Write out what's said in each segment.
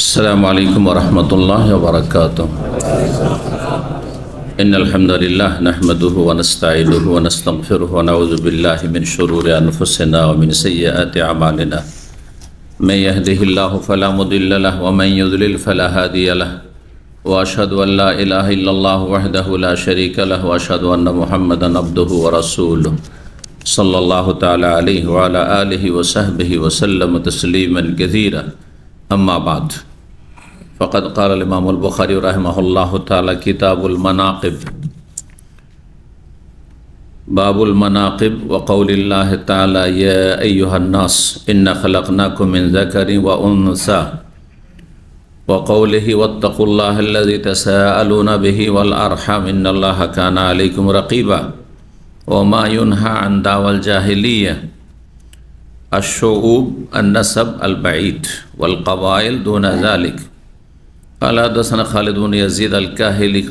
السلام علیکم ورحمت اللہ وبرکاتہ ان الحمدللہ نحمده ونستعیده ونستغفره ونعوذ باللہ من شرور انفسنا ومن سیئیات عمالنا من یهده اللہ فلا مضل لہ ومن یذلل فلا حادی لہ واشهد ان لا الہ الا اللہ وحده لا شریک لہ واشهد ان محمد عبده ورسوله صلی اللہ تعالی علیہ وعلا آلہ وصحبہ وسلم تسلیما کذیرا اما بعد اما بعد فقد قال الإمام البخاري رحمه الله تعالى كتاب المناقب باب المناقب وقول الله تعالى يا أيها الناس إن خلقناكم من ذكر وأنثى وقوله واتقوا الله الذي تساءلون به والأرحم إن الله كان عليكم رقيبا وما ينهى عن دعوى الجاهلية الشعوب النسب البعيد والقبائل دون ذلك قال قال حدثنا حدثنا خالد بن يزيد الكاهلي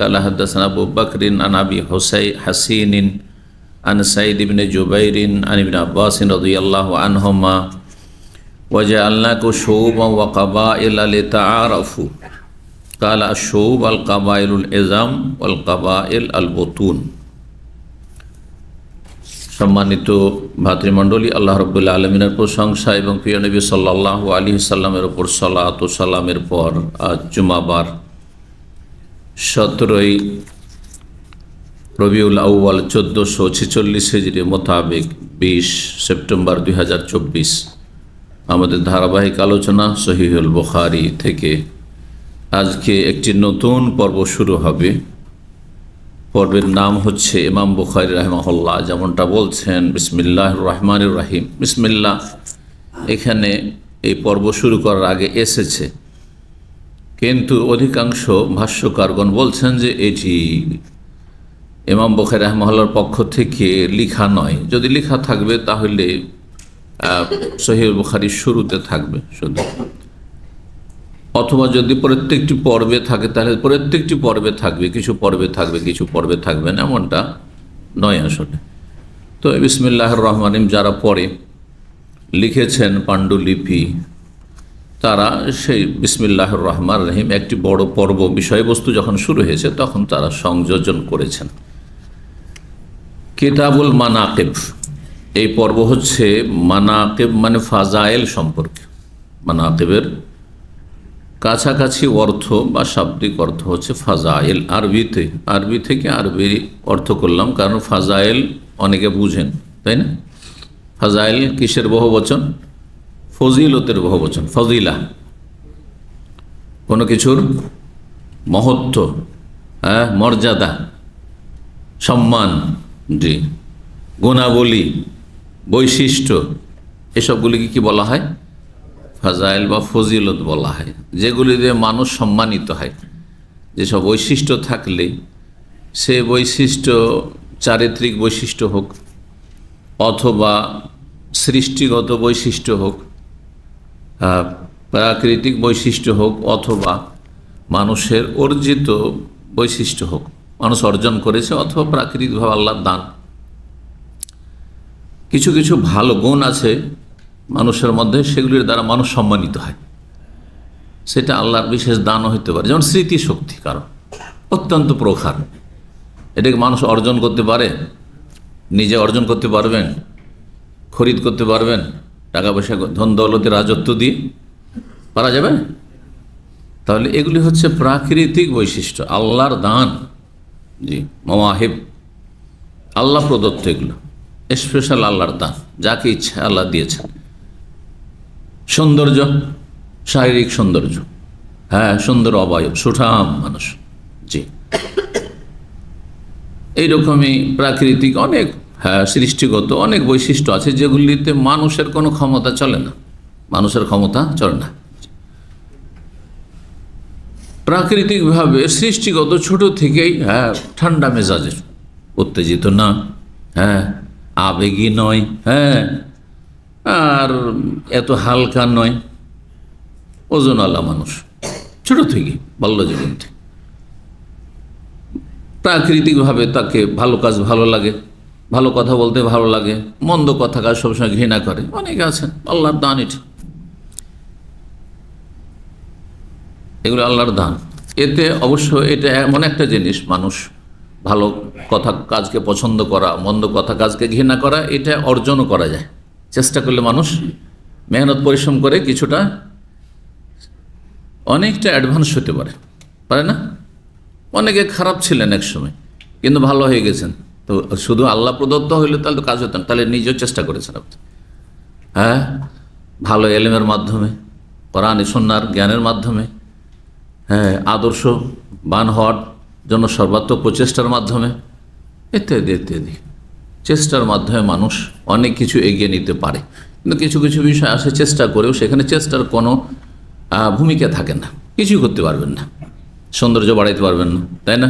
ابو بكر عن عن ابي حسين سعيد بن جبير عن ابن عباس رضي الله عنهما عباسن شعوبا وقبائل لتعارفوا قال الشعوب القبائل العظام والقبائل البطون সম্মানিত ভাতৃমণ্ডলী আল্লাহ রবুল্লা আলমিনের প্রশংসা এবং প্রিয় নবী সাল্লাহ আলী সাল্লামের ওপর সালাত সালামের পর আজ জুমাবার সতেরোই রবিউল আউ্বাল চোদ্দোশো ছেচল্লিশ হিজড়ি মোতাবেক বিশ সেপ্টেম্বর দুই আমাদের ধারাবাহিক আলোচনা সহিহুল বুখারি থেকে আজকে একটি নতুন পর্ব শুরু হবে পর্বের নাম হচ্ছে ইমাম বুখারি রাহমাহুল্লাহ যেমনটা বলছেন বিসমিল্লাহ রহমান রাহিম বিসমিল্লা এখানে এই পর্ব শুরু করার আগে এসেছে কিন্তু অধিকাংশ ভাষ্যকারগণ বলছেন যে এটি ইমাম বখের রহমহল্লার পক্ষ থেকে লিখা নয় যদি লিখা থাকবে তাহলে সহিহ বুখারি শুরুতে থাকবে শুধু অথবা যদি প্রত্যেকটি পর্বে থাকে তাহলে প্রত্যেকটি পর্বে থাকবে কিছু পর্বে থাকবে কিছু পর্বে থাকবে না এমনটা নয় আসলে তো বিসমিল্লাহ রহমানিম যারা পরে লিখেছেন পাণ্ডুলিপি তারা সেই বিসমিল্লাহ রহমান রহিম একটি বড় পর্ব বিষয়বস্তু যখন শুরু হয়েছে তখন তারা সংযোজন করেছেন কেতাবুল মানাকেব এই পর্ব হচ্ছে মানাকেব মানে ফাজাইল সম্পর্কে মানাকেবের কাছাকাছি অর্থ বা শাব্দিক অর্থ হচ্ছে ফাজাইল আরবিতে আরবি থেকে আরবি অর্থ করলাম কারণ ফাজাইল অনেকে বুঝেন তাই না ফাজাইল কিসের বহু বচন ফজিলতের বহু বচন ফজিলা কোনো কিছুর মহত্ব হ্যাঁ মর্যাদা সম্মান জি গুণাবলী বৈশিষ্ট্য এসবগুলিকে কি বলা হয় ফাজাইল বা ফজিলত বলা হয় যেগুলি দিয়ে মানুষ সম্মানিত হয় যেসব বৈশিষ্ট্য থাকলে সে বৈশিষ্ট্য চারিত্রিক বৈশিষ্ট্য হোক অথবা সৃষ্টিগত বৈশিষ্ট্য হোক প্রাকৃতিক বৈশিষ্ট্য হোক অথবা মানুষের অর্জিত বৈশিষ্ট্য হোক মানুষ অর্জন করেছে অথবা প্রাকৃতিকভাবে আল্লাহ দান কিছু কিছু ভালো গুণ আছে মানুষের মধ্যে সেগুলির দ্বারা মানুষ সম্মানিত হয় সেটা আল্লাহর বিশেষ দানও হইতে পারে যেমন স্মৃতিশক্তি কারণ অত্যন্ত প্রখার এটাকে মানুষ অর্জন করতে পারে নিজে অর্জন করতে পারবেন খরিদ করতে পারবেন টাকা পয়সা ধন দৌলতে রাজত্ব দিয়ে পারা যাবে তাহলে এগুলি হচ্ছে প্রাকৃতিক বৈশিষ্ট্য আল্লাহর দান জি মমাহেব আল্লাহ প্রদত্ত এগুলো স্পেশাল আল্লাহর দান যাকে ইচ্ছা আল্লাহ দিয়েছেন সৌন্দর্য শারীরিক সৌন্দর্য হ্যাঁ সুন্দর অবয়ব সুঠাম মানুষ জি এইরকমই প্রাকৃতিক অনেক হ্যাঁ সৃষ্টিগত অনেক বৈশিষ্ট্য আছে যেগুলিতে মানুষের কোনো ক্ষমতা চলে না মানুষের ক্ষমতা চলে না প্রাকৃতিকভাবে সৃষ্টিগত ছোট থেকেই হ্যাঁ ঠান্ডা মেজাজের উত্তেজিত না হ্যাঁ আবেগী নয় হ্যাঁ আর এত হালকা নয় ওজনওয়ালা মানুষ ছোট থেকে বাল্য জীবন থেকে প্রাকৃতিকভাবে তাকে ভালো কাজ ভালো লাগে ভালো কথা বলতে ভালো লাগে মন্দ কথা কাজ সবসময় ঘৃণা করে অনেকে আছেন আল্লাহর দান এটি এগুলো আল্লাহর দান এতে অবশ্য এটা এমন একটা জিনিস মানুষ ভালো কথা কাজকে পছন্দ করা মন্দ কথা কাজকে ঘৃণা করা এটা অর্জনও করা যায় চেষ্টা করলে মানুষ মেহনত পরিশ্রম করে কিছুটা অনেকটা অ্যাডভান্স হতে পারে পারে না অনেকে খারাপ ছিলেন এক সময় কিন্তু ভালো হয়ে গেছেন তো শুধু আল্লাহ প্রদত্ত হইলে তাহলে তো কাজ হতো না তাহলে নিজেও চেষ্টা করেছেন আপনি হ্যাঁ ভালো এলেমের মাধ্যমে পরাণ সন্ন্যার জ্ঞানের মাধ্যমে হ্যাঁ আদর্শ বান হওয়ার জন্য সর্বাত্মক প্রচেষ্টার মাধ্যমে ইত্যাদি ইত্যাদি চেষ্টার মাধ্যমে মানুষ অনেক কিছু এগিয়ে নিতে পারে কিন্তু কিছু কিছু বিষয় আসে চেষ্টা করেও সেখানে চেষ্টার কোনো ভূমিকা থাকে না কিছুই করতে পারবেন না সৌন্দর্য বাড়াইতে পারবেন না তাই না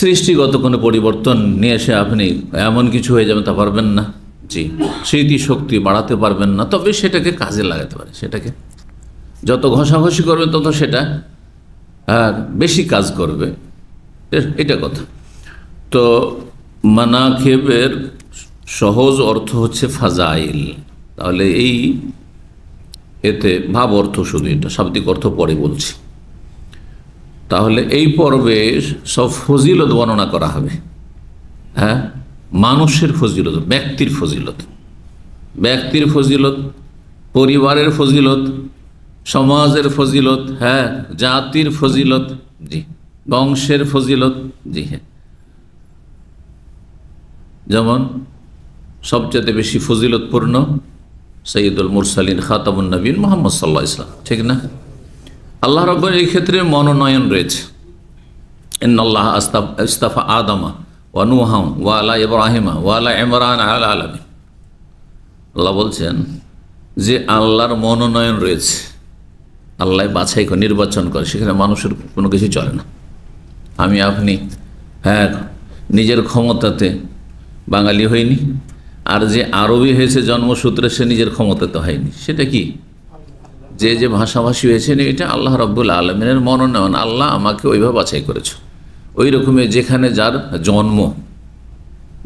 সৃষ্টিগত কোনো পরিবর্তন নিয়ে এসে আপনি এমন কিছু হয়ে যাবেন তা পারবেন না জি স্মৃতি শক্তি বাড়াতে পারবেন না তবে সেটাকে কাজে লাগাতে পারে সেটাকে যত ঘষাঘষি করবেন তত সেটা বেশি কাজ করবে এটা কথা তো মানাকেবের সহজ অর্থ হচ্ছে ফাজাইল তাহলে এই এতে ভাব অর্থ শুধু এটা শাব্দিক অর্থ পরে বলছি তাহলে এই পর্বে সব ফজিলত বর্ণনা করা হবে হ্যাঁ মানুষের ফজিলত ব্যক্তির ফজিলত ব্যক্তির ফজিলত পরিবারের ফজিলত সমাজের ফজিলত হ্যাঁ জাতির ফজিলত জি বংশের ফজিলত জি হ্যাঁ যেমন সবচেয়ে বেশি ফজিলতপূর্ণ সৈয়দুল মুরসালিন খাতাবুল নবীন মোহাম্মদ সাল্লা ইসলাম ঠিক না আল্লাহ রব্বর এই ক্ষেত্রে মনোনয়ন রয়েছে ইন্নআল্লাহ ইস্তাফা আদমা ওয়ানুহাম ওয়ালা ইব্রাহিমা ওয়ালা ইমরান আল আলমী আল্লাহ বলছেন যে আল্লাহর মনোনয়ন রয়েছে আল্লাহ বাছাই করে নির্বাচন করে সেখানে মানুষের কোনো কিছু চলে না আমি আপনি হ্যাঁ নিজের ক্ষমতাতে বাঙালি হয়নি আর যে আরবি হয়েছে জন্মসূত্রে সে নিজের ক্ষমতা তো হয়নি সেটা কি যে যে ভাষাভাষী হয়েছেন এটা আল্লাহ রব্বুল আলমিনের মনোনয়ন আল্লাহ আমাকে ওইভাবে বাছাই করেছে ওই রকমের যেখানে যার জন্ম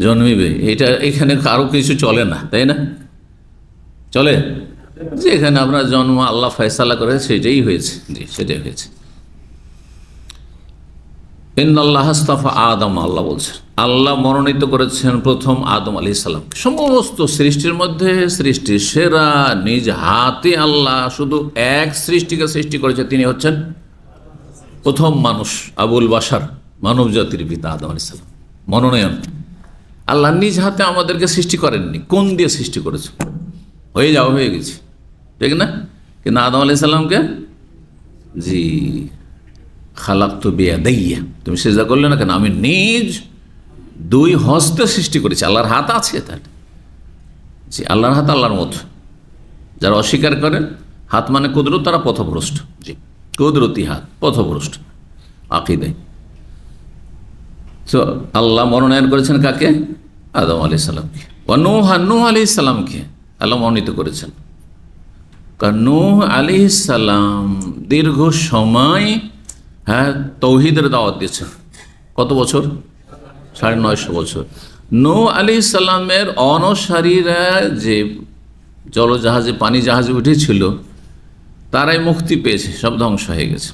জন্মিবে এটা এখানে কারো কিছু চলে না তাই না চলে যেখানে আপনার জন্ম আল্লাহ ফয়সালা করে সেটাই হয়েছে জি সেটাই হয়েছে ইন্দাল্লাহাস্তাফা আদম আল্লাহ বলছেন আল্লাহ মনোনীত করেছেন প্রথম আদম আলি সাল্লামকে সমস্ত সৃষ্টির মধ্যে সৃষ্টি সেরা নিজ হাতে আল্লাহ শুধু এক সৃষ্টিকে সৃষ্টি করেছে তিনি হচ্ছেন প্রথম মানুষ আবুল বাসার মানব জাতির পিতা আদম আলি সাল্লাম মনোনয়ন আল্লাহ নিজ হাতে আমাদেরকে সৃষ্টি করেননি কোন দিয়ে সৃষ্টি করেছে হয়ে যাওয়া হয়ে গেছে ঠিক না কিন্তু আদম আলি সাল্লামকে জি খালাক্ত বেয়াদাইয়া তুমি সেজা করলে না কেন আমি নিজ দুই হস্তে সৃষ্টি করেছি আল্লাহর হাত আছে তার যে আল্লাহর হাত আল্লাহর মত যারা অস্বীকার করেন হাত মানে কুদরত তারা পথভ্রষ্ট জি কুদরতি হাত পথভ্রষ্ট আকিদে তো আল্লাহ মনোনয়ন করেছেন কাকে আদম আলি সাল্লামকে ও নুহ আলি সাল্লামকে আল্লাহ মনোনীত করেছেন কারণ নুহ আলি সাল্লাম দীর্ঘ সময় হ্যাঁ তৌহিদের দাওয়াত দিয়েছেন কত বছর সাড়ে নয়শো বছর নো আলি ইসাল্লামের অনসারীরা যে জলজাহাজে পানি জাহাজে উঠেছিল তারাই মুক্তি পেয়েছে সব ধ্বংস হয়ে গেছে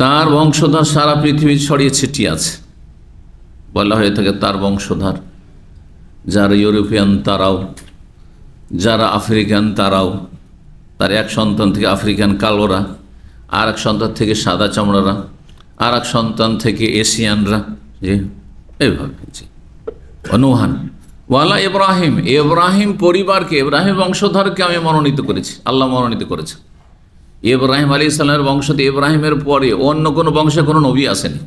তার বংশধর সারা পৃথিবী ছড়িয়ে ছিটিয়ে আছে বলা হয়ে থাকে তার বংশধর যারা ইউরোপিয়ান তারাও যারা আফ্রিকান তারাও তার এক সন্তান থেকে আফ্রিকান কালোরা আর এক সন্তান থেকে সাদা চামড়ারা আর এক সন্তান থেকে এশিয়ানরা যে এইভাবে জি অনুহান ওয়ালা ইব্রাহিম ইব্রাহিম পরিবারকে ইব্রাহিম বংশধরকে আমি মনোনীত করেছি আল্লাহ মনোনীত করেছে এব্রাহিম আলী ইসলামের বংশতে ইব্রাহিমের পরে অন্য কোনো বংশে কোনো নবী আসেনি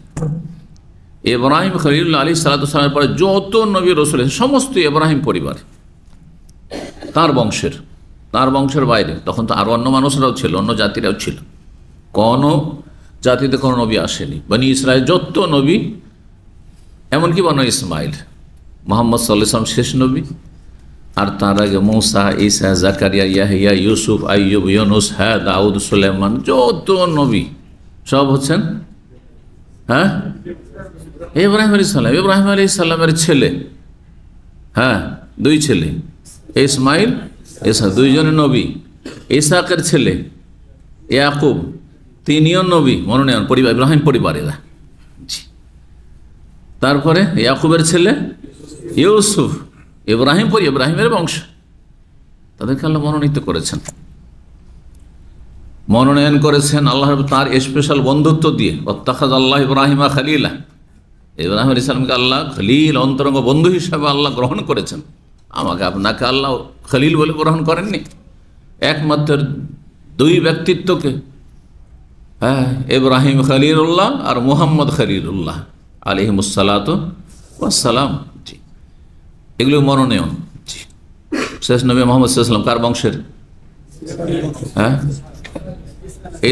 এব্রাহিম খলিল্লা আলী সালাতামের পরে যত নবী রসুল সমস্ত ইব্রাহিম পরিবার তার বংশের তার বংশের বাইরে তখন তো আর অন্য মানুষরাও ছিল অন্য জাতিরাও ছিল কোনো জাতিতে কোনো নবী আসেনি বানি ইসরায়েল যত নবী এমনকি বানো ইসমাইল মোহাম্মদ সাল্লাম শেষ নবী আর তার আগে মৌসা ইসা জাকারিয়া ইয়াহিয়া ইউসুফ আইয়ুব ইউনুস হ্যাঁ দাউদ সুলেমান যত নবী সব হচ্ছেন হ্যাঁ ইব্রাহিম আলী সাল্লাম ইব্রাহিম আলী সাল্লামের ছেলে হ্যাঁ দুই ছেলে ইসমাইল এসা দুইজনে নবী ইসাকের ছেলে ইয়াকুব তিনিও নবী মনোনয়ন পরিবার ইব্রাহিম পরিবারেরা জি তারপরে ইয়াকুবের ছেলে ইউসুফ ইব্রাহিম পরি ইব্রাহিমের বংশ তাদেরকে আল্লাহ মনোনীত করেছেন মনোনয়ন করেছেন আল্লাহ তার স্পেশাল বন্ধুত্ব দিয়ে অত্যাখাজ আল্লাহ ইব্রাহিমা খালিলা ইব্রাহিম ইসলামকে আল্লাহ খলিল অন্তরঙ্গ বন্ধু হিসাবে আল্লাহ গ্রহণ করেছেন আমাকে আপনাকে আল্লাহ খলিল বলে গ্রহণ করেননি একমাত্র দুই ব্যক্তিত্বকে হ্যাঁ ইব্রাহিম খালিরুল্লাহ আর মোহাম্মদ খালিরুল্লাহ আলিহিমসালাত সালাম জি এগুলো মনোনয়ন জি শেষ নবী মোহাম্মদ সাল্লাম কার বংশের হ্যাঁ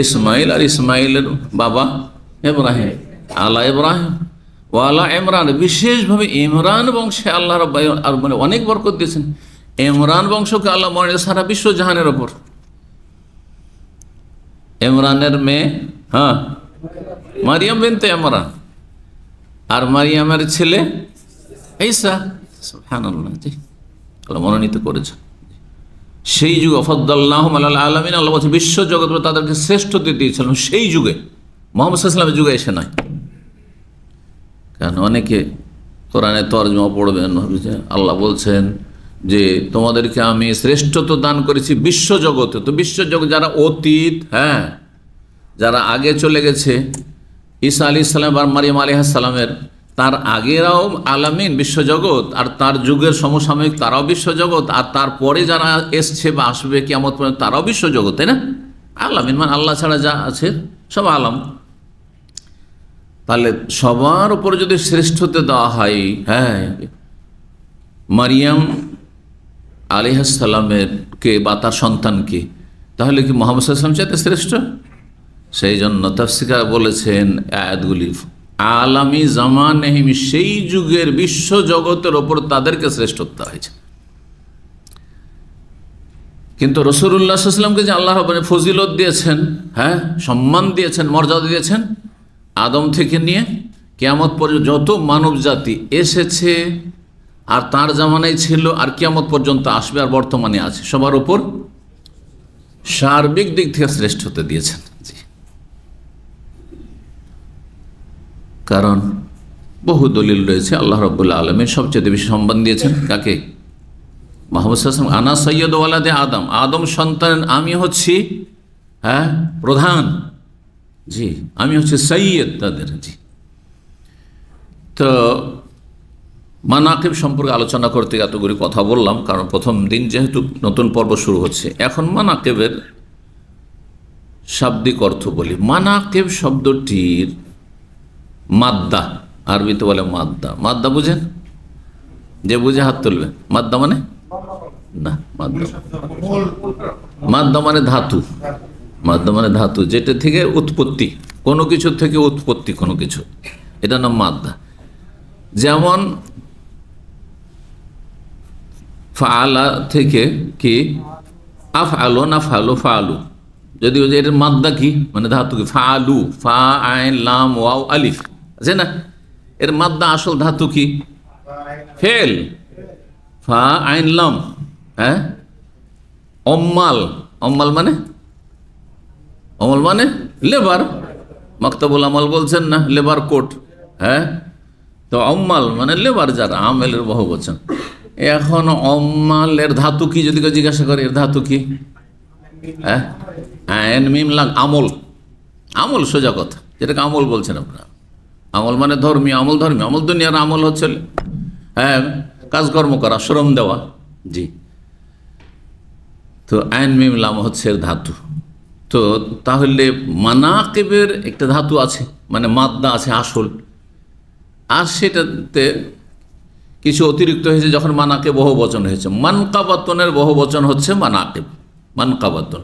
ইসমাইল আর ইসমাইলের বাবা ইব্রাহিম আলা ইব্রাহিম ওয়ালা ইমরান বিশেষভাবে ইমরান বংশে আল্লাহ রব্বাই আর মানে অনেক বরকত দিয়েছেন ইমরান বংশকে আল্লাহ মনে সারা বিশ্ব জাহানের ওপর এমরানের মেয়ে হ্যাঁ মারিয়াম বিনতে ইমরান আর মারিয়ামের ছেলে এইসা হ্যাঁ মনোনীত করেছে সেই যুগে ফদ্দাল্লাহ আল্লাহ আলমিন আল্লাহ বলছে বিশ্ব জগৎ তাদেরকে শ্রেষ্ঠত্ব দিয়েছিলেন সেই যুগে মোহাম্মদ ইসলামের যুগে এসে নয় কারণ অনেকে কোরআনে তর্জমা পড়বেন আল্লাহ বলছেন যে তোমাদেরকে আমি শ্রেষ্ঠত্ব দান করেছি বিশ্বজগতে তো বিশ্বজগৎ যারা অতীত হ্যাঁ যারা আগে চলে গেছে ঈসা আলি ইসলাম আর মারিয়াম আলিহাসালামের তার আগেরাও আলামিন বিশ্বজগৎ আর তার যুগের সমসাময়িক তারাও বিশ্বজগৎ আর তারপরে যারা এসছে বা আসবে কেমন পর্যন্ত তারাও বিশ্বজগৎ তাই না আলামিন মানে আল্লাহ ছাড়া যা আছে সব আলাম তাহলে সবার উপর যদি শ্রেষ্ঠতে দেওয়া হয় হ্যাঁ মারিয়াম কে বা তার সন্তানকে তাহলে কি মোহাম্মদ সাল্লাম চাইতে শ্রেষ্ঠ সেই জন্য তাফসিকা বলেছেন আয়াতগুলি আলামী জামান নেহিমি সেই যুগের বিশ্ব জগতের ওপর তাদেরকে শ্রেষ্ঠত্ব হয়েছে কিন্তু রসুরুল্লাহ সাল্লামকে যে আল্লাহ মানে ফজিলত দিয়েছেন হ্যাঁ সম্মান দিয়েছেন মর্যাদা দিয়েছেন আদম থেকে নিয়ে কেয়ামত পর্যন্ত যত মানব জাতি এসেছে আর তার জামানায় ছিল আর কিয়ামত পর্যন্ত আসবে আর বর্তমানে আছে সবার উপর সার্বিক দিক থেকে শ্রেষ্ঠ হতে দিয়েছেন জি কারণ বহু দলিল রয়েছে আল্লাহ রবুল্লা আলমের সবচেয়ে বেশি সম্মান দিয়েছেন কাকে মাহমুদ হাসান আনা সৈয়দ ওয়ালাদে আদম আদম সন্তান আমি হচ্ছি হ্যাঁ প্রধান জি আমি হচ্ছি সৈয়দ তাদের জি তো মানাকিব সম্পর্কে আলোচনা করতে এতগুলি কথা বললাম কারণ প্রথম দিন যেহেতু নতুন পর্ব শুরু হচ্ছে এখন মানাকেবের শাব্দিক অর্থ বলি মানাকেব শব্দটির মাদ্দা আরবিতে বলে মাদ্দা মাদ্দা বুঝেন যে বুঝে হাত তুলবেন মাদ্দা মানে না মাদ্দা মাদ্দা মানে ধাতু মাদ্দা মানে ধাতু যেটা থেকে উৎপত্তি কোনো কিছু থেকে উৎপত্তি কোনো কিছু এটা নাম মাদ্দা যেমন ফালা থেকে কি আফ আলো না ফালো ফালু যদি এটার মাদ্দা কি মানে ধাতু কি ফালু ফা আইন লাম ওয়াও আলিফ আছে না এর মাদ্দা আসল ধাতু কি ফেল ফা আইন লাম হ্যাঁ অম্মাল অম্মাল মানে অমল মানে লেবার মক্তবুল আমল বলছেন না লেবার কোট হ্যাঁ তো অম্মাল মানে লেবার যার আমেলের বহু বলছেন এখন অম্মালের ধাতু কি যদি কেউ জিজ্ঞাসা করে এর ধাতু কি হ্যাঁ আমল আমল সোজা কথা যেটাকে আমল বলছেন আপনারা আমল মানে ধর্মী আমল ধর্মী আমল দুনিয়ার আমল হচ্ছে হ্যাঁ কাজকর্ম করা শ্রম দেওয়া জি তো আইন মিম লাম হচ্ছে ধাতু তো তাহলে মানাকিবের একটা ধাতু আছে মানে মাদ্দা আছে আসল আর সেটাতে কিছু অতিরিক্ত হয়েছে যখন মানাকে বহু বচন হয়েছে মানকাবাতনের বহু বচন হচ্ছে মানাকেব মানকাবাতন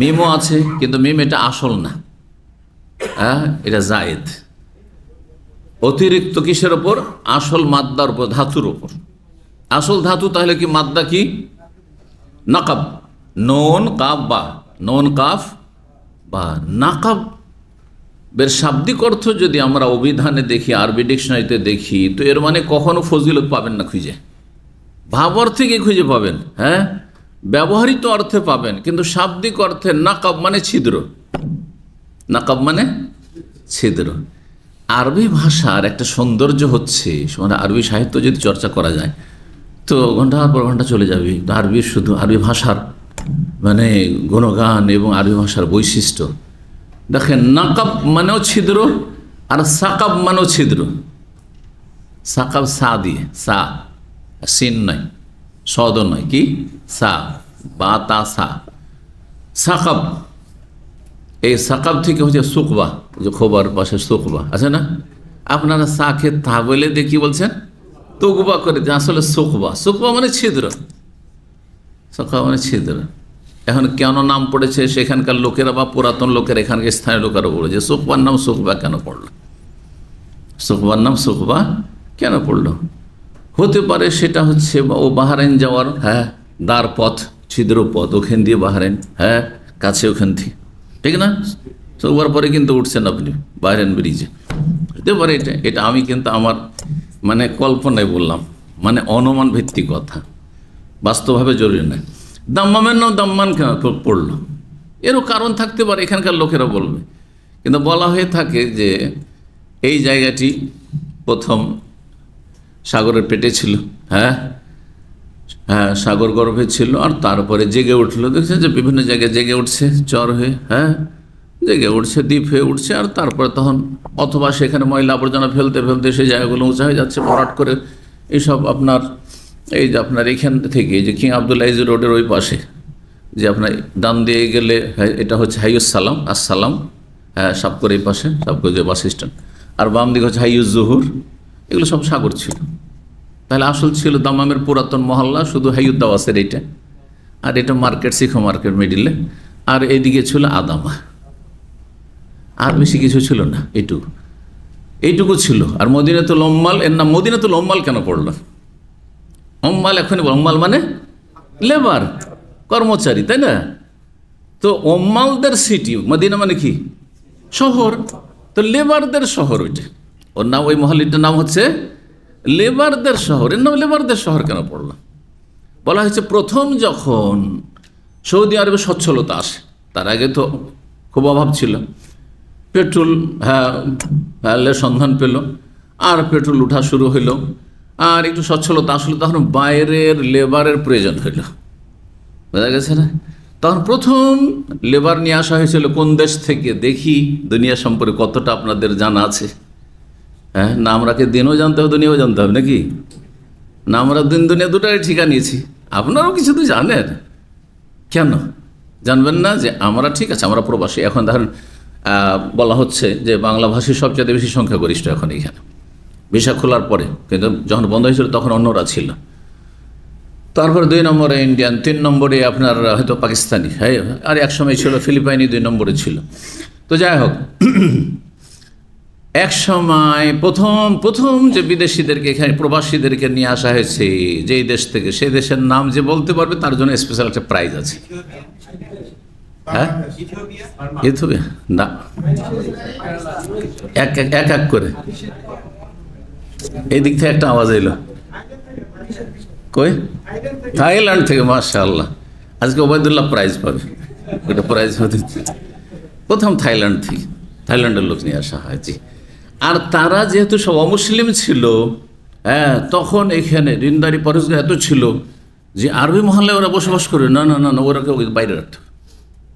মিমও আছে কিন্তু মিম এটা আসল না হ্যাঁ এটা জায়েদ অতিরিক্ত কিসের ওপর আসল মাদ্দার উপর ধাতুর ওপর আসল ধাতু তাহলে কি মাদ্দা কি নাকাব নন কাব বা নন কাফ বা নাকাব বের শাব্দিক অর্থ যদি আমরা অভিধানে দেখি আরবি ডিকশনারিতে দেখি তো এর মানে কখনো ফজিলত পাবেন না খুঁজে ভাব অর্থে কি খুঁজে পাবেন হ্যাঁ ব্যবহৃত অর্থে পাবেন কিন্তু শাব্দিক অর্থে নাকাব মানে ছিদ্র নাকাব মানে ছিদ্র আরবি ভাষার একটা সৌন্দর্য হচ্ছে মানে আরবি সাহিত্য যদি চর্চা করা যায় তো ঘন্টার পর ঘন্টা চলে যাবে আরবি শুধু আরবি ভাষার মানে গুণগান এবং আরবি ভাষার বৈশিষ্ট্য দেখেন নাকাব মানেও ছিদ্র আর সাকাব মানেও ছিদ্র সাকাব সা দিয়ে সা সিন নয় সদ নয় কি সা বা তা সা সাকাব এই সাকাব থেকে হচ্ছে সুকবা যে খোবার পাশে সুকবা আছে না আপনারা সা খেত তা বলে দেখি বলছেন তুকবা করে আসলে সুকবা সুকবা মানে ছিদ্র সকাল মানে ছিদ্র এখন কেন নাম পড়েছে সেখানকার লোকেরা বা পুরাতন লোকের এখানকার স্থানীয় লোকেরা বলেছে সুখবার নাম সুখবা কেন পড়ল সুখবার নাম সুখবা কেন পড়ল হতে পারে সেটা হচ্ছে ও বাহারেন যাওয়ার হ্যাঁ দ্বার পথ ছিদ্র পথ ওখান দিয়ে বাহারেন হ্যাঁ কাছে ওখান থেকে ঠিক না সুখবার পরে কিন্তু উঠছেন আপনি বাহারেন ব্রিজে হতে পারে এটা এটা আমি কিন্তু আমার মানে কল্পনায় বললাম মানে অনুমান ভিত্তিক কথা বাস্তবভাবে জরুরি নয় দাম্মামের নাম দাম্মান পড়ল এরও কারণ থাকতে পারে এখানকার লোকেরা বলবে কিন্তু বলা হয়ে থাকে যে এই জায়গাটি প্রথম সাগরের পেটে ছিল হ্যাঁ হ্যাঁ সাগর গর্ভে ছিল আর তারপরে জেগে উঠলো দেখছে যে বিভিন্ন জায়গায় জেগে উঠছে চর হয়ে হ্যাঁ জেগে উঠছে দ্বীপ হয়ে উঠছে আর তারপরে তখন অথবা সেখানে ময়লা আবর্জনা ফেলতে ফেলতে সেই জায়গাগুলো উঁচা হয়ে যাচ্ছে ভরাট করে এসব আপনার এই যে আপনার এখান থেকে যে কিং আবদুল্লাহিজ রোডের ওই পাশে যে আপনার ডান দিয়ে গেলে হ্যাঁ, এটা হচ্ছে সালাম আসসালাম হ্যাঁ সাপকর এই পাশে সাপকর যে বাস স্ট্যান্ড আর বাম দিকে হচ্ছে জহুর এগুলো সব সাগর ছিল তাহলে আসল ছিল দামামের পুরাতন মহল্লা শুধু হাইউদ্দাওয়াসের এইটা আর এটা মার্কেট শিখো মার্কেট মিডিলে আর এদিকে ছিল আদামা আর বেশি কিছু ছিল না এটুকু এইটুকু ছিল আর মদিনাতুল অম্মাল এর নাম মদিনাতুল অম্মাল কেন পড়লো অম্বাল এখনই বল অম্বাল মানে লেবার কর্মচারী তাই না তো অম্মালদের সিটি মদিনা মানে কি শহর তো লেবারদের শহর ওইটা ওর নাম ওই মহলিটার নাম হচ্ছে লেবারদের শহর এর নাম লেবারদের শহর কেন পড়লাম বলা হয়েছে প্রথম যখন সৌদি আরবে সচ্ছলতা আসে তার আগে তো খুব অভাব ছিল পেট্রোল হ্যাঁ, হ্যাঁ সন্ধান পেল আর পেট্রোল উঠা শুরু হইল আর একটু সচ্ছলতা আসলে তখন বাইরের লেবারের প্রয়োজন হইল বোঝা গেছে না তখন প্রথম লেবার নিয়ে আসা হয়েছিল কোন দেশ থেকে দেখি দুনিয়া সম্পর্কে কতটা আপনাদের জানা আছে হ্যাঁ না আমরাকে দিনও জানতে হবে দুনিয়াও জানতে হবে নাকি না আমরা দিন দুনিয়া দুটাই ঠিকা নিয়েছি আপনারাও কিছু তো জানেন কেন জানবেন না যে আমরা ঠিক আছে আমরা প্রবাসী এখন ধরেন বলা হচ্ছে যে বাংলা ভাষী সবচেয়ে বেশি সংখ্যাগরিষ্ঠ এখন এখানে ভিসা খোলার পরে কিন্তু যখন বন্ধ হয়েছিল তখন অন্যরা ছিল তারপরে দুই নম্বরে ইন্ডিয়ান তিন নম্বরে আপনার হয়তো পাকিস্তানি হ্যাঁ আর এক সময় ছিল ফিলিপাইনি দুই নম্বরে ছিল তো যাই হোক এক সময় প্রথম প্রথম যে বিদেশিদেরকে এখানে প্রবাসীদেরকে নিয়ে আসা হয়েছে যেই দেশ থেকে সেই দেশের নাম যে বলতে পারবে তার জন্য স্পেশাল একটা প্রাইজ আছে হ্যাঁ না এক এক এক করে এই দিক থেকে একটা আওয়াজ এলো কই থাইল্যান্ড থেকে মাশাল্লাহ আজকে ওবায়দুল্লাহ প্রাইজ পাবে ওটা প্রাইজ পাবে প্রথম থাইল্যান্ড থেকে থাইল্যান্ডের লোক নিয়ে আসা হয় আর তারা যেহেতু সব অমুসলিম ছিল হ্যাঁ তখন এখানে দিনদারি পরেশগা এত ছিল যে আরবি মহল্লায় ওরা বসবাস করে না না না না ওরা কেউ বাইরে রাখতে হবে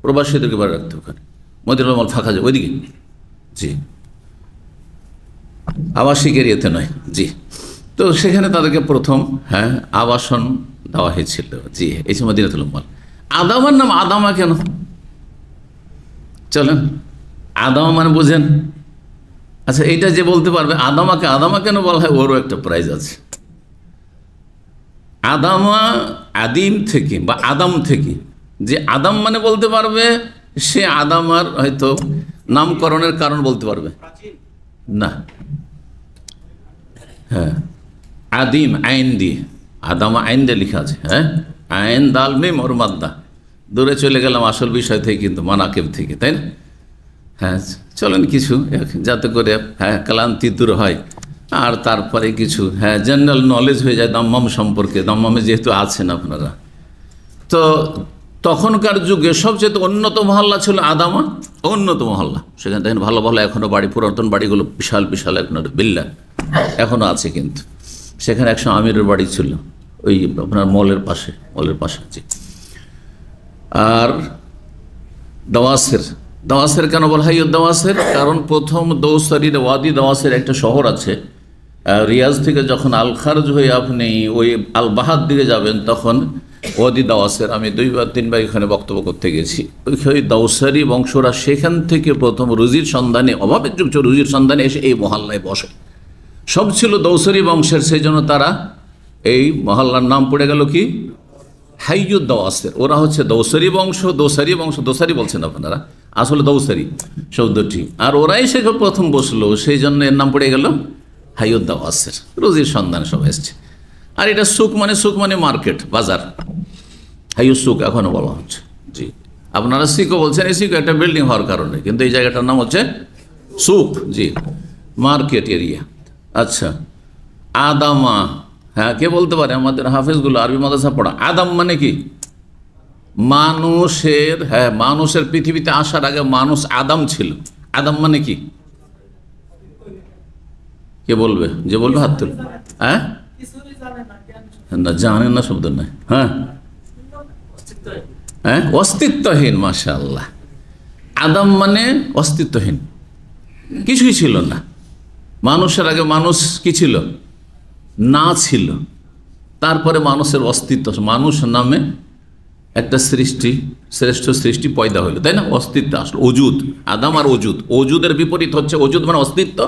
প্রবাসীদেরকে বাইরে রাখতে হবে ওখানে মদিনাল ফাঁকা যাবে ওইদিকে জি আবাসিকের ইয়েতে নয় জি তো সেখানে তাদেরকে প্রথম হ্যাঁ আবাসন দেওয়া হয়েছিল জি এই সময় দিনাতুল উম্মাল আদামার নাম আদামা কেন চলেন আদামা মানে বুঝেন আচ্ছা এইটা যে বলতে পারবে আদামাকে আদামা কেন বলা হয় ওরও একটা প্রাইজ আছে আদামা আদিম থেকে বা আদাম থেকে যে আদাম মানে বলতে পারবে সে আদামার হয়তো নামকরণের কারণ বলতে পারবে না হ্যাঁ আদিম আইন দিয়ে আদামা আইন দিয়ে লেখা আছে হ্যাঁ আইন দাল মিম ওর মাদ্দা দূরে চলে গেলাম আসল বিষয় থেকে কিন্তু মানাকেব থেকে তাই না হ্যাঁ চলেন কিছু যাতে করে হ্যাঁ ক্লান্তি দূর হয় আর তারপরে কিছু হ্যাঁ জেনারেল নলেজ হয়ে যায় দাম্মাম সম্পর্কে দাম্মামে যেহেতু আছেন আপনারা তো তখনকার যুগে সবচেয়ে উন্নত মহল্লা ছিল আদামা অন্যত মহল্লা সেখানে দেখেন ভালো ভালো এখনও বাড়ি পুরাতন বাড়িগুলো বিশাল বিশাল এখন বিল্লা এখনো আছে কিন্তু সেখানে একসময় আমিরের বাড়ি ছিল ওই আপনার মলের পাশে মলের পাশে আছে আর দাওয়াসের দাওয়াসের কেন বলা হয় দাওয়াসের কারণ প্রথম দৌসারি ওয়াদি দাওয়াসের একটা শহর আছে রিয়াজ থেকে যখন আল হয়ে আপনি ওই আলবাহাদ দিকে যাবেন তখন ওয়াদি দাওয়াসের আমি দুইবার তিনবার এখানে বক্তব্য করতে গেছি ওই দাউসারি বংশরা সেখান থেকে প্রথম রুজির সন্ধানে অভাবের যুগ রুজির সন্ধানে এসে এই মহল্লায় বসে সব ছিল দৌসারি বংশের সেই জন্য তারা এই মহল্লার নাম পড়ে গেল কি হাইয়ুদ দাওয়াসের ওরা হচ্ছে দৌসারি বংশ দোসারি বংশ দোসারি বলছেন আপনারা আসলে দৌসারি শব্দটি আর ওরাই সে প্রথম বসলো সেই জন্য এর নাম পড়ে গেল হাইয়ুদ দাওয়াসের রুজির সন্ধান সব এসছে আর এটা সুক মানে সুক মানে মার্কেট বাজার হাই সুক এখনও বলা হচ্ছে জি আপনারা সিকো বলছেন এই সিকো একটা বিল্ডিং হওয়ার কারণে কিন্তু এই জায়গাটার নাম হচ্ছে সুক জি মার্কেট এরিয়া আচ্ছা আদামা হ্যাঁ কে বলতে পারে আমাদের হাফেজগুলো আরবি মাদাসা পড়া আদাম মানে কি মানুষের হ্যাঁ মানুষের পৃথিবীতে আসার আগে মানুষ আদাম ছিল আদাম মানে কি কে বলবে যে বলবে হাত তুল হ্যাঁ না জানেন না শব্দ নাই হ্যাঁ হ্যাঁ অস্তিত্বহীন মাসা আল্লাহ আদম মানে অস্তিত্বহীন কিছুই ছিল না মানুষের আগে মানুষ কি ছিল না ছিল তারপরে মানুষের অস্তিত্ব মানুষ নামে একটা সৃষ্টি শ্রেষ্ঠ সৃষ্টি পয়দা হইলো তাই না অস্তিত্ব আসলো অজুদ আদাম আর অজুদ অজুদের বিপরীত হচ্ছে অজুদ মানে অস্তিত্ব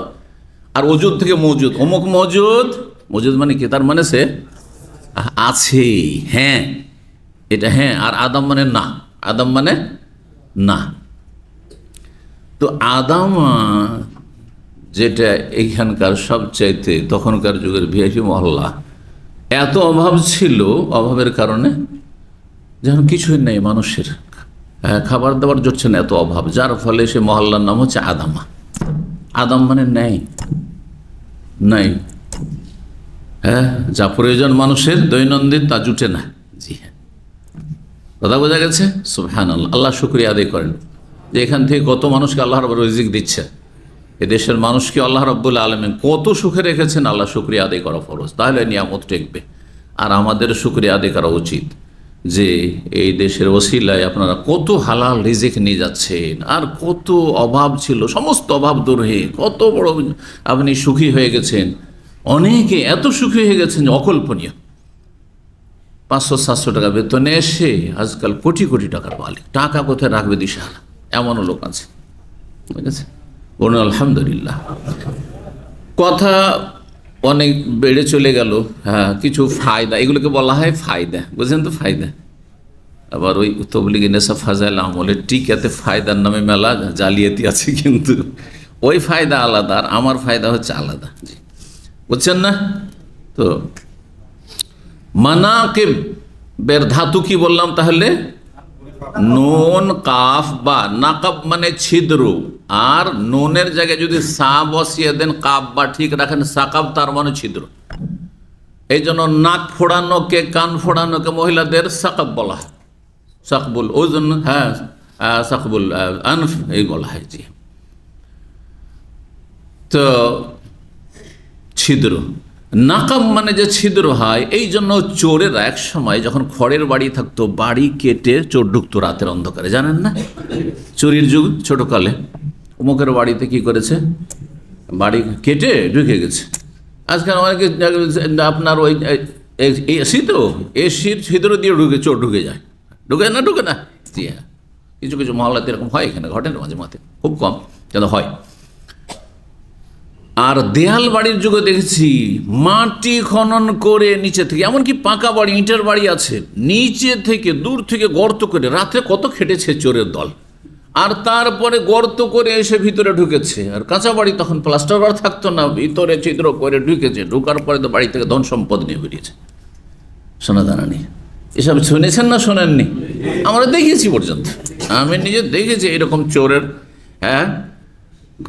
আর অজুদ থেকে মজুদ অমুক মজুদ মজুদ মানে কি তার মানে সে আছে হ্যাঁ এটা হ্যাঁ আর আদম মানে না আদম মানে না তো আদম যেটা এইখানকার সবচাইতে তখনকার যুগের ভিআইপি মহল্লা এত অভাব ছিল অভাবের কারণে যেন কিছুই নেই মানুষের খাবার দাবার জড়ছে না এত অভাব যার ফলে সে মহল্লার নাম হচ্ছে আদামা আদাম মানে নেই নাই হ্যাঁ যা প্রয়োজন মানুষের দৈনন্দিন তা জুটে না জি হ্যাঁ কথা বোঝা গেছে সুফহান আল্লাহ আল্লাহ শুক্রিয়া আদায় করেন যে এখান থেকে কত মানুষকে আল্লাহ রব রিজিক দিচ্ছে দেশের মানুষকে আল্লাহ রব্বুল আলমে কত সুখে রেখেছেন আল্লাহ শুক্রিয়া আদায় করা ফরজ তাহলে নিয়ামত টেকবে আর আমাদের শুক্রিয়া আদায় করা উচিত যে এই দেশের ওসিলায় আপনারা কত হালাল রিজিক নিয়ে যাচ্ছেন আর কত অভাব ছিল সমস্ত অভাব দূর হয়ে কত বড় আপনি সুখী হয়ে গেছেন অনেকে এত সুখী হয়ে গেছেন যে অকল্পনীয় পাঁচশো সাতশো টাকা বেতনে এসে আজকাল কোটি কোটি টাকার মালিক টাকা কোথায় রাখবে দিশাহারা এমনও লোক আছে ঠিক আছে বলুন আলহামদুলিল্লাহ কথা অনেক বেড়ে চলে গেল হ্যাঁ কিছু ফায়দা এগুলোকে বলা হয় ফায়দা বুঝলেন তো ফায়দা আবার ওই তবলিগ নেশা ফাজাইল আমলের টিকাতে ফায়দার নামে মেলা জালিয়াতি আছে কিন্তু ওই ফায়দা আলাদা আর আমার ফায়দা হচ্ছে আলাদা জি বুঝছেন না তো মানাকে বের ধাতু কি বললাম তাহলে নুন কাফ বা নাকাব মানে ছিদ্র আর নুনের জায়গায় যদি সা বসিয়ে দেন কাপ বা ঠিক রাখেন সাকাব তার মানে ছিদ্র এই জন্য নাক ফোড়ানোকে কান ফোড়ানোকে মহিলাদের সাকাব বলা হয় সাকবুল জন্য হ্যাঁ সাকবুল আনফ এই বলা হয় জি তো ছিদ্র নাকাম মানে যে ছিদ্র হয় এই জন্য চোরেরা এক সময় যখন খড়ের বাড়ি থাকতো বাড়ি কেটে চোর ঢুকতো রাতের অন্ধকারে জানেন না চুরির যুগ ছোটকালে অমুকের বাড়িতে কি করেছে বাড়ি কেটে ঢুকে গেছে আজকাল অনেকে আপনার ওই এসি তো এসির ছিদ্র দিয়ে ঢুকে চোর ঢুকে যায় ঢুকে না ঢুকে না হ্যাঁ। কিছু কিছু মহল্লাতে এরকম হয় এখানে ঘটে মাঝে মাঝে খুব কম যেন হয় আর দেয়াল বাড়ির যুগে দেখেছি মাটি খনন করে নিচে থেকে এমনকি পাকা বাড়ি ইটের বাড়ি আছে নিচে থেকে দূর থেকে গর্ত করে রাতে কত খেটেছে চোরের দল আর তারপরে গর্ত করে এসে ভিতরে ঢুকেছে আর কাঁচা বাড়ি তখন প্লাস্টার বাড়ি থাকতো না ভিতরে চিত্র করে ঢুকেছে ঢুকার পরে তো বাড়ি থেকে ধন সম্পদ নিয়ে বেরিয়েছে শোনা জানা নেই এসব শুনেছেন না শোনেননি আমরা দেখেছি পর্যন্ত আমি নিজে দেখেছি এরকম চোরের হ্যাঁ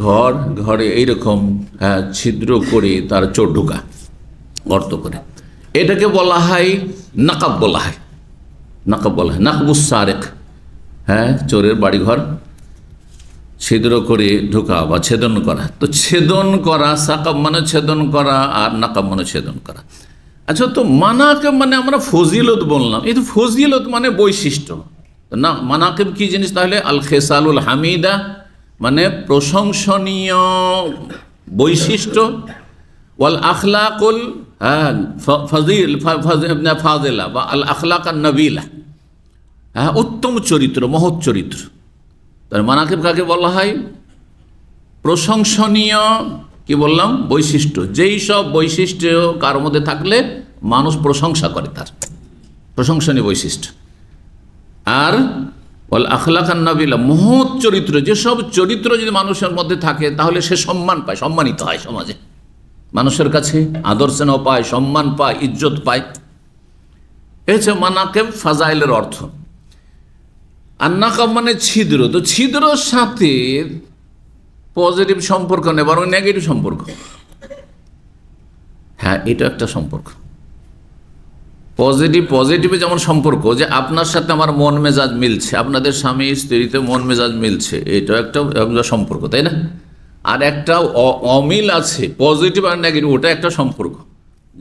ঘর ঘরে এইরকম হ্যাঁ ছিদ্র করে তার চোর ঢোকা গর্ত করে এটাকে বলা হয় নাকাব বলা হয় নাকাব বলা হয় নাকবুস সারেক হ্যাঁ চোরের বাড়িঘর ছিদ্র করে ঢোকা বা ছেদন করা তো ছেদন করা সাকাব মানে ছেদন করা আর নাকাব মানে ছেদন করা আচ্ছা তো মানাকে মানে আমরা ফজিলত বললাম এই তো ফজিলত মানে বৈশিষ্ট্য না মানাকেব কি জিনিস তাহলে আল খেসালুল হামিদা মানে প্রশংসনীয় বৈশিষ্ট্য ওয়াল আখলাকুল হ্যাঁ ফজিল ফাজেলা বা আল আখলাক আর নবীলা হ্যাঁ উত্তম চরিত্র মহৎ চরিত্র তার মানাকিব কাকে বলা হয় প্রশংসনীয় কি বললাম বৈশিষ্ট্য যেই সব বৈশিষ্ট্য কার মধ্যে থাকলে মানুষ প্রশংসা করে তার প্রশংসনীয় বৈশিষ্ট্য আর বল আখলাকান নবিলা মহৎ চরিত্র যেসব চরিত্র যদি মানুষের মধ্যে থাকে তাহলে সে সম্মান পায় সম্মানিত হয় সমাজে মানুষের কাছে আদর্শনাও পায় সম্মান পায় ইজ্জত পায় এছে মানাকে ফাজাইলের অর্থ আন্নাকাব মানে ছিদ্র তো ছিদ্রর সাথে পজিটিভ সম্পর্ক নেই বরং নেগেটিভ সম্পর্ক হ্যাঁ এটা একটা সম্পর্ক পজিটিভ পজিটিভে যেমন সম্পর্ক যে আপনার সাথে আমার মন মেজাজ মিলছে আপনাদের স্বামী স্ত্রীতে মন মেজাজ মিলছে এটা একটা সম্পর্ক তাই না আর একটা অমিল আছে পজিটিভ আর নেগেটিভ ওটা একটা সম্পর্ক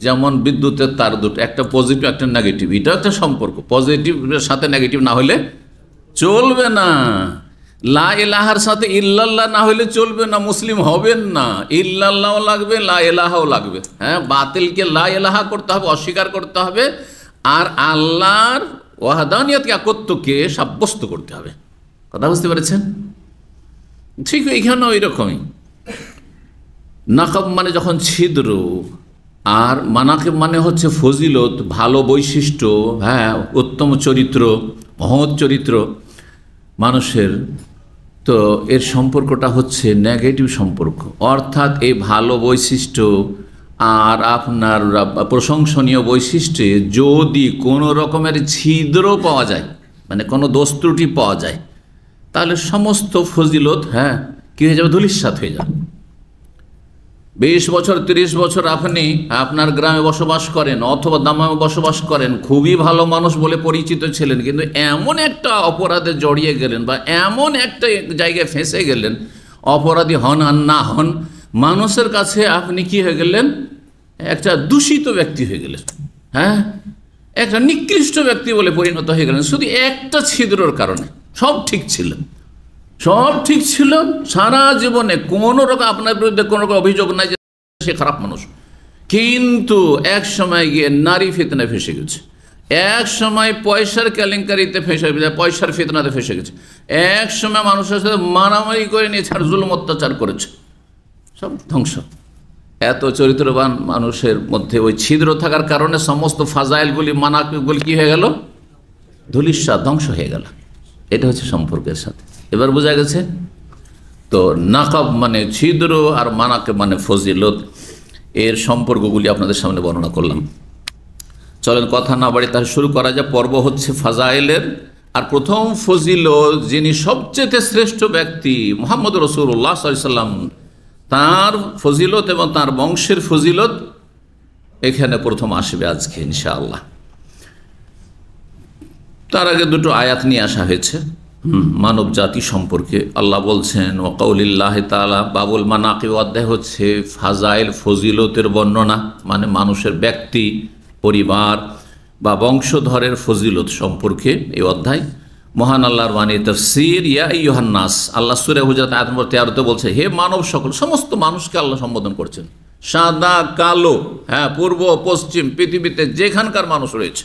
যেমন বিদ্যুতের তার দুটো একটা পজিটিভ একটা নেগেটিভ এটা একটা সম্পর্ক পজিটিভের সাথে নেগেটিভ না হলে চলবে না লা এলাহার সাথে ইল্লাল্লাহ না হলে চলবে না মুসলিম হবেন না ইল্লাল্লাহ লাগবে লা এলাহাও লাগবে হ্যাঁ বাতিলকে লা এলাহা করতে হবে অস্বীকার করতে হবে আর আল্লাহর ওয়াহাদানিয়তকে একত্বকে সাব্যস্ত করতে হবে কথা বুঝতে পেরেছেন ঠিক এখানে ওই রকমই নাকাব মানে যখন ছিদ্র আর মানাকে মানে হচ্ছে ফজিলত ভালো বৈশিষ্ট্য হ্যাঁ উত্তম চরিত্র মহৎ চরিত্র মানুষের তো এর সম্পর্কটা হচ্ছে নেগেটিভ সম্পর্ক অর্থাৎ এই ভালো বৈশিষ্ট্য আর আপনার প্রশংসনীয় বৈশিষ্ট্যে যদি কোনো রকমের ছিদ্র পাওয়া যায় মানে কোনো দোষ পাওয়া যায় তাহলে সমস্ত ফজিলত হ্যাঁ কী হয়ে যাবে ধুলিস্বাত হয়ে যাবে বিশ বছর ৩০ বছর আপনি আপনার গ্রামে বসবাস করেন অথবা দামামে বসবাস করেন খুবই ভালো মানুষ বলে পরিচিত ছিলেন কিন্তু এমন একটা অপরাধে জড়িয়ে গেলেন বা এমন একটা জায়গায় ফেঁসে গেলেন অপরাধী হন আর না হন মানুষের কাছে আপনি কি হয়ে গেলেন একটা দূষিত ব্যক্তি হয়ে গেলেন হ্যাঁ একটা নিকৃষ্ট ব্যক্তি বলে পরিণত হয়ে গেলেন শুধু একটা ছিদ্রর কারণে সব ঠিক ছিলেন সব ঠিক ছিল সারা জীবনে কোনো রকম আপনার বিরুদ্ধে কোনো রকম অভিযোগ নাই যে সে খারাপ মানুষ কিন্তু এক সময় গিয়ে নারী ফিতনায় ফেসে গেছে এক সময় পয়সার কেলেঙ্কারিতে ফেসে গেছে পয়সার ফিতনাতে ফেসে গেছে এক সময় মানুষের সাথে মারামারি করে নিয়েছে আর জুলুম অত্যাচার করেছে সব ধ্বংস এত চরিত্রবান মানুষের মধ্যে ওই ছিদ্র থাকার কারণে সমস্ত ফাজাইলগুলি মানাকগুলি কী হয়ে গেল ধুলিস্বা ধ্বংস হয়ে গেল এটা হচ্ছে সম্পর্কের সাথে এবার বোঝা গেছে তো নাকাব মানে ছিদ্র আর মানাকে মানে ফজিলত এর সম্পর্কগুলি আপনাদের সামনে বর্ণনা করলাম চলেন কথা না বাড়ি তার শুরু করা যায় পর্ব হচ্ছে ফাজাইলের আর প্রথম ফজিল যিনি সবচেয়ে শ্রেষ্ঠ ব্যক্তি মোহাম্মদ রসুল্লাহ সাল্লাম তার ফজিলত এবং তার বংশের ফজিলত এখানে প্রথম আসবে আজকে ইনশাআল্লাহ তার আগে দুটো আয়াত নিয়ে আসা হয়েছে মানব জাতি সম্পর্কে আল্লাহ বলছেন ওকাউলিল্লাহ তালা বাবুল মানাকে অধ্যায় হচ্ছে ফাজাইল ফজিলতের বর্ণনা মানে মানুষের ব্যক্তি পরিবার বা বংশধরের ফজিলত সম্পর্কে এই অধ্যায় মহান আল্লাহর বাণী সির ইয়া ইহান্নাস আল্লাহ সুরে হুজাত আয়াত নম্বর তেরোতে বলছে হে মানব সকল সমস্ত মানুষকে আল্লাহ সম্বোধন করছেন সাদা কালো হ্যাঁ পূর্ব পশ্চিম পৃথিবীতে যেখানকার মানুষ রয়েছে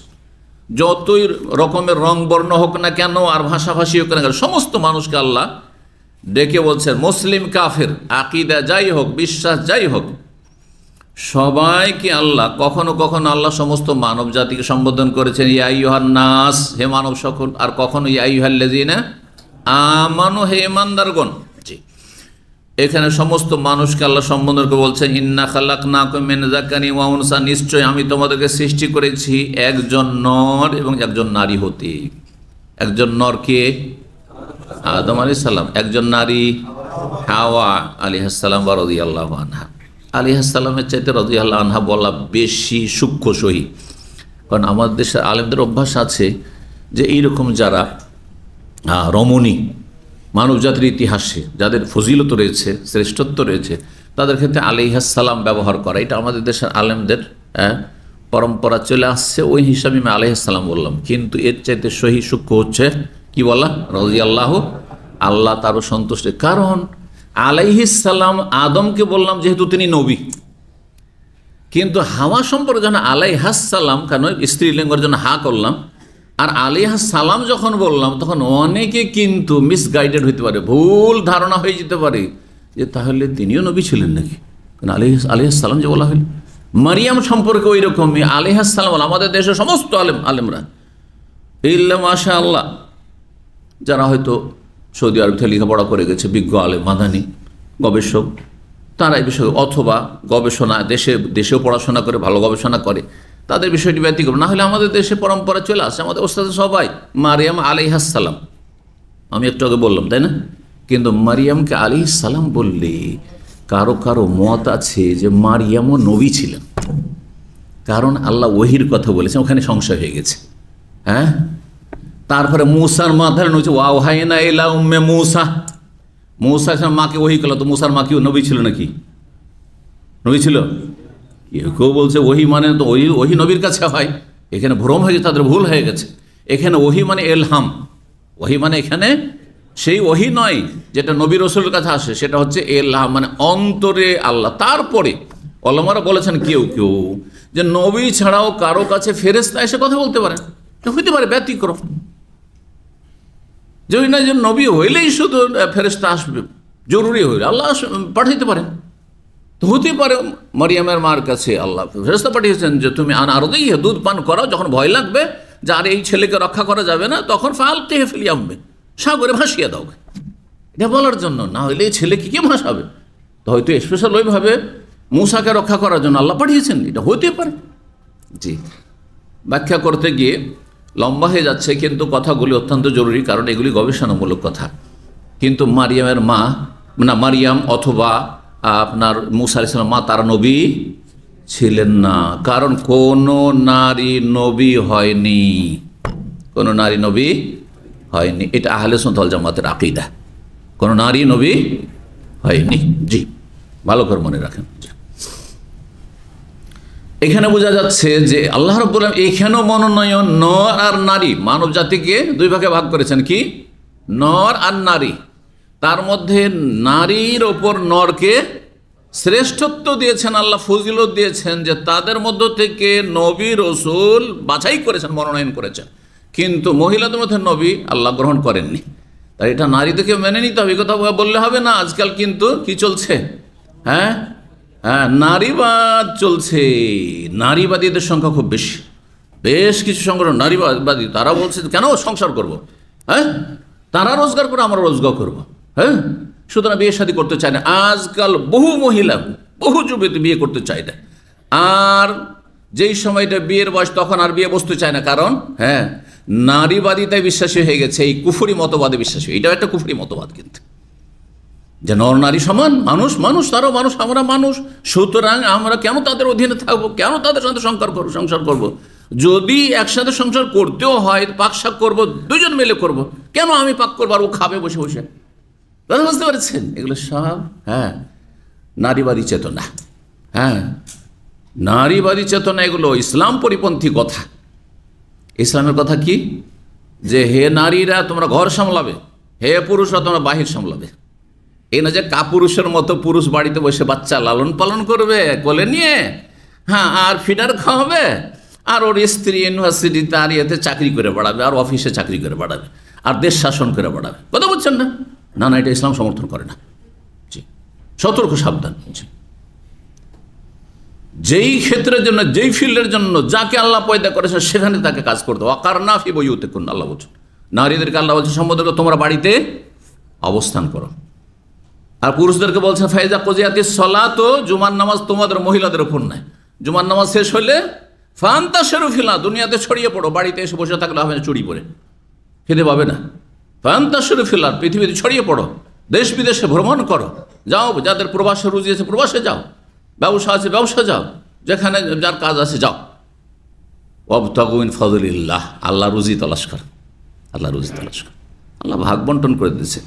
যতই রকমের রং বর্ণ হোক না কেন আর ভাষাভাষী হোক না কেন সমস্ত মানুষকে আল্লাহ ডেকে বলছেন মুসলিম কাফের আকিদা যাই হোক বিশ্বাস যাই হোক সবাইকে আল্লাহ কখনো কখনো আল্লাহ সমস্ত মানব জাতিকে সম্বোধন করেছেন ইয়াইহার নাস হে মানব সকল আর কখনো না আমানো হে ইমানদারগণ এখানে সমস্ত মানুষকে আল্লাহ সম্বন্ধকে বলছেন ইন্না খালাক না মেনজাকানি ওয়াউনসা নিশ্চয় আমি তোমাদেরকে সৃষ্টি করেছি একজন নর এবং একজন নারী হতে একজন কে আদম আলি সাল্লাম একজন নারী হাওয়া আলী হাসালাম বা রদি আল্লাহ আনহা আলী হাসালামের চাইতে রদি আল্লাহ আনহা বলা বেশি সূক্ষ্ম সহি কারণ আমাদের দেশের আলেমদের অভ্যাস আছে যে এইরকম যারা রমণী জাতির ইতিহাসে যাদের ফজিলত রয়েছে শ্রেষ্ঠত্ব রয়েছে তাদের ক্ষেত্রে আলিহাসালাম ব্যবহার করা এটা আমাদের দেশের আলেমদের হ্যাঁ, পরম্পরা চলে আসছে ওই হিসাবে আমি আলিহাসালাম বললাম কিন্তু এর চাইতে সহি সূক্ষ্ম হচ্ছে কি বলা রাজি আল্লাহ আল্লাহ তারও সন্তুষ্ট কারণ আলাইহিসাল্লাম আদমকে বললাম যেহেতু তিনি নবী কিন্তু হাওয়া সম্পর্কে যখন আলাইহাসাল্লাম কেন লিঙ্গর জন্য হা করলাম আর আলিহা সালাম যখন বললাম তখন অনেকে কিন্তু মিসগাইডেড হইতে পারে ভুল ধারণা হয়ে যেতে পারে যে তাহলে তিনিও নবী ছিলেন নাকি আলি আলিহা সালাম যে বলা হইল মারিয়াম সম্পর্কে ওই রকমই আলিহাস সালাম আমাদের দেশের সমস্ত আলেম আলেমরা ইল্লা মাশা আল্লাহ যারা হয়তো সৌদি আরব থেকে লেখাপড়া করে গেছে বিজ্ঞ আলেম মাদানি গবেষক তারা এই বিষয়ে অথবা গবেষণা দেশে দেশেও পড়াশোনা করে ভালো গবেষণা করে তাদের বিষয়টি ব্যতিক্রম না হলে আমাদের দেশে পরম্পরা চলে আসে আমাদের ওস্তাদ সবাই মারিয়াম আলিহাসালাম আমি একটু আগে বললাম তাই না কিন্তু মারিয়ামকে আলি সালাম বললে কারো কারো মত আছে যে মারিয়ামও নবী ছিলেন কারণ আল্লাহ ওহির কথা বলেছে ওখানে সংশয় হয়ে গেছে হ্যাঁ তারপরে মূসার মাথার নচে ওয়াও হাইনা এলা উম্মে মূসা মূসা মাকে ওহি কল তো মূসার মা নবী ছিল নাকি নবী ছিল কেউ কেউ বলছে ওহি মানে তো ওই ওহি নবীর কাছে হয় এখানে ভ্রম হয়ে গেছে তাদের ভুল হয়ে গেছে এখানে ওহি মানে এলহাম ওহি মানে এখানে সেই ওহি নয় যেটা নবী রসুলের কাছে আসে সেটা হচ্ছে এলহাম মানে অন্তরে আল্লাহ তারপরে অলমারা বলেছেন কেউ কেউ যে নবী ছাড়াও কারো কাছে ফেরেস্তা এসে কথা বলতে পারে হইতে পারে ব্যতিক্রম ওই না যে নবী হইলেই শুধু ফেরেস্তা আসবে জরুরি হইলে আল্লাহ পাঠাইতে পারেন তো হতে পারে মরিয়ামের মার কাছে আল্লাহ ফেরস্তা পাঠিয়েছেন যে তুমি আন আরদেই দুধ পান করো যখন ভয় লাগবে যে আর এই ছেলেকে রক্ষা করা যাবে না তখন ফাল তেহে ফেলিয়ামবে সাগরে ভাসিয়ে দাও এটা বলার জন্য না হলে এই ছেলেকে কে ভাসাবে তো হয়তো স্পেশাল ওইভাবে মূষাকে রক্ষা করার জন্য আল্লাহ পাঠিয়েছেন এটা হতে পারে জি ব্যাখ্যা করতে গিয়ে লম্বা হয়ে যাচ্ছে কিন্তু কথাগুলি অত্যন্ত জরুরি কারণ এগুলি গবেষণামূলক কথা কিন্তু মারিয়ামের মা না মারিয়াম অথবা আপনার মুসার ইসলাম মা তার নবী ছিলেন না কারণ কোনো নারী নবী হয়নি কোনো নারী নবী হয়নি এটা আহলে সন্তল জামাতের আকিদা কোনো নারী নবী হয়নি জি ভালো করে মনে রাখেন এখানে বোঝা যাচ্ছে যে আল্লাহ রবুল্লাম এখানেও মনোনয়ন নর আর নারী মানব জাতিকে দুই ভাগে ভাগ করেছেন কি নর আর নারী তার মধ্যে নারীর ওপর নরকে শ্রেষ্ঠত্ব দিয়েছেন আল্লাহ ফজিলত দিয়েছেন যে তাদের মধ্য থেকে নবী রসুল বাছাই করেছেন মনোনয়ন করেছেন কিন্তু মহিলাদের মধ্যে নবী আল্লাহ গ্রহণ করেননি তাই এটা নারীদেরকে মেনে নিতে হবে কথা বললে হবে না আজকাল কিন্তু কি চলছে হ্যাঁ হ্যাঁ নারীবাদ চলছে নারীবাদীদের সংখ্যা খুব বেশি বেশ কিছু সংগঠন নারীবাদবাদী তারা বলছে কেন সংসার করব হ্যাঁ তারা রোজগার করে আমরা রোজগার করব হ্যাঁ সুতরাং বিয়ে শাদী করতে চায় না আজকাল বহু মহিলা বহু যুবতী বিয়ে করতে চায় না আর যেই সময়টা বিয়ের বয়স তখন আর বিয়ে বসতে চায় না কারণ হ্যাঁ নারীবাদিতায় বিশ্বাসী হয়ে গেছে এই কুফুরি মতবাদে বিশ্বাসী এটাও একটা কুফুরি মতবাদ কিন্তু যে নর নারী সমান মানুষ মানুষ তারও মানুষ আমরা মানুষ সুতরাং আমরা কেন তাদের অধীনে থাকবো কেন তাদের সাথে সংসার করবো সংসার করবো যদি একসাথে সংসার করতেও হয় পাকশাক করবো দুজন মিলে করব কেন আমি পাক করবো আর ও খাবে বসে বসে কথা বুঝতে পারছেন এগুলো সব হ্যাঁ নারীবাদী চেতনা হ্যাঁ নারীবাদী চেতনা এগুলো ইসলাম পরিপন্থী কথা ইসলামের কথা কি যে হে নারীরা তোমরা ঘর সামলাবে হে পুরুষরা তোমরা বাহির সামলাবে এই না যে কাপুরুষের মতো পুরুষ বাড়িতে বসে বাচ্চা লালন পালন করবে কোলে নিয়ে হ্যাঁ আর ফিডার খাওয়াবে আর ওর স্ত্রী ইউনিভার্সিটিতে আর ইয়েতে চাকরি করে বাড়াবে আর অফিসে চাকরি করে বাড়াবে আর দেশ শাসন করে বাড়াবে কথা বলছেন না না না এটা ইসলাম সমর্থন করে না জি সতর্ক সাবধান যেই ক্ষেত্রের জন্য যেই ফিল্ডের জন্য যাকে আল্লাহ পয়দা করেছে সেখানে তাকে কাজ করতে অকার না ফি উত্তে করুন আল্লাহ বলছেন নারীদেরকে আল্লাহ বলছে সম্বোধ তোমরা বাড়িতে অবস্থান করো আর পুরুষদেরকে বলছেন ফাইজা কোজিয়াতি সলা তো জুমার নামাজ তোমাদের মহিলাদের উপর নাই জুমার নামাজ শেষ হলে ফান্তা সেরু ফিলা দুনিয়াতে ছড়িয়ে পড়ো বাড়িতে এসে বসে থাকলে হবে চুরি পড়ে খেতে পাবে না পান্তাসরে ফেলার পৃথিবীতে ছড়িয়ে পড়ো দেশ বিদেশে ভ্রমণ করো যাও যাদের প্রবাসে রুজি আছে প্রবাসে যাও ব্যবসা আছে ব্যবসা যাও যেখানে যার কাজ আছে যাও অবতগুইন ফজলিল্লাহ আল্লাহ রুজি তলাশ কর আল্লাহ রুজি তলাশ কর আল্লাহ ভাগ বন্টন করে দিয়েছে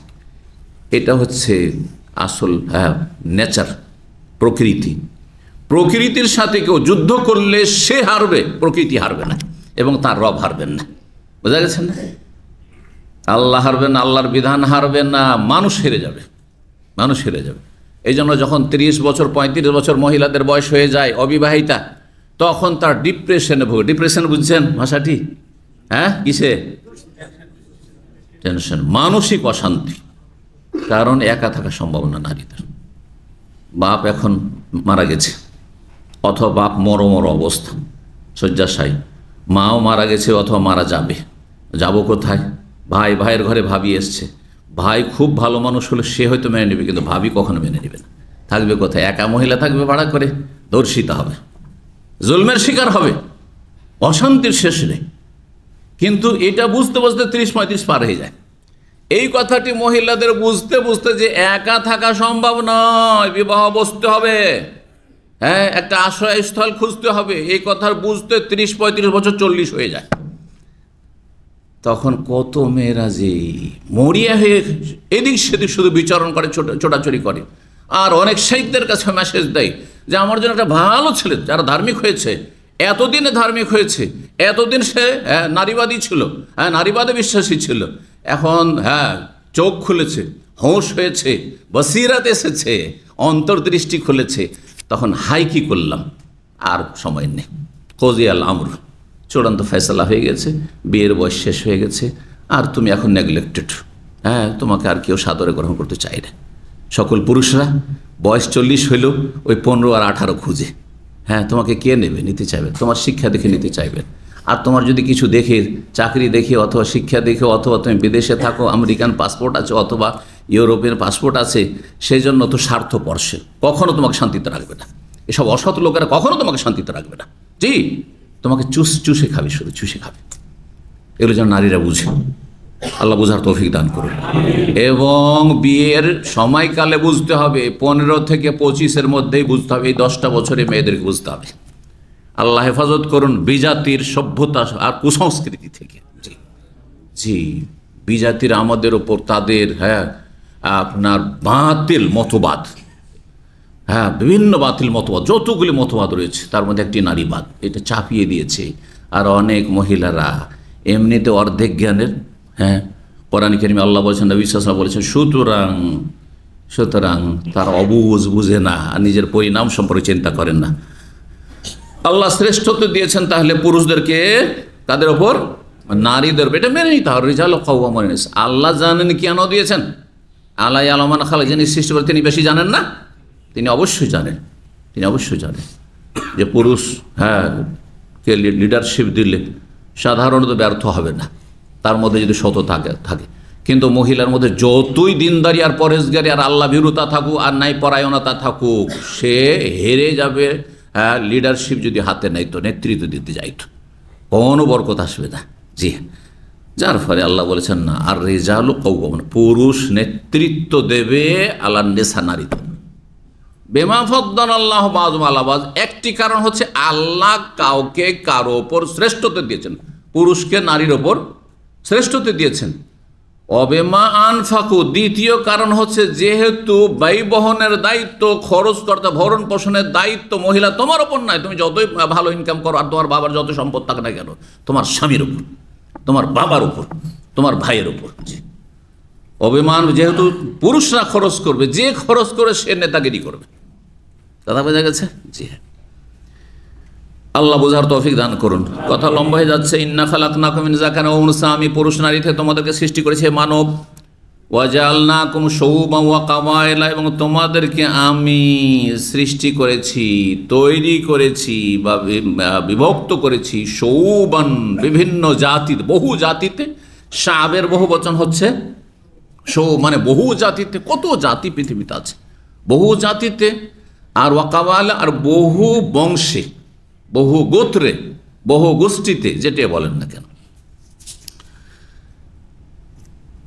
এটা হচ্ছে আসল হ্যাঁ নেচার প্রকৃতি প্রকৃতির সাথে কেউ যুদ্ধ করলে সে হারবে প্রকৃতি হারবে না এবং তার রব হারবেন না বোঝা গেছেন না আল্লাহ হারবে না আল্লাহর বিধান হারবে না মানুষ হেরে যাবে মানুষ হেরে যাবে এই জন্য যখন ৩০ বছর ৩৫ বছর মহিলাদের বয়স হয়ে যায় অবিবাহিতা তখন তার ডিপ্রেশনে ভোগে ডিপ্রেশন বুঝছেন ভাষাটি হ্যাঁ কিসে টেনশন মানসিক অশান্তি কারণ একা থাকা সম্ভাবনা নারীদের বাপ এখন মারা গেছে অথবা বাপ মরমর অবস্থা শয্যাশায়ী মাও মারা গেছে অথবা মারা যাবে যাব কোথায় ভাই ভাইয়ের ঘরে ভাবি এসছে ভাই খুব ভালো মানুষ হলে সে হয়তো মেনে নেবে কিন্তু ভাবি কখনো মেনে নেবে না থাকবে কোথায় একা মহিলা থাকবে ভাড়া করে দর্শিতা হবে জুলমের শিকার হবে অশান্তির শেষ নেই কিন্তু এটা বুঝতে বুঝতে তিরিশ পঁয়ত্রিশ পার হয়ে যায় এই কথাটি মহিলাদের বুঝতে বুঝতে যে একা থাকা সম্ভব নয় বিবাহ বসতে হবে হ্যাঁ একটা আশ্রয়স্থল খুঁজতে হবে এই কথার বুঝতে তিরিশ পঁয়ত্রিশ বছর চল্লিশ হয়ে যায় তখন কত মেয়েরা যে মরিয়া হয়ে এদিক সেদিক শুধু বিচরণ করে ছোটাছুটি করে আর অনেক শেখদের কাছে মেসেজ দেয় যে আমার জন্য একটা ভালো ছেলে যারা ধার্মিক হয়েছে এতদিনে ধার্মিক হয়েছে এতদিন সে হ্যাঁ নারীবাদী ছিল হ্যাঁ নারীবাদে বিশ্বাসী ছিল এখন হ্যাঁ চোখ খুলেছে হোঁশ হয়েছে বসিরাত এসেছে অন্তর্দৃষ্টি খুলেছে তখন হাই কি করলাম আর সময় নেই কজিয়াল আমরু চূড়ান্ত ফেসলা হয়ে গেছে বিয়ের বয়স শেষ হয়ে গেছে আর তুমি এখন নেগলেক্টেড হ্যাঁ তোমাকে আর কেউ সাদরে গ্রহণ করতে চায় না সকল পুরুষরা বয়স চল্লিশ হইল ওই পনেরো আর আঠারো খুঁজে হ্যাঁ তোমাকে কে নেবে নিতে চাইবে তোমার শিক্ষা দেখে নিতে চাইবে আর তোমার যদি কিছু দেখে চাকরি দেখে অথবা শিক্ষা দেখে অথবা তুমি বিদেশে থাকো আমেরিকান পাসপোর্ট আছে অথবা ইউরোপের পাসপোর্ট আছে সেই জন্য তো পড়ছে কখনো তোমাকে শান্তিতে রাখবে না এসব অসৎ লোকেরা কখনো তোমাকে শান্তিতে রাখবে না জি তোমাকে চুষ চুষে খাবে শুধু চুষে খাবে এগুলো যেন নারীরা বুঝে আল্লাহ বুঝার তৌফিক দান করুন এবং বিয়ের সময়কালে বুঝতে হবে পনেরো থেকে পঁচিশের মধ্যেই বুঝতে হবে এই দশটা বছরে মেয়েদেরকে বুঝতে হবে আল্লাহ হেফাজত করুন বিজাতির সভ্যতা আর কুসংস্কৃতি থেকে জি জি বিজাতির আমাদের ওপর তাদের হ্যাঁ আপনার বাতিল মতবাদ হ্যাঁ বিভিন্ন বাতিল মতবাদ যতগুলি মতবাদ রয়েছে তার মধ্যে একটি নারীবাদ এটা চাপিয়ে দিয়েছে আর অনেক মহিলারা এমনিতে অর্ধেক জ্ঞানের হ্যাঁ কোরআন কেরিমি আল্লাহ বলছেন বিশ্বাসরা বলেছেন সুতরাং সুতরাং তার অবুজ বুঝে না আর নিজের পরিণাম সম্পর্কে চিন্তা করেন না আল্লাহ শ্রেষ্ঠত্ব দিয়েছেন তাহলে পুরুষদেরকে তাদের ওপর নারীদের এটা মেনে নিতে হবে রিজাল আল্লাহ জানেন কেন দিয়েছেন আল্লাহ আলমান খালা যিনি সৃষ্টি করে তিনি বেশি জানেন না তিনি অবশ্যই জানেন তিনি অবশ্যই জানেন যে পুরুষ হ্যাঁ কে লিডারশিপ দিলে সাধারণত ব্যর্থ হবে না তার মধ্যে যদি শত থাকে থাকে কিন্তু মহিলার মধ্যে যতই দিনদারি আর পরেশগারি আর আল্লাহ বিরুতা থাকুক আর নাই পরায়ণতা থাকুক সে হেরে যাবে হ্যাঁ লিডারশিপ যদি হাতে নেই তো নেতৃত্ব দিতে যাইত কোনো বরকত আসবে না জি যার ফলে আল্লাহ বলেছেন না আর রেজালও কৌ মানে পুরুষ নেতৃত্ব দেবে আল্লাহ নেশা নারীতে বেমাফদ্দান আল্লাহ বাজম আলাবাজ একটি কারণ হচ্ছে আল্লাহ কাউকে কারো ওপর শ্রেষ্ঠত্ব দিয়েছেন পুরুষকে নারীর ওপর শ্রেষ্ঠত্ব দিয়েছেন অবেমা ফাঁকু দ্বিতীয় কারণ হচ্ছে যেহেতু ব্যয় বহনের দায়িত্ব খরচ কর্তা ভরণ পোষণের দায়িত্ব মহিলা তোমার ওপর নয় তুমি যতই ভালো ইনকাম করো আর তোমার বাবার যত সম্পদ থাকে না কেন তোমার স্বামীর উপর তোমার বাবার উপর তোমার ভাইয়ের উপর অবেমান যেহেতু পুরুষরা খরচ করবে যে খরচ করে সে নেতাগিরি করবে দাদা বোঝা গেছে জি হ্যাঁ আল্লাহ বোঝার তৌফিক দান করুন কথা লম্বা হয়ে যাচ্ছে ইন্না খালাক নাকুমিন জাকানা উনসা আমি পুরুষ নারী থেকে তোমাদেরকে সৃষ্টি করেছে মানব ওয়াজাল না কুম সৌবা ওয়া কামায়লা এবং তোমাদেরকে আমি সৃষ্টি করেছি তৈরি করেছি বা বিভক্ত করেছি সৌবান বিভিন্ন জাতিতে বহু জাতিতে সাবের বহু বচন হচ্ছে সৌ মানে বহু জাতিতে কত জাতি পৃথিবীতে আছে বহু জাতিতে আর ওয়াকাওয়ালা আর বহু বংশে বহু গোত্রে বহু গোষ্ঠীতে যেটি বলেন না কেন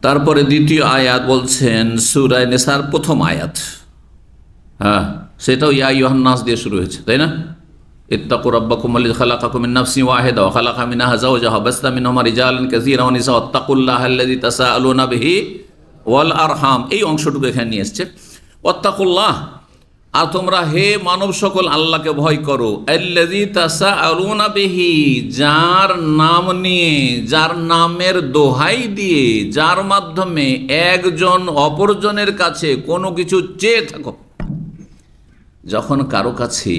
তারপরে দ্বিতীয় আয়াত বলছেন সুরায় নেসার প্রথম আয়াত হ্যাঁ সেটাও ইয়া ইহান্নাস দিয়ে শুরু হয়েছে তাই না ইত্তাকু রব্বাকুম আল্লি খালাকাকুম মিন নাফসিন ওয়াহিদা ওয়া খালাকা মিনহা যাওজাহা বাসতা মিনহুমা রিজালান কাসীরা ওয়া নিসা ওয়াত্তাকুল্লাহ তাসা তাসাআলুনা বিহি ওয়াল আরহাম এই অংশটুকু এখানে নিয়ে এসেছে ওয়াত্তাকুল্লাহ আর তোমরা হে মানব সকল আল্লাহকে ভয় করো বিহি যার নাম নিয়ে যার নামের দোহাই দিয়ে যার মাধ্যমে একজন অপরজনের কাছে কোনো কিছু চেয়ে থাকো যখন কারো কাছে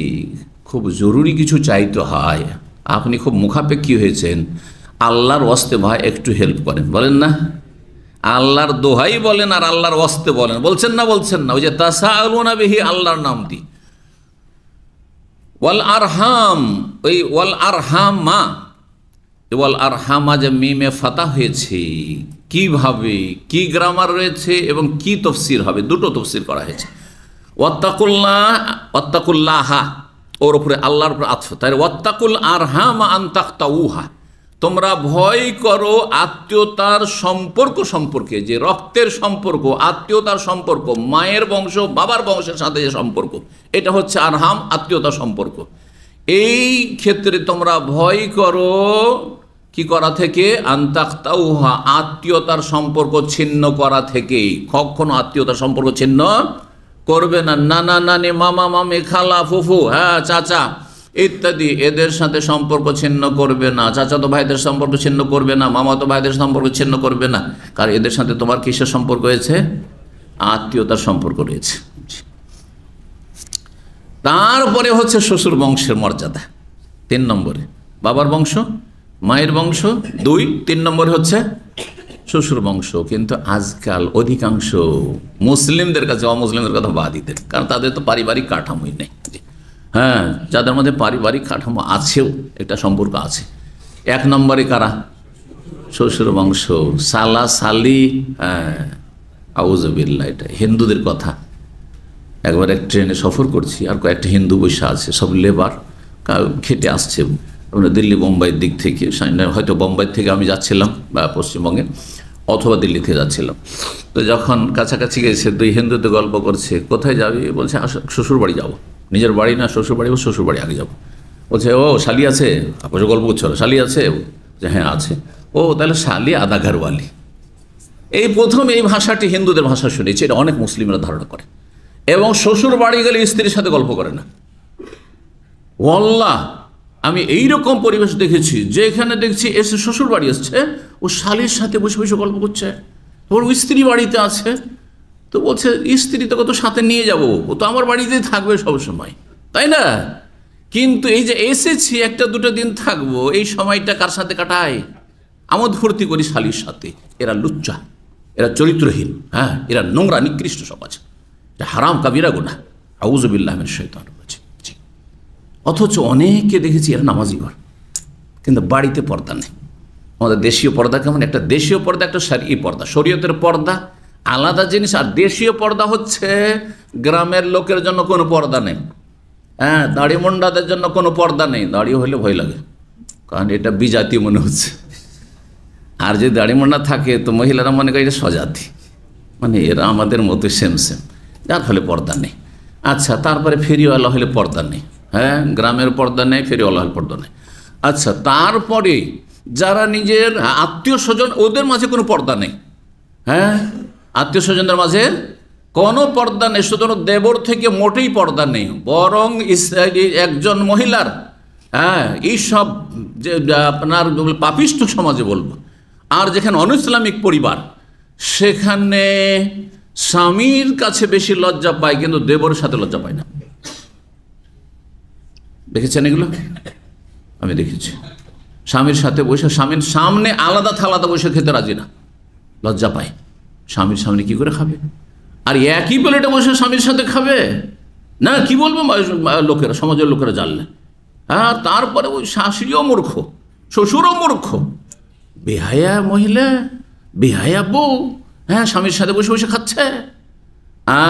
খুব জরুরি কিছু চাইতে হয় আপনি খুব মুখাপেক্ষী হয়েছেন আল্লাহর অস্তে ভাই একটু হেল্প করেন বলেন না আল্লাহর দোহাই বলেন আর আল্লাহর অস্তে বলেন বলছেন না বলছেন না ওই যে তাসা আলোনা বেহি আল্লাহর নাম দি ওয়াল আর হাম ওই ওয়াল আর হামা ওয়াল আর হামা যে মিমে ফাতা হয়েছে কিভাবে কি গ্রামার রয়েছে এবং কি তফসির হবে দুটো তফসির করা হয়েছে ওয়াত্তাকুল্লাহ ওয়াত্তাকুল্লাহা ওর উপরে আল্লাহর উপরে আত্ম তাই ওয়াত্তাকুল হাম আন্তাক্তা উহা তোমরা ভয় করো আত্মীয়তার সম্পর্ক সম্পর্কে যে রক্তের সম্পর্ক আত্মীয়তার সম্পর্ক মায়ের বংশ বাবার বংশের সাথে যে সম্পর্ক এটা হচ্ছে আরহাম আত্মীয়তা সম্পর্ক এই ক্ষেত্রে তোমরা ভয় করো কি করা থেকে আন্তাক্তাউহা আত্মীয়তার সম্পর্ক ছিন্ন করা থেকেই কখনো আত্মীয়তার সম্পর্ক ছিন্ন করবে না নানা নানি মামা মামি খালা ফুফু হ্যাঁ চাচা ইত্যাদি এদের সাথে সম্পর্ক ছিন্ন করবে না চাচাতো ভাইদের সম্পর্ক ছিন্ন করবে না মামাতো ভাইদের সম্পর্ক ছিন্ন করবে না কারণ এদের সাথে তোমার কিসের সম্পর্ক রয়েছে আত্মীয়তার সম্পর্ক রয়েছে তারপরে হচ্ছে শ্বশুর বংশের মর্যাদা তিন নম্বরে বাবার বংশ মায়ের বংশ দুই তিন নম্বরে হচ্ছে শ্বশুর বংশ কিন্তু আজকাল অধিকাংশ মুসলিমদের কাছে অমুসলিমদের কথা বাদ দিতেন কারণ তাদের তো পারিবারিক কাঠামোই নেই হ্যাঁ যাদের মধ্যে পারিবারিক কাঠামো আছেও একটা সম্পর্ক আছে এক নম্বরে কারা শ্বশুর বংশ সালা সালি হ্যাঁ, আউজবিল্লা এটা হিন্দুদের কথা একবার এক ট্রেনে সফর করছি আর কয়েকটা হিন্দু বৈশা আছে সব লেবার খেটে আসছে দিল্লি বোম্বাইয়ের দিক থেকে হয়তো বোম্বাই থেকে আমি যাচ্ছিলাম বা পশ্চিমবঙ্গে অথবা দিল্লিতে যাচ্ছিলাম তো যখন কাছাকাছি গেছে দুই হিন্দুতে গল্প করছে কোথায় যাবি বলছে শ্বশুর বাড়ি যাবো নিজের বাড়ি না শ্বশুর বাড়ি শ্বশুর বাড়ি আগে যাবো বলছে ও শালি আছে আপনার গল্প করছো শালি আছে যে হ্যাঁ আছে ও তাহলে শালি আদা ঘরওয়ালি এই প্রথম এই ভাষাটি হিন্দুদের ভাষা শুনেছি এটা অনেক মুসলিমরা ধারণা করে এবং শ্বশুর বাড়ি গেলে স্ত্রীর সাথে গল্প করে না ওল্লাহ আমি এই রকম পরিবেশ দেখেছি যে এখানে দেখছি এসে শ্বশুর বাড়ি আসছে ও শালির সাথে বসে বসে গল্প করছে ওর স্ত্রী বাড়িতে আছে তো বলছে স্ত্রী তোকে তো সাথে নিয়ে যাব ও তো আমার বাড়িতেই থাকবে সব সময় তাই না কিন্তু এই যে এসেছি একটা দুটো দিন থাকবো এই সময়টা কার সাথে কাটায় আমোদ ভর্তি করি শালির সাথে এরা লুচ্চা এরা চরিত্রহীন হ্যাঁ এরা নোংরা নিকৃষ্ট সমাজ এটা হারাম কাবিরা গোনা আউজবিল্লাহ শৈতান অথচ অনেককে দেখেছি এরা নামাজি ঘর কিন্তু বাড়িতে পর্দা নেই আমাদের দেশীয় পর্দা কেমন একটা দেশীয় পর্দা একটা সারি পর্দা শরীয়তের পর্দা আলাদা জিনিস আর দেশীয় পর্দা হচ্ছে গ্রামের লোকের জন্য কোনো পর্দা নেই হ্যাঁ দাড়ি মুন্ডাদের জন্য কোনো পর্দা নেই দাড়ি হইলে ভয় লাগে কারণ এটা বিজাতি মনে হচ্ছে আর যদি দাড়ি মুন্ডা থাকে তো মহিলারা মনে করে এটা স্বজাতি মানে এরা আমাদের মতো সেম সেম যার ফলে পর্দা নেই আচ্ছা তারপরে ফেরিওয়ালা হলে পর্দা নেই হ্যাঁ গ্রামের পর্দা নেই অলাহল পর্দা নেই আচ্ছা তারপরে যারা নিজের আত্মীয় স্বজন ওদের মাঝে কোনো পর্দা নেই হ্যাঁ আত্মীয় স্বজনদের মাঝে কোনো পর্দা নেই সুতরাং দেবর থেকে মোটেই পর্দা নেই বরং একজন মহিলার হ্যাঁ এইসব যে আপনার পাপিষ্ট সমাজে বলবো আর যেখানে অন ইসলামিক পরিবার সেখানে স্বামীর কাছে বেশি লজ্জা পায় কিন্তু দেবরের সাথে লজ্জা পায় না দেখেছেন এগুলো আমি দেখেছি স্বামীর সাথে বসে স্বামীর সামনে আলাদা থালাদা বসে খেতে রাজি না লজ্জা পায় স্বামীর সামনে কি করে খাবে আর একই প্লেটে বসে স্বামীর সাথে খাবে না কি বলবো লোকেরা সমাজের লোকেরা জানলে আর তারপরে ওই শাশুড়িও মূর্খ শ্বশুরও মূর্খ বেহায়া মহিলা বেহায়া বউ হ্যাঁ স্বামীর সাথে বসে বসে খাচ্ছে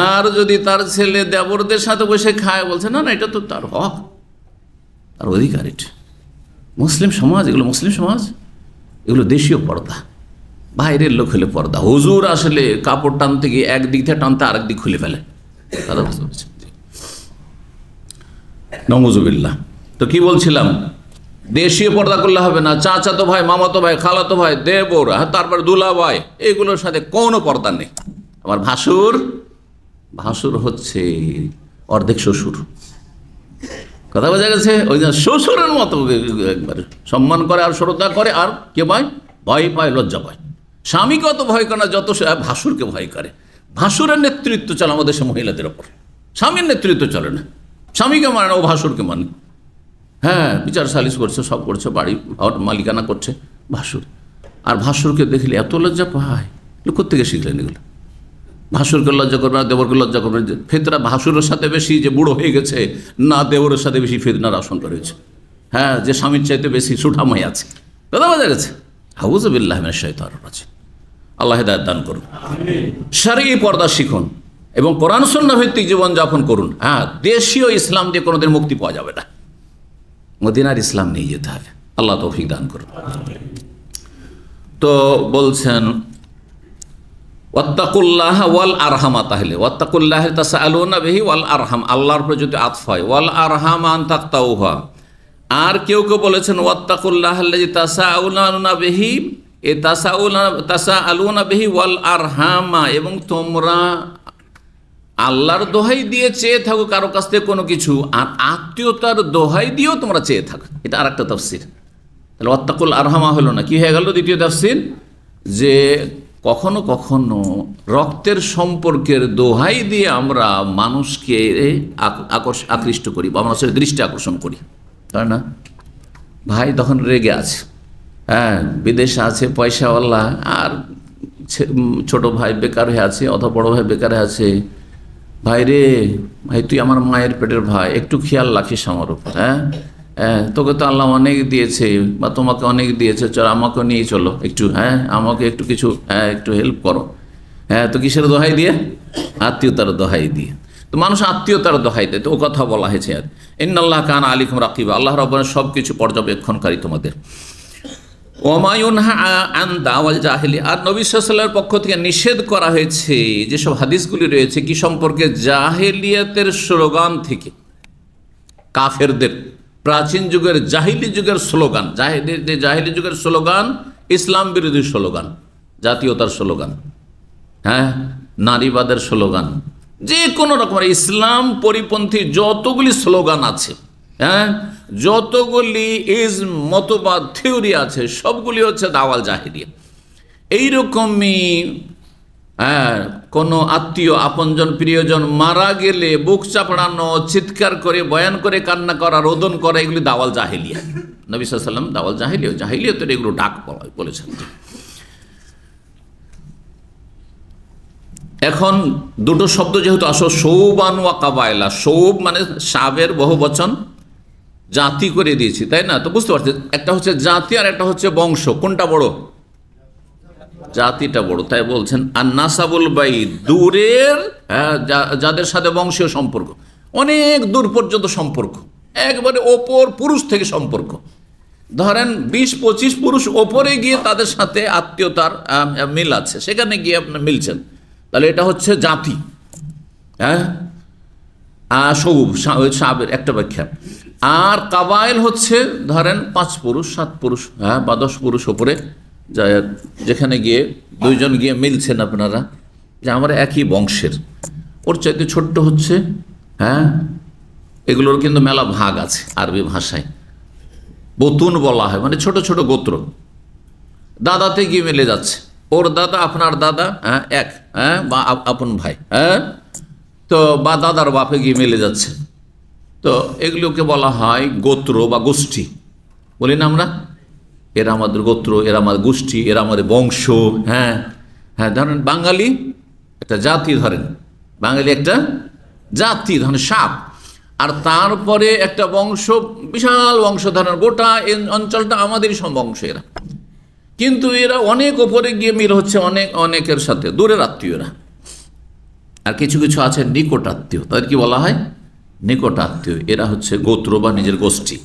আর যদি তার ছেলে দেবরদের সাথে বসে খায় বলছে না না এটা তো তার হক আর অধিকার এটি মুসলিম সমাজ এগুলো মুসলিম সমাজ এগুলো দেশীয় পর্দা বাইরের লোক হলে পর্দা হুজুর আসলে কাপড় টানতে গিয়ে একদিক থেকে টানতে আরেক দিক খুলে ফেলে তারা বুঝতে নমজুবিল্লা তো কি বলছিলাম দেশীয় পর্দা করলে হবে না তো ভাই মামাতো ভাই খালাতো ভাই দেবর তারপর দুলা ভাই এগুলোর সাথে কোনো পর্দা নেই আমার ভাসুর ভাসুর হচ্ছে অর্ধেক শ্বশুর কথা বোঝা গেছে ওই জন্য শ্বশুরের মতো একবারে সম্মান করে আর শ্রদ্ধা করে আর কে পায় ভয় পায় লজ্জা পায় স্বামীকে অত ভয় করে না যত হ্যাঁ, ভাসুরকে ভয় করে ভাসুরের নেতৃত্ব চলে আমাদের সে মহিলাদের ওপর স্বামীর নেতৃত্ব চলে না স্বামীকে মানে না ও ভাসুরকে মানে হ্যাঁ বিচার সালিশ করছে সব করছে বাড়ি মালিকানা করছে ভাসুর আর ভাসুরকে দেখলে এত লজ্জা পায় কোথেকে শিখলেন এগুলো ভাসুরকে লজ্জা করবে না দেবরকে লজ্জা করবে ফেতনা ভাসুরের সাথে বেশি যে বুড়ো হয়ে গেছে না দেবরের সাথে বেশি ফেতনার আশঙ্কা রয়েছে হ্যাঁ যে স্বামীর চাইতে বেশি সুঠাময় আছে কথা বোঝা গেছে হাউজবিল্লাহ শৈতার আছে আল্লাহ দায়ের দান করুন সারি পর্দা শিখুন এবং কোরআন সন্না ভিত্তিক জীবনযাপন করুন হ্যাঁ দেশীয় ইসলাম দিয়ে কোনোদিন মুক্তি পাওয়া যাবে না মদিনার ইসলাম নিয়ে যেতে হবে আল্লাহ তৌফিক দান করুন তো বলছেন ওয়াত্তাকুল্লাহ ওয়াল আরহামা তাহলে ওয়াত্তাকুল্লাহ তাসা আলুনা বেহি ওয়াল আরহাম আল্লাহর উপরে যদি আতফ হয় ওয়াল আরহাম আন তাক্তাউহা আর কেউ কেউ বলেছেন ওয়াত্তাকুল্লাহ তাসা আউলানা বেহি এ তাসা তাসা আলুনা বেহি ওয়াল আরহামা এবং তোমরা আল্লাহর দোহাই দিয়ে চেয়ে থাকো কারো কাছ থেকে কোনো কিছু আর আত্মীয়তার দোহাই দিয়েও তোমরা চেয়ে থাকো এটা আর একটা তাফসির তাহলে ওয়াত্তাকুল আরহামা হলো না কি হয়ে গেল দ্বিতীয় তাফসির যে কখনো কখনো রক্তের সম্পর্কের দোহাই দিয়ে আমরা মানুষকে আকৃষ্ট করি বা মানুষের দৃষ্টি আকর্ষণ করি তাই না ভাই তখন রেগে আছে হ্যাঁ বিদেশে আছে পয়সাওয়ালা আর ছোট ভাই বেকার হয়ে আছে অথবা বড় ভাই বেকার হয়ে আছে ভাই রে ভাই তুই আমার মায়ের পেটের ভাই একটু খেয়াল রাখিস আমার উপর হ্যাঁ হ্যাঁ, তোকে তো আল্লাহ অনেক দিয়েছে বা তোমাকে অনেক দিয়েছে চল আমাকে নিয়ে চলো একটু হ্যাঁ আমাকে একটু কিছু হ্যাঁ একটু হেল্প করো হ্যাঁ তো কিসের দোহাই দিয়ে আত্মীয়তার দোহাই দিয়ে তো মানুষ আত্মীয়তার দোহাই দেয় তো ও কথা বলা হয়েছে আর ইন্নআল্লাহ কান আলিকুম রাকিব আল্লাহ রব্বান সব কিছু পর্যবেক্ষণকারী তোমাদের ওমায়ুন আন ওয়াল জাহিলি আর নবী পক্ষ থেকে নিষেধ করা হয়েছে যেসব হাদিসগুলি রয়েছে কি সম্পর্কে জাহেলিয়াতের স্লোগান থেকে কাফেরদের প্রাচীন যুগের জাহিলি যুগের স্লোগান জাহিলি যুগের স্লোগান ইসলাম বিরোধী স্লোগান জাতীয়তার স্লোগান হ্যাঁ নারীবাদের স্লোগান যে কোনো রকমের ইসলাম পরিপন্থী যতগুলি স্লোগান আছে হ্যাঁ যতগুলি ইজ মতবাদ থিওরি আছে সবগুলি হচ্ছে দাওয়াল জাহিরিয়া এইরকমই কোনো আত্মীয় আপনজন প্রিয়জন মারা গেলে বুক চাপড়ানো চিৎকার করে বয়ান করে কান্না করা রোদন করা এগুলি দাওয়াল জাহেলিয়া নবী সাল্লাম দাওয়াল জাহেলিয়া তো এগুলো ডাক বলেছেন এখন দুটো শব্দ যেহেতু আসো সৌবান ওয়া কাবায়লা সৌব মানে সাবের বহু বচন জাতি করে দিয়েছি তাই না তো বুঝতে পারছি একটা হচ্ছে জাতি আর একটা হচ্ছে বংশ কোনটা বড় জাতিটা বড় তাই বলছেন আর নাসাবুল বাই দূরের হ্যাঁ, যাদের সাথে বংশীয় সম্পর্ক অনেক দূর পর্যন্ত সম্পর্ক একবারে ওপর পুরুষ থেকে সম্পর্ক ধরেন বিশ পঁচিশ পুরুষ ওপরে গিয়ে তাদের সাথে আত্মীয়তার মিল আছে সেখানে গিয়ে আপনি মিলছেন তাহলে এটা হচ্ছে জাতি হ্যাঁ সৌব সাবের একটা ব্যাখ্যা আর কাবায়েল হচ্ছে ধরেন পাঁচ পুরুষ সাত পুরুষ হ্যাঁ বা দশ পুরুষ ওপরে যেখানে গিয়ে দুইজন গিয়ে মিলছেন আপনারা যে আমার একই বংশের ওর চাইতে ছোট্ট হচ্ছে হ্যাঁ এগুলোর কিন্তু মেলা ভাগ আছে আরবি ভাষায় বতুন বলা হয় মানে ছোট ছোট গোত্র দাদাতে গিয়ে মিলে যাচ্ছে ওর দাদা আপনার দাদা হ্যাঁ এক হ্যাঁ বা আপন ভাই হ্যাঁ তো বা দাদার বাপে গিয়ে মিলে যাচ্ছে তো এগুলোকে বলা হয় গোত্র বা গোষ্ঠী বলি না আমরা এরা আমাদের গোত্র এরা আমাদের গোষ্ঠী এরা আমাদের বংশ হ্যাঁ হ্যাঁ ধরেন বাঙালি একটা জাতি ধরেন বাঙালি একটা জাতি ধরেন সাপ আর তারপরে একটা বংশ বিশাল বংশ ধরেন গোটা অঞ্চলটা আমাদেরই সব বংশ এরা কিন্তু এরা অনেক ওপরে গিয়ে মিল হচ্ছে অনেক অনেকের সাথে দূরের আত্মীয়রা আর কিছু কিছু আছে নিকট আত্মীয় তাদের কি বলা হয় নিকট আত্মীয় এরা হচ্ছে গোত্র বা নিজের গোষ্ঠী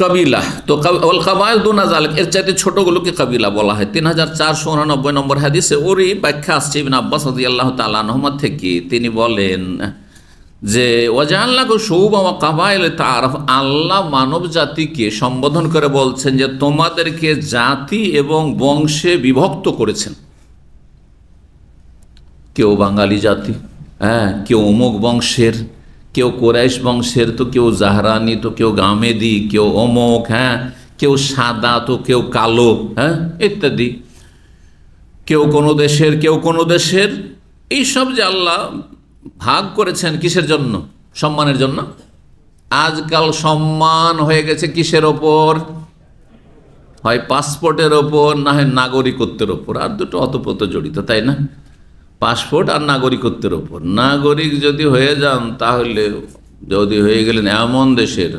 কবিলা তো ওল কাবায়ল দুনাজ এর চাইতে গুলোকে কবিলা বলা হয় তিন হাজার চারশো উনানব্বই নম্বর হাদিসে ওরই ব্যাখ্যা আসছে ইবিন আব্বাস আদি আল্লাহ তালাহমদ থেকে তিনি বলেন যে ওয়াজাল্লাকে সৌব আমা কাবাইল তারফ আল্লাহ মানব জাতিকে সম্বোধন করে বলছেন যে তোমাদেরকে জাতি এবং বংশে বিভক্ত করেছেন কেউ বাঙালি জাতি হ্যাঁ কেউ অমুক বংশের কেউ কোরাইশ বংশের তো কেউ জাহরানি তো কেউ গামেদি কেউ অমক হ্যাঁ কেউ সাদা তো কেউ কালো হ্যাঁ ইত্যাদি কেউ কোনো দেশের কেউ কোনো দেশের এইসব যে আল্লাহ ভাগ করেছেন কিসের জন্য সম্মানের জন্য আজকাল সম্মান হয়ে গেছে কিসের ওপর হয় পাসপোর্টের ওপর না হয় নাগরিকত্বের ওপর আর দুটো অতপ্রত জড়িত তাই না পাসপোর্ট আর নাগরিকত্বের ওপর নাগরিক যদি হয়ে যান তাহলে যদি হয়ে গেলেন এমন দেশের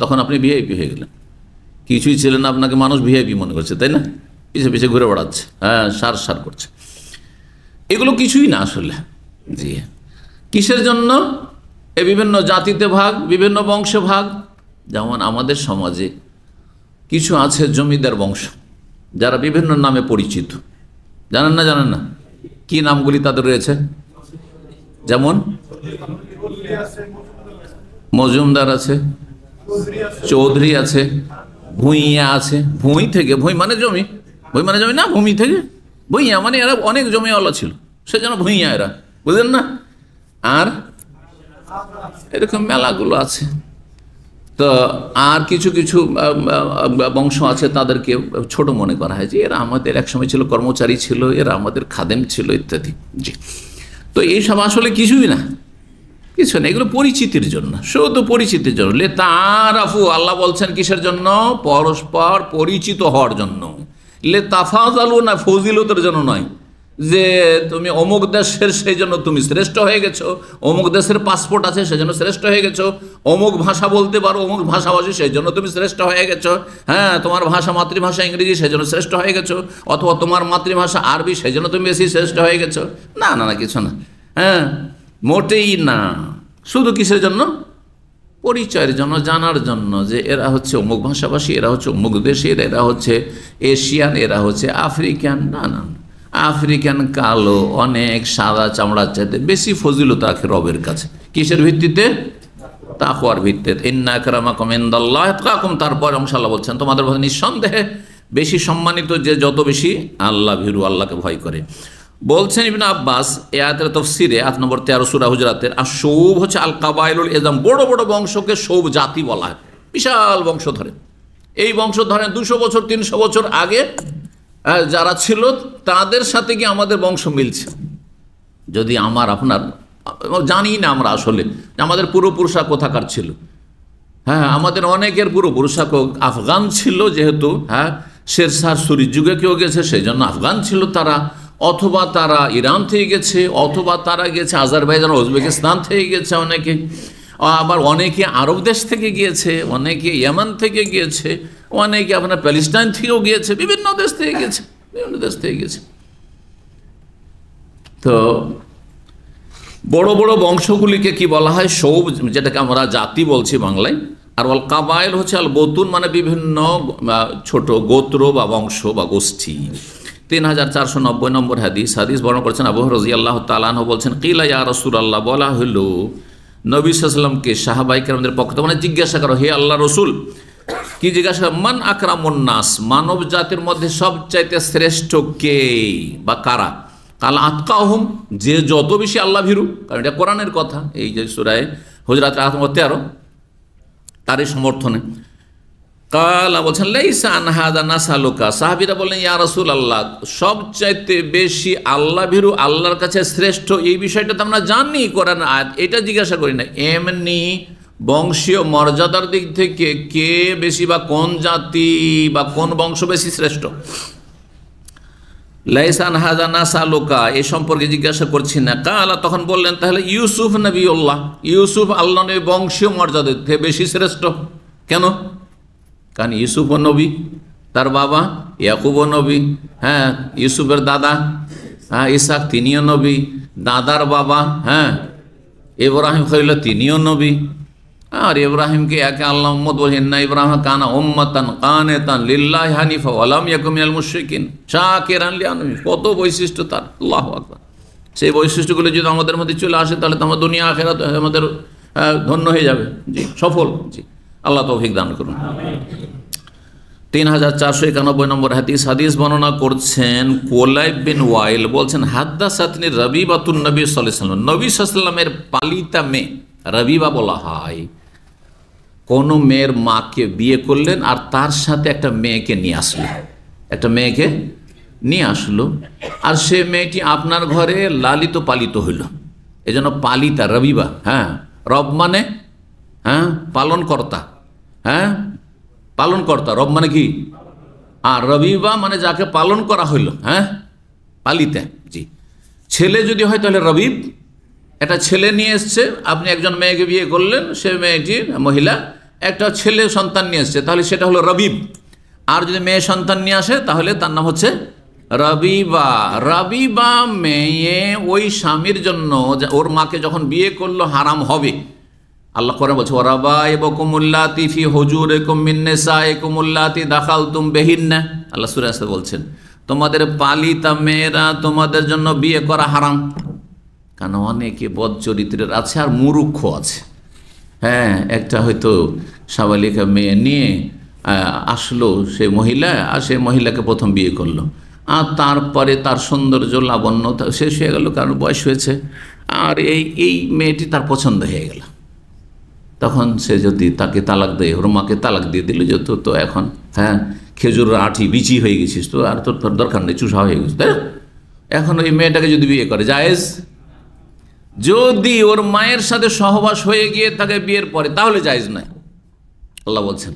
তখন আপনি ভিআইপি হয়ে গেলেন কিছুই ছিলেন আপনাকে মানুষ ভিআইপি মনে করছে তাই না পিছিয়ে পিছিয়ে ঘুরে বেড়াচ্ছে হ্যাঁ সার সার করছে এগুলো কিছুই না আসলে জি কিসের জন্য এ বিভিন্ন জাতিতে ভাগ বিভিন্ন বংশে ভাগ যেমন আমাদের সমাজে কিছু আছে জমিদার বংশ যারা বিভিন্ন নামে পরিচিত জানেন না জানেন না কি নামগুলি তাদের রয়েছে যেমন মজুমদার আছে চৌধুরী আছে ভুঁইয়া আছে ভুঁই থেকে ভুঁই মানে জমি ভুঁই মানে জমি না ভূমি থেকে ভুঁইয়া মানে এরা অনেক জমিওয়ালা ছিল সে যেন ভুঁইয়া এরা বুঝলেন না আর এরকম মেলাগুলো আছে তো আর কিছু কিছু বংশ আছে তাদেরকে ছোট মনে করা হয় যে এরা আমাদের একসময় ছিল কর্মচারী ছিল এরা আমাদের খাদেম ছিল ইত্যাদি জি তো এইসব আসলে কিছুই না কিছু না এগুলো পরিচিতির জন্য শুধু পরিচিতির জন্য লে আফু আল্লাহ বলছেন কিসের জন্য পরস্পর পরিচিত হওয়ার জন্য লে তাফাজ আলু না ফজিলতের জন্য নয় যে তুমি অমুক দেশের সেই জন্য তুমি শ্রেষ্ঠ হয়ে গেছো অমুক দেশের পাসপোর্ট আছে সেই জন্য শ্রেষ্ঠ হয়ে গেছো অমুক ভাষা বলতে পারো অমুক ভাষাভাষী সেই জন্য তুমি শ্রেষ্ঠ হয়ে গেছো হ্যাঁ তোমার ভাষা মাতৃভাষা ইংরেজি সেই জন্য শ্রেষ্ঠ হয়ে গেছো অথবা তোমার মাতৃভাষা আরবি সেই জন্য তুমি বেশি শ্রেষ্ঠ হয়ে গেছো না না না কিছু না হ্যাঁ মোটেই না শুধু কিসের জন্য পরিচয়ের জন্য জানার জন্য যে এরা হচ্ছে অমুক ভাষাভাষী এরা হচ্ছে অমুক দেশের এরা হচ্ছে এশিয়ান এরা হচ্ছে আফ্রিকান না না আফ্রিকান কালো অনেক সাদা চামড়ার চাইতে বেশি ফজিলত রাখে রবের কাছে কিসের ভিত্তিতে তাকুয়ার ভিত্তিতে ইন্না করামা কমেন্দাল্লাহ তারপর অংশাল্লাহ বলছেন তোমাদের মধ্যে নিঃসন্দেহে বেশি সম্মানিত যে যত বেশি আল্লাহ ভিরু আল্লাহকে ভয় করে বলছেন ইবিন আব্বাস এ আয়াতের তফসিরে আট নম্বর তেরো সুরা হুজরাতের আর সৌভ হচ্ছে আল কাবাইলুল এজাম বড় বড় বংশকে সৌভ জাতি বলা হয় বিশাল বংশ ধরে এই বংশ ধরেন দুশো বছর তিনশো বছর আগে হ্যাঁ, যারা ছিল তাদের সাথে কি আমাদের বংশ মিলছে যদি আমার আপনার জানি না আমরা আসলে আমাদের পূর্বপুরুষরা কোথাকার ছিল হ্যাঁ, হ্যাঁ আমাদের অনেকের পূর্বপুরুষরা আফগান ছিল যেহেতু হ্যাঁ শেরশাহ সুরির যুগে কেউ গেছে সেই জন্য আফগান ছিল তারা অথবা তারা ইরান থেকে গেছে অথবা তারা গেছে আজারবাইজান উজবেকিস্তান থেকে গেছে অনেকে আবার অনেকে আরব দেশ থেকে গিয়েছে অনেকে ইয়ামান থেকে গিয়েছে অনেকে আপনার প্যালেস্টাইন থেকেও গিয়েছে বিভিন্ন দেশ থেকে গেছে বিভিন্ন দেশ থেকে গেছে তো বড় বড় বংশগুলিকে কি বলা হয় সৌব যেটাকে আমরা জাতি বলছি বাংলায় আর অল কাবায়েল হচ্ছে আল বতুন মানে বিভিন্ন ছোট গোত্র বা বংশ বা গোষ্ঠী তিন হাজার চারশো নব্বই নম্বর হাদিস হাদিস বর্ণ করছেন আবু রাজি আল্লাহ তালান বলছেন কিলা ইয়া রসুল আল্লাহ বলা হলো নবী সাল্লামকে সাহাবাইকে আমাদের পক্ষ মানে জিজ্ঞাসা করো হে আল্লাহ রসুল কি জিজ্ঞাসা মান আকরামুন নাস মানব জাতির মধ্যে সবচাইতে শ্রেষ্ঠ কে বা কারা কাল হোম যে যত বেশি আল্লাহ ভীরু কারণ এটা কোরআনের কথা এই যে সুরায় হজরাত আত্মহত্যারও তারই সমর্থনে কালা বলছেন লাইসা আনহাদা সালুকা সাহাবিরা বললেন ইয়া রসুল আল্লাহ সবচাইতে বেশি আল্লাহ ভীরু আল্লাহর কাছে শ্রেষ্ঠ এই বিষয়টা তো আমরা জানি কোরআন আয়াত এটা জিজ্ঞাসা করি না এমনি বংশীয় মর্যাদার দিক থেকে কে বেশি বা কোন জাতি বা কোন বংশ বেশি শ্রেষ্ঠ লাইসান হাজানা সালোকা এ সম্পর্কে জিজ্ঞাসা করছি না কালা তখন বললেন তাহলে ইউসুফ নবী উল্লাহ ইউসুফ আল্লাহ নবী বংশীয় মর্যাদার থেকে বেশি শ্রেষ্ঠ কেন কারণ ইউসুফ নবী তার বাবা ইয়াকুব নবী হ্যাঁ ইউসুফের দাদা হ্যাঁ ইসাক তিনিও নবী দাদার বাবা হ্যাঁ আমি খরিল তিনিও নবী আর ইব্রাহিমকে একে আল্লাহ উম্মত বলছেন না ইব্রাহিম কানা ওম্মাতান কানেতান লিল্লাহ হানিফা আলাম ইয়াকুমিয়াল মুশিকিন শাহ কেরান লিয়ানুমি কত বৈশিষ্ট্য তার আল্লাহ আকবর সেই বৈশিষ্ট্যগুলো যদি আমাদের মধ্যে চলে আসে তাহলে তো আমার দুনিয়া আখেরা আমাদের ধন্য হয়ে যাবে জি সফল জি আল্লাহ তৌফিক দান করুন তিন হাজার চারশো একানব্বই নম্বর হাতিস হাদিস বর্ণনা করছেন কোলাইব বিন ওয়াইল বলছেন হাদ্দা সাতনি রবি বাতুল নবী সাল্লাম নবী সাল্লামের পালিতা মেয়ে রবিবা বলা হয় কোনো মেয়ের মাকে বিয়ে করলেন আর তার সাথে একটা মেয়েকে নিয়ে আসলেন একটা মেয়েকে নিয়ে আসলো আর সে মেয়েটি আপনার ঘরে লালিত পালিত হইল এজন্য পালিতা রবিবা হ্যাঁ রব মানে হ্যাঁ পালনকর্তা হ্যাঁ পালনকর্তা রব মানে কি আর রবিবা মানে যাকে পালন করা হইল হ্যাঁ পালিতা জি ছেলে যদি হয় তাহলে রবিব একটা ছেলে নিয়ে এসছে আপনি একজন মেয়েকে বিয়ে করলেন সে মেয়েটি মহিলা একটা ছেলে সন্তান নিয়ে এসছে তাহলে সেটা হলো রবিব আর যদি মেয়ে সন্তান নিয়ে আসে তাহলে তার নাম হচ্ছে রবিবা রবিবা মেয়ে ওই স্বামীর জন্য ওর মাকে যখন বিয়ে করলো হারাম হবে আল্লাহ করে বলছে ওরাবা এবকুমুল্লাতি তিফি হজুর একুমিন্নেসা একুমুল্লাতি দাখাল তুম বেহিন্না আল্লাহ সুরাস বলছেন তোমাদের পালিতা মেয়েরা তোমাদের জন্য বিয়ে করা হারাম কারণ অনেকে বদ চরিত্রের আছে আর মুরুক্ষ আছে হ্যাঁ একটা হয়তো সাবালিকা মেয়ে নিয়ে আসলো সে মহিলা আর সে মহিলাকে প্রথম বিয়ে করলো আর তারপরে তার সৌন্দর্য লাবণ্যতা শেষ হয়ে গেল কারণ বয়স হয়েছে আর এই এই মেয়েটি তার পছন্দ হয়ে গেল তখন সে যদি তাকে তালাক দেয় ওর মাকে তালাক দিয়ে দিল যত তো এখন হ্যাঁ খেজুর আঠি বিচি হয়ে গেছিস তো আর তোর দরকার নেই চুষা হয়ে গেছিস তাই এখন ওই মেয়েটাকে যদি বিয়ে করে জায়েজ যদি ওর মায়ের সাথে সহবাস হয়ে গিয়ে তাকে বিয়ের পরে তাহলে যাইজ নাই আল্লাহ বলছেন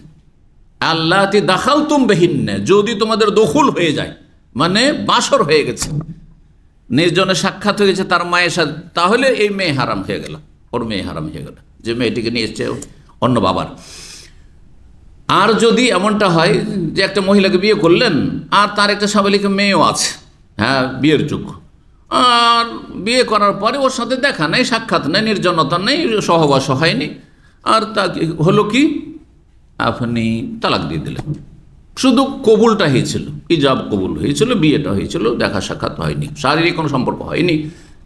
আল্লাহতে দাখাল তুম বেহিন্নে যদি তোমাদের দখুল হয়ে যায় মানে বাসর হয়ে গেছে নির্জনে সাক্ষাৎ হয়ে গেছে তার মায়ের সাথে তাহলে এই মেয়ে হারাম হয়ে গেল ওর মেয়ে হারাম হয়ে গেল যে মেয়েটিকে নিয়ে এসছে অন্য বাবার আর যদি এমনটা হয় যে একটা মহিলাকে বিয়ে করলেন আর তার একটা সাবলীকে মেয়েও আছে হ্যাঁ বিয়ের যোগ্য আর বিয়ে করার পরে ওর সাথে দেখা নেই সাক্ষাৎ নেই নির্জনতা নেই সহবাস হয়নি আর তা হলো কি আপনি তালাক দিয়ে দিলেন শুধু কবুলটা হয়েছিল ইজাব কবুল হয়েছিল বিয়েটা হয়েছিল দেখা সাক্ষাৎ হয়নি শারীরিক কোনো সম্পর্ক হয়নি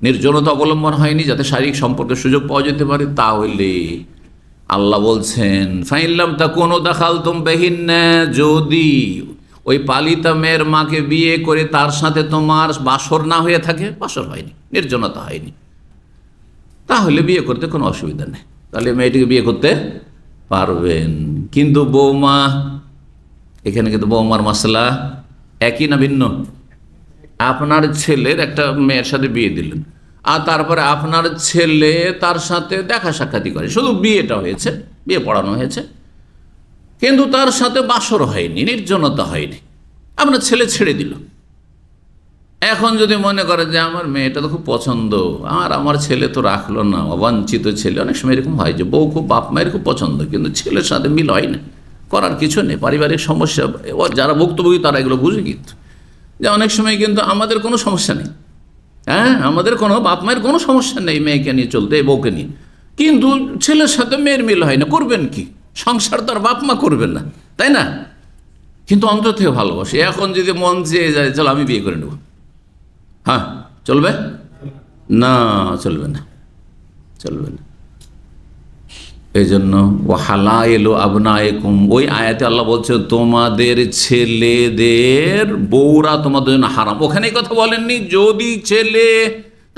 নির্জনতা অবলম্বন হয়নি যাতে শারীরিক সম্পর্কের সুযোগ পাওয়া যেতে পারে তাহলে আল্লাহ বলছেন ফাইনলাম তা কোনো দেখাল তুম বেহিন যদি ওই পালিতা মেয়ের মাকে বিয়ে করে তার সাথে তোমার বাসর না হয়ে থাকে বাসর হয়নি নির্জনতা হয়নি তাহলে বিয়ে করতে কোনো অসুবিধা নেই তাহলে মেয়েটিকে বিয়ে করতে পারবেন কিন্তু বৌমা এখানে কিন্তু বৌমার মশলা একই না ভিন্ন আপনার ছেলের একটা মেয়ের সাথে বিয়ে দিলেন আর তারপরে আপনার ছেলে তার সাথে দেখা সাক্ষাৎই করে শুধু বিয়েটা হয়েছে বিয়ে পড়ানো হয়েছে কিন্তু তার সাথে বাসর হয়নি নির্জনতা হয়নি আপনার ছেলে ছেড়ে দিল এখন যদি মনে করে যে আমার মেয়েটা তো খুব পছন্দ আর আমার ছেলে তো রাখলো না অবাঞ্ছিত ছেলে অনেক সময় এরকম হয় যে বউ খুব বাপ মায়ের খুব পছন্দ কিন্তু ছেলের সাথে মিল হয় না করার কিছু নেই পারিবারিক সমস্যা যারা ভুক্তভোগী তারা এগুলো বুঝে কিন্তু যে অনেক সময় কিন্তু আমাদের কোনো সমস্যা নেই হ্যাঁ আমাদের কোনো বাপ মায়ের কোনো সমস্যা নেই মেয়েকে নিয়ে চলতে বউকে নিয়ে কিন্তু ছেলের সাথে মেয়ের মিল হয় না করবেন কি সংসার তো আর বাপ মা করবে না তাই না কিন্তু অন্তর থেকে ভালোবাসে এখন যদি মন চেয়ে যায় চলো আমি বিয়ে করে নেব হ্যাঁ চলবে না চলবে না চলবে না এই জন্য ও হালা এলো আবনা একুম ওই আয়াতে আল্লাহ বলছে তোমাদের ছেলেদের বউরা তোমাদের জন্য হারাম ওখানে এই কথা বলেননি যদি ছেলে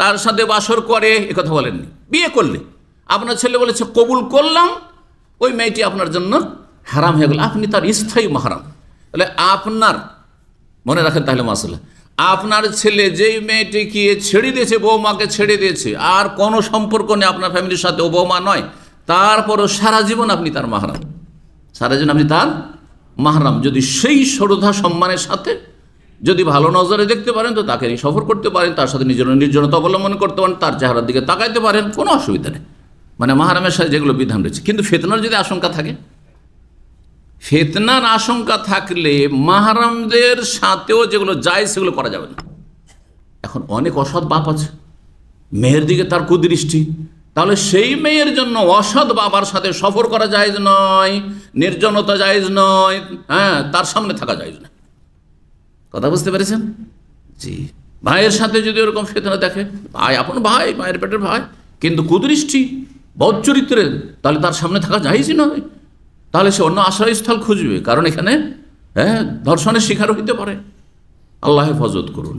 তার সাথে বাসর করে এ কথা বলেননি বিয়ে করলে আপনার ছেলে বলেছে কবুল করলাম ওই মেয়েটি আপনার জন্য হারাম হয়ে গেল আপনি তার স্থায়ী মহারাম তাহলে আপনার মনে রাখেন তাহলে মাসলা আপনার ছেলে যেই মেয়েটিকে ছেড়ে দিয়েছে বৌমাকে ছেড়ে দিয়েছে আর কোনো সম্পর্ক নেই আপনার ফ্যামিলির সাথে ও বৌমা নয় তারপরও সারা জীবন আপনি তার মাহারাম সারা জীবন আপনি তার মাহারাম যদি সেই শ্রদ্ধা সম্মানের সাথে যদি ভালো নজরে দেখতে পারেন তো তাকে সফর করতে পারেন তার সাথে নিজের নির্জনতা অবলম্বন করতে পারেন তার চেহারার দিকে তাকাইতে পারেন কোনো অসুবিধা নেই মানে মহারামের সাথে যেগুলো বিধান রয়েছে কিন্তু ফেতনার যদি আশঙ্কা থাকে ফেতনার আশঙ্কা থাকলে মাহারামদের সাথেও যেগুলো যায় সেগুলো করা যাবে না এখন অনেক অসৎ বাপ আছে মেয়ের দিকে তার কুদৃষ্টি তাহলে সেই মেয়ের জন্য অসৎ বাবার সাথে সফর করা যায় নয় নির্জনতা যায়জ নয় হ্যাঁ তার সামনে থাকা যায় না কথা বুঝতে পেরেছেন জি ভাইয়ের সাথে যদি ওরকম ফেতনা দেখে ভাই আপন ভাই মায়ের পেটের ভাই কিন্তু কুদৃষ্টি বদ চরিত্রের তাহলে তার সামনে থাকা যাইজই নয় তাহলে সে অন্য আশ্রয়স্থল খুঁজবে কারণ এখানে হ্যাঁ ধর্ষণের শিকার হইতে পারে আল্লাহ হেফাজত করুন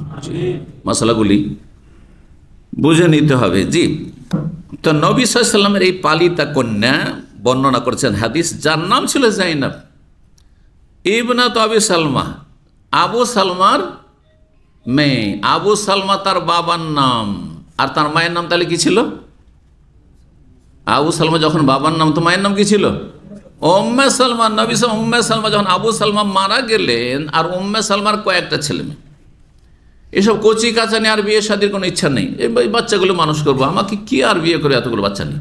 মশলাগুলি বুঝে নিতে হবে জি তো নবী সাল্লামের এই পালিতা কন্যা বর্ণনা করেছেন হাদিস যার নাম ছিল জাইনাব ইবনা তো আবি সালমা আবু সালমার মেয়ে আবু সালমা তার বাবার নাম আর তার মায়ের নাম তাহলে কি ছিল আবু সালমা যখন বাবার নাম তো মায়ের নাম কি ছিল উম্মে সালমা নবী উম্মে সালমা যখন আবু সালমা মারা গেলেন আর উম্মে সালমার কয়েকটা ছেলে মেয়ে এসব কচি কাচা নিয়ে আর বিয়ে শাদির কোনো ইচ্ছা নেই এই বাচ্চাগুলো মানুষ করবো আমাকে কি আর বিয়ে করে এতগুলো বাচ্চা নেই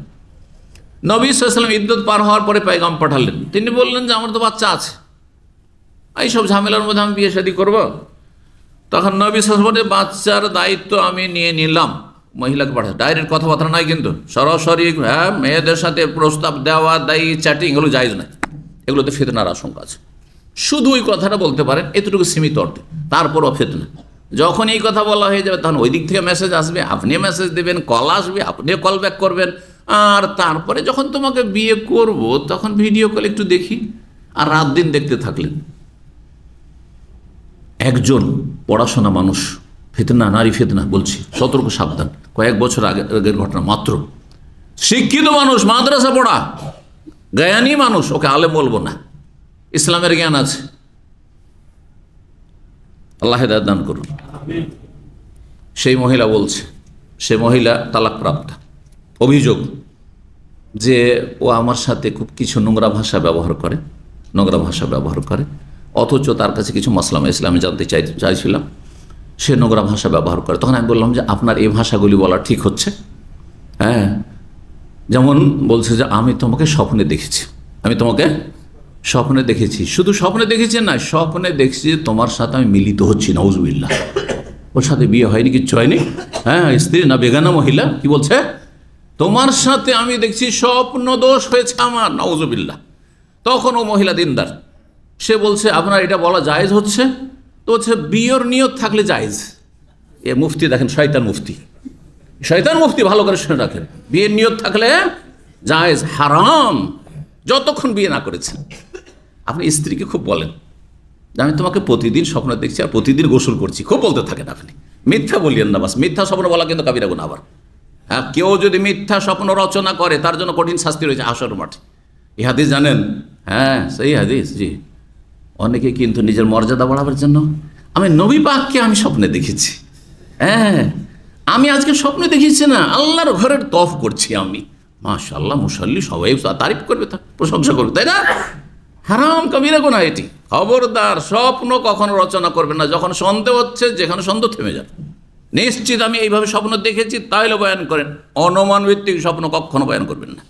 নবী সাল্লাম ইদ্যুৎ পার হওয়ার পরে পায়গাম পাঠালেন তিনি বললেন যে আমার তো বাচ্চা আছে এইসব ঝামেলার মধ্যে আমি বিয়ে শাদি করবো তখন নবী সাল্লামের বাচ্চার দায়িত্ব আমি নিয়ে নিলাম মহিলাকে পাঠাচ্ছে ডাইরেক্ট কথাবার্তা নয় কিন্তু সরাসরি হ্যাঁ মেয়েদের সাথে প্রস্তাব দেওয়া দায়ী চ্যাটিং এগুলো যাইজ না এগুলোতে ফেতনার আশঙ্কা আছে শুধু ওই কথাটা বলতে পারেন এতটুকু সীমিত অর্থে তারপরও ফেতনা যখন এই কথা বলা হয়ে যাবে তখন ওই দিক থেকে মেসেজ আসবে আপনি মেসেজ দেবেন কল আসবে আপনি কল ব্যাক করবেন আর তারপরে যখন তোমাকে বিয়ে করব তখন ভিডিও কল একটু দেখি আর রাত দিন দেখতে থাকলেন একজন পড়াশোনা মানুষ ফেতনা নারী ফেতনা বলছি সতর্ক সাবধান কয়েক বছর আগের আগের ঘটনা মাত্র শিক্ষিত মানুষ মাদ্রাসা পড়া গায়ানি মানুষ ওকে আলে বলবো না ইসলামের জ্ঞান আছে আল্লাহ দান করুন সেই মহিলা বলছে সে মহিলা তালাকপ্রাপ্ত অভিযোগ যে ও আমার সাথে খুব কিছু নোংরা ভাষা ব্যবহার করে নোংরা ভাষা ব্যবহার করে অথচ তার কাছে কিছু মাসলাম ইসলামে জানতে চাই চাইছিলাম সে নোংরা ভাষা ব্যবহার করে তখন আমি বললাম যে আপনার এই ভাষাগুলি বলা ঠিক হচ্ছে হ্যাঁ যেমন বলছে যে আমি তোমাকে স্বপ্নে দেখেছি আমি তোমাকে স্বপ্নে দেখেছি শুধু স্বপ্নে দেখেছি না স্বপ্নে দেখছি যে তোমার সাথে আমি মিলিত হচ্ছি না উজবিল্লা ওর সাথে বিয়ে হয়নি কিচ্ছু হয়নি হ্যাঁ স্ত্রী না বেগানা মহিলা কি বলছে তোমার সাথে আমি দেখছি স্বপ্ন দোষ হয়েছে আমার নওজবিল্লা তখন ও মহিলা দিনদার সে বলছে আপনার এটা বলা জায়েজ হচ্ছে তো হচ্ছে বিয়ের নিয়ত থাকলে জায়জ এ মুফতি দেখেন শয়তান মুফতি শয়তান মুফতি ভালো করে শুনে রাখেন বিয়ের নিয়ত থাকলে জায়জ হারাম যতক্ষণ বিয়ে না করেছেন আপনি স্ত্রীকে খুব বলেন আমি তোমাকে প্রতিদিন স্বপ্ন দেখছি আর প্রতিদিন গোসল করছি খুব বলতে থাকেন আপনি মিথ্যা বলিয়েন না বাস মিথ্যা স্বপ্ন বলা কিন্তু কাবিরা গুণ আবার হ্যাঁ কেউ যদি মিথ্যা স্বপ্ন রচনা করে তার জন্য কঠিন শাস্তি রয়েছে আসর মাঠে ইহাদিস হাদিস জানেন হ্যাঁ সেই হাদিস জি অনেকে কিন্তু নিজের মর্যাদা বাড়াবার জন্য আমি নবী পাককে আমি স্বপ্নে দেখেছি হ্যাঁ আমি আজকে স্বপ্নে দেখেছি না আল্লাহর ঘরের তফ করছি আমি মাশাল্লাহ মুসল্লি সবাই তারিফ করবে তা প্রশংসা করবে তাই না হারাম কবিরা গোনা এটি খবরদার স্বপ্ন কখনো রচনা করবেন না যখন সন্দেহ হচ্ছে যেখানে সন্দেহ থেমে যাবে নিশ্চিত আমি এইভাবে স্বপ্ন দেখেছি তাইলে বয়ান করেন অনুমান ভিত্তিক স্বপ্ন কখনো বয়ান করবেন না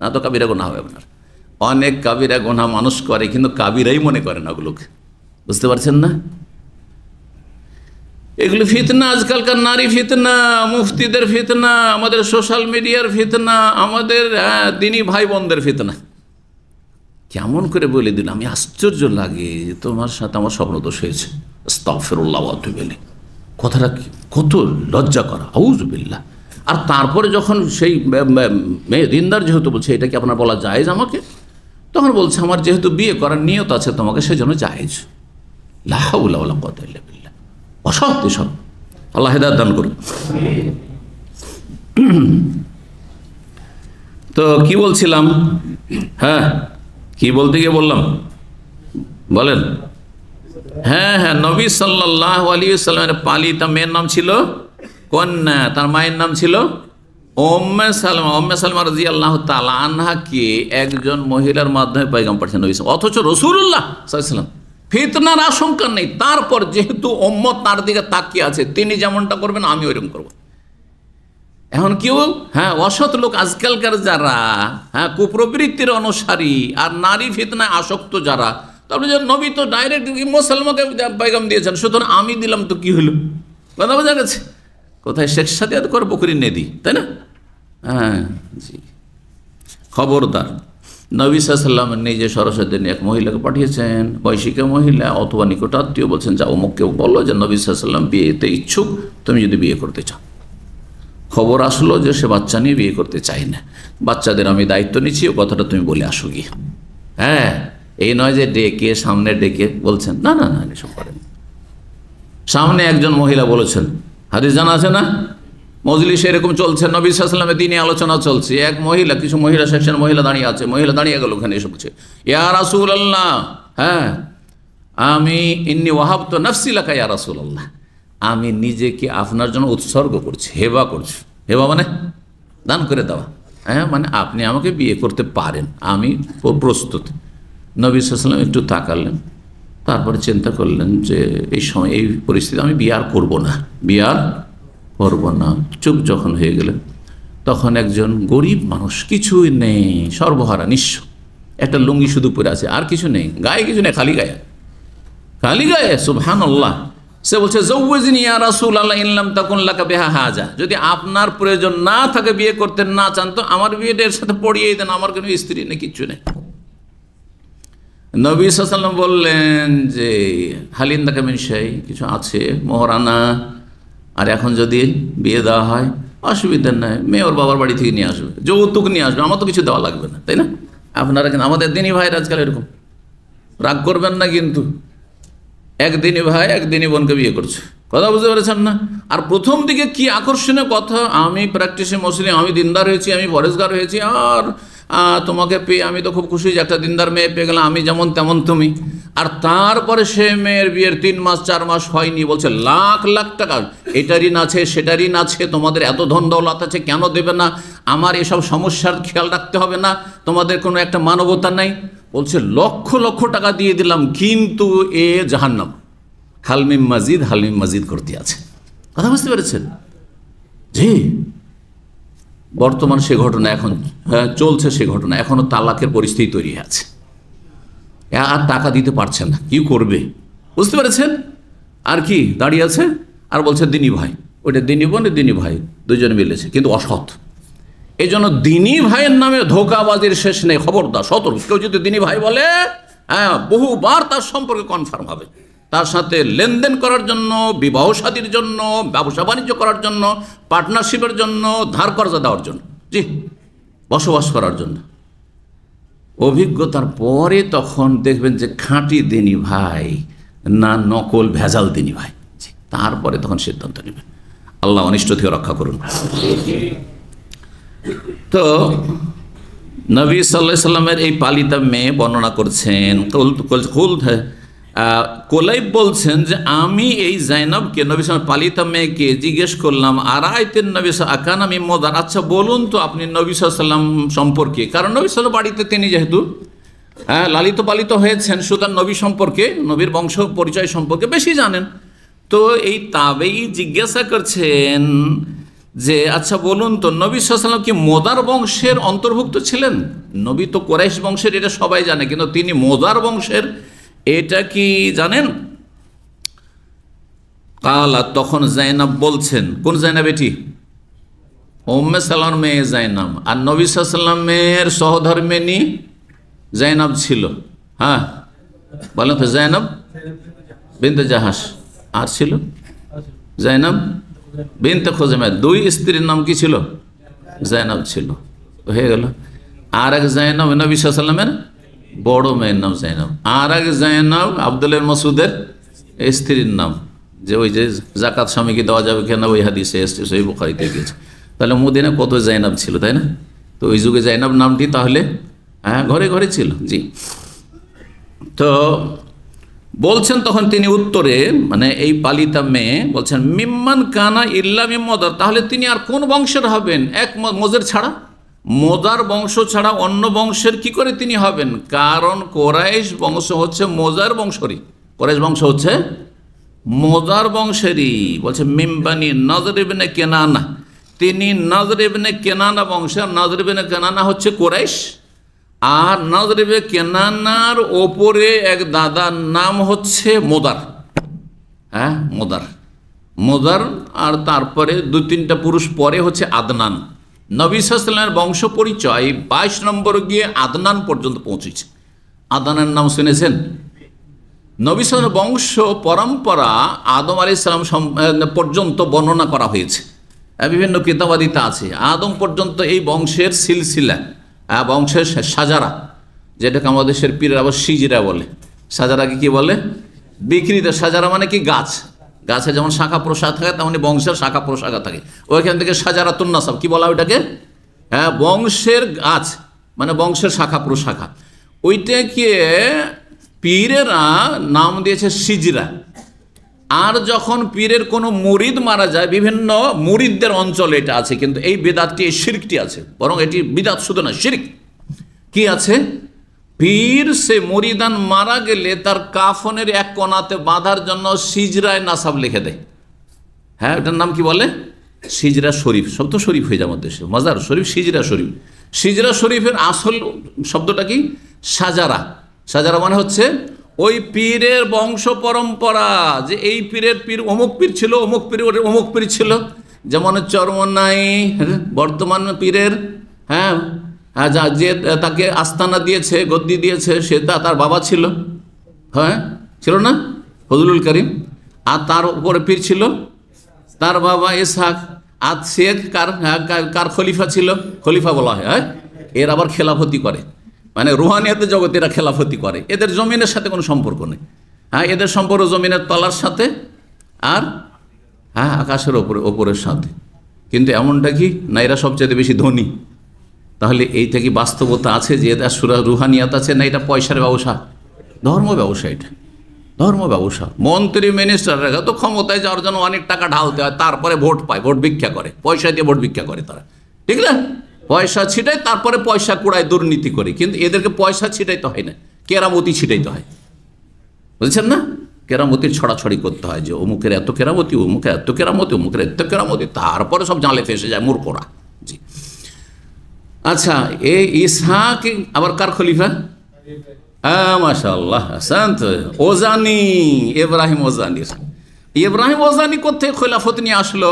না তো কবিরা গোনা হবে আপনার অনেক কাবিরা গোনা মানুষ করে কিন্তু কাবিরাই মনে করে না ওগুলোকে বুঝতে পারছেন না এগুলো ফিতনা আজকালকার নারী ফিতনা মুফতিদের ফিতনা আমাদের সোশ্যাল মিডিয়ার ফিতনা আমাদের হ্যাঁ, দিনী ভাই বোনদের ফিতনা কেমন করে বলে দিল আমি আশ্চর্য লাগে তোমার সাথে আমার স্বপ্নদোষ হয়েছে স্তফেরুল্লাহ কথাটা কত লজ্জা করা হাউজবিল্লা আর তারপরে যখন সেই মেয়ে দিনদার যেহেতু বলছে এটা কি আপনার বলা যায় আমাকে তখন বলছে আমার যেহেতু বিয়ে করার নিয়ত আছে তোমাকে সেজন্য জাহেজ লাহাউল্লাহ কত অসত্য সব আল্লাহ হেদার দান করুন তো কি বলছিলাম হ্যাঁ কি বলতে গিয়ে বললাম বলেন হ্যাঁ হ্যাঁ নবী সাল্লাহ আলী সাল্লামের পালিতা মেয়ের নাম ছিল কন্যা তার মায়ের নাম ছিল ওম্মে সালমা ওম্মে সালমা রাজি আল্লাহ তালানহাকে একজন মহিলার মাধ্যমে পাইগাম পাঠিয়ে নবী অথচ রসুল্লাহ সাল্লাম ফিতনার আশঙ্কা নেই তারপর যেহেতু ওম্মত তার দিকে তাকিয়ে আছে তিনি যেমনটা করবেন আমি ওইরকম করব এখন কেউ হ্যাঁ অসৎ লোক আজকালকার যারা হ্যাঁ কুপ্রবৃত্তির অনুসারী আর নারী ফিতনায় আসক্ত যারা তারপরে যে নবী তো ডাইরেক্ট মুসলমাকে পাইগাম দিয়েছেন সুতরাং আমি দিলাম তো কি হলো কথা বোঝা গেছে কোথায় শেখ সাথে আর করবো করি নেদি তাই না হ্যাঁ জি খবরদার নবী সাল্লাম নিজে নিয়ে এক মহিলাকে পাঠিয়েছেন বৈশিকা মহিলা অথবা নিকটাত্মীয় বলছেন যা কেউ বললো যে নবী সাল্লাম বিয়েতে ইচ্ছুক তুমি যদি বিয়ে করতে চাও খবর আসলো যে সে বাচ্চা নিয়ে বিয়ে করতে চাই না বাচ্চাদের আমি দায়িত্ব নিচ্ছি ও কথাটা তুমি বলে আসো গিয়ে হ্যাঁ এই নয় যে ডেকে সামনে ডেকে বলছেন না না না এসব করেন সামনে একজন মহিলা বলেছেন হাদিস জানা আছে না মজলিস এরকম চলছে নবী সাল্লামের দিনে আলোচনা চলছে এক মহিলা কিছু মহিলা সেকশন মহিলা দাঁড়িয়ে আছে মহিলা দাঁড়িয়ে গেল ওখানে এসে বলছে ইয়া রাসুল আল্লাহ হ্যাঁ আমি ইন্নি ওয়াহাব তো নফসিলাকা ইয়া রাসুল আল্লাহ আমি নিজেকে আপনার জন্য উৎসর্গ করছি হেবা করছি হেবা মানে দান করে দেওয়া হ্যাঁ মানে আপনি আমাকে বিয়ে করতে পারেন আমি প্রস্তুত নবী সাল্লাম একটু তাকালেন তারপরে চিন্তা করলেন যে এই সময় এই পরিস্থিতি আমি বিয়ে আর করবো না বিয়ে আর করব না চুপ যখন হয়ে গেলেন তখন একজন গরিব মানুষ কিছুই নেই সর্বহারা নিঃস্ব একটা লুঙ্গি শুধু পরে আছে আর কিছু নেই গায়ে কিছু নেই খালি গায়ে খালি গায়ে সুবহান আল্লাহ সে বলছে জৌজিনিয়া তখন লাকা বেহা হাজা যদি আপনার প্রয়োজন না থাকে বিয়ে করতে না চান তো আমার বিয়েটা এর সাথে পড়িয়ে দেন আমার কোনো স্ত্রী নেই কিচ্ছু নেই নবী সাল্লাম বললেন যে হালিন্দা দাকা মিনসাই কিছু আছে মহারানা আর এখন যদি বিয়ে দেওয়া হয় অসুবিধা নাই মেয়ে ওর বাবার বাড়ি থেকে নিয়ে আসবে যৌতুক নিয়ে আসবে আমার তো কিছু দেওয়া লাগবে না তাই না আপনারা কিন্তু আমাদের দিনই ভাইয়ের আজকাল এরকম রাগ করবেন না কিন্তু একদিনই ভাই একদিনই বোনকে বিয়ে করছে কথা বুঝতে পেরেছেন না আর প্রথম দিকে কি আকর্ষণীয় কথা আমি প্র্যাকটিসে মসলিম আমি দিনদার হয়েছি আমি পরেশগার হয়েছি আর তোমাকে পেয়ে আমি তো খুব খুশি যে একটা দিনদার মেয়ে পেয়ে গেলাম আমি যেমন তেমন তুমি আর তারপরে সে মেয়ের বিয়ের তিন মাস চার মাস হয়নি বলছে লাখ লাখ টাকা এটা ঋণ আছে সেটা ঋণ আছে তোমাদের এত ধন দৌলত আছে কেন দেবে না আমার এসব সমস্যার খেয়াল রাখতে হবে না তোমাদের কোনো একটা মানবতা নাই বলছে লক্ষ লক্ষ টাকা দিয়ে দিলাম কিন্তু এ জাহান্নাম হালমিম মাজিদ হালমিম মাজিদ করতে আছে কথা বুঝতে পেরেছেন জি বর্তমান সে ঘটনা এখন হ্যাঁ, চলছে সে ঘটনা এখনও তালাকের পরিস্থিতি তৈরি আছে আর টাকা দিতে পারছে না কি করবে বুঝতে পেরেছেন আর কি দাঁড়িয়ে আছে আর বলছে দিনী ভাই ওইটা দিনী বোন দিনী ভাই দুজন মিলেছে কিন্তু অসৎ এই জন্য দিনী ভাইয়ের নামে ধোকাবাজির শেষ নেই খবরদার সতর্ক কেউ যদি দিনী ভাই বলে হ্যাঁ বহুবার তার সম্পর্কে কনফার্ম হবে তার সাথে লেনদেন করার জন্য বিবাহ সাদীর জন্য ব্যবসা বাণিজ্য করার জন্য পার্টনারশিপের জন্য ধার কর্জা দেওয়ার জন্য জি বসবাস করার জন্য অভিজ্ঞতার পরে তখন দেখবেন যে খাঁটি দিনী ভাই না নকল ভেজাল দিনী ভাই তারপরে তখন সিদ্ধান্ত নেবেন আল্লাহ অনিষ্ট থেকে রক্ষা করুন তো নবী সাল্লা সাল্লামের এই পালিতা মেয়ে বর্ণনা করছেন কুল কোলাইব বলছেন যে আমি এই জাইনবকে নবী সাল পালিতা মেয়েকে জিজ্ঞেস করলাম আর আয়তেন নবী আকান আমি মদার আচ্ছা বলুন তো আপনি নবী সাল্লাম সম্পর্কে কারণ নবী সাল বাড়িতে তিনি যেহেতু হ্যাঁ লালিত পালিত হয়েছেন সুতরাং নবী সম্পর্কে নবীর বংশ পরিচয় সম্পর্কে বেশি জানেন তো এই তাবেই জিজ্ঞাসা করছেন যে আচ্ছা বলুন তো নবী সাল্লাম কি মোদার বংশের অন্তর্ভুক্ত ছিলেন নবী তো কোরাইশ বংশের এটা সবাই জানে কিন্তু তিনি মোদার বংশের এটা কি জানেন কালা তখন জাইনাব বলছেন কোন জাইনাব এটি ওম্মে সালাম মেয়ে জাইনাব আর নবী সাল্লামের সহধর্মিনী জাইনাব ছিল হ্যাঁ বলেন তো জাইনাব বিন্দু জাহাস আর ছিল জাইনাব বিনতে খোজেমা দুই স্ত্রীর নাম কি ছিল জাইনাব ছিল হয়ে গেল আর এক জাইনাব নবী বড় মেয়ের নাম জাইনাব আর আগে জাইনাব আবদুল্লের মসুদের স্ত্রীর নাম যে ওই যে জাকাত স্বামীকে দেওয়া যাবে কেন ওই হাদিসে এসছে সেই বোখারিতে গিয়েছে তাহলে মদিনা কত জাইনাব ছিল তাই না তো ওই যুগে জাইনাব নামটি তাহলে হ্যাঁ ঘরে ঘরে ছিল জি তো বলছেন তখন তিনি উত্তরে মানে এই পালিতা মেয়ে বলছেন মিম্মান কানা ইল্লা মিম্মদার তাহলে তিনি আর কোন বংশের হবেন এক মজের ছাড়া মোজার বংশ ছাড়া অন্য বংশের কি করে তিনি হবেন কারণ কোরাইশ বংশ হচ্ছে মোজার বংশরই কোরাইশ বংশ হচ্ছে মোজার বংশেরই বলছে মিম্বানি নজর ইবনে কেনানা তিনি নজর ইবনে কেনানা বংশে নজর ইবনে কেনানা হচ্ছে কোরাইশ আর নজর ইবনে কেনানার ওপরে এক দাদার নাম হচ্ছে মোদার হ্যাঁ মোদার মোদার আর তারপরে দু তিনটা পুরুষ পরে হচ্ছে আদনান নবী সাল্লামের বংশ পরিচয় বাইশ নম্বর গিয়ে আদনান পর্যন্ত পৌঁছেছে আদনানের নাম শুনেছেন নবী বংশ পরম্পরা আদম আলি ইসলাম পর্যন্ত বর্ণনা করা হয়েছে বিভিন্ন কিতাবাদিতা আছে আদম পর্যন্ত এই বংশের সিলসিলা বংশের সাজারা যেটাকে আমাদের দেশের পীরের আবার সিজিরা বলে সাজারাকে কি বলে বিকৃত সাজারা মানে কি গাছ গাছে যেমন শাখা প্রশাখা থাকে তেমনি বংশের শাখা প্রশাখা থাকে ওইখান থেকে সাজারাতুন নাসাব কি বলা ওইটাকে হ্যাঁ বংশের গাছ মানে বংশের শাখা প্রশাখা ওইটাকে পীরেরা নাম দিয়েছে সিজরা আর যখন পীরের কোনো মুরিদ মারা যায় বিভিন্ন মুরিদদের অঞ্চলে এটা আছে কিন্তু এই বেদাতটি এই সিরকটি আছে বরং এটি বিদাত শুধু না সিরিক কি আছে পীর সে মরিদান মারা গেলে তার কাফনের এক কোনাতে বাঁধার জন্য সিজরায় নাসাব লিখে দেয় হ্যাঁ ওটার নাম কি বলে সিজরা শরীফ শব্দ শরীফ হয়ে যায় আমাদের দেশে মাজার শরীফ সিজরা শরীফ সিজরা শরীফের আসল শব্দটা কি সাজারা সাজারা মানে হচ্ছে ওই পীরের বংশ পরম্পরা যে এই পীরের পীর অমুক পীর ছিল অমুক পীর অমুক পীর ছিল যেমন চরমনাই হ্যাঁ, বর্তমান পীরের হ্যাঁ যে তাকে আস্তানা দিয়েছে গদ্দি দিয়েছে সে তার বাবা ছিল হ্যাঁ ছিল না ফজলুল করিম আর তার উপরে পীর ছিল তার বাবা এসাক আর সে হ্যাঁ, কার কার খলিফা ছিল খলিফা বলা হয় হ্যাঁ এর আবার খেলাফতি করে মানে রুহানিয়াতে জগতে এরা খেলাফতি করে এদের জমিনের সাথে কোনো সম্পর্ক নেই হ্যাঁ এদের সম্পর্ক জমিনের তলার সাথে আর হ্যাঁ আকাশের ওপরে ওপরের সাথে কিন্তু এমনটা কি না এরা সবচেয়ে বেশি ধনী তাহলে এইটা কি বাস্তবতা আছে যে এটা সুরা রুহানিয়াত আছে না এটা পয়সার ব্যবসা ধর্ম ব্যবসা এটা ধর্ম ব্যবসা মন্ত্রী মিনিস্টাররা তো ক্ষমতায় যাওয়ার জন্য অনেক টাকা ঢালতে হয় তারপরে ভোট পায় ভোট ভিক্ষা করে পয়সা দিয়ে ভোট ভিক্ষা করে তারা ঠিক না পয়সা ছিটায় তারপরে পয়সা কুড়ায় দুর্নীতি করে কিন্তু এদেরকে পয়সা ছিটাইতে হয় না কেরামতি ছিটাইতে হয় বুঝছেন না কেরামতির ছড়াছড়ি করতে হয় যে অমুকের এত কেরামতি অমুকের এত কেরামতি অমুকের এত কেরামতি তারপরে সব জালে ফেসে যায় মূর্খরা আচ্ছা এ ইসহাক আবার কার খলিফা মাশাল্লাহ শান্ত ওজানি ইব্রাহিম ওজানির ইব্রাহিম ওজানি কোথায় খেলাফত নিয়ে আসলো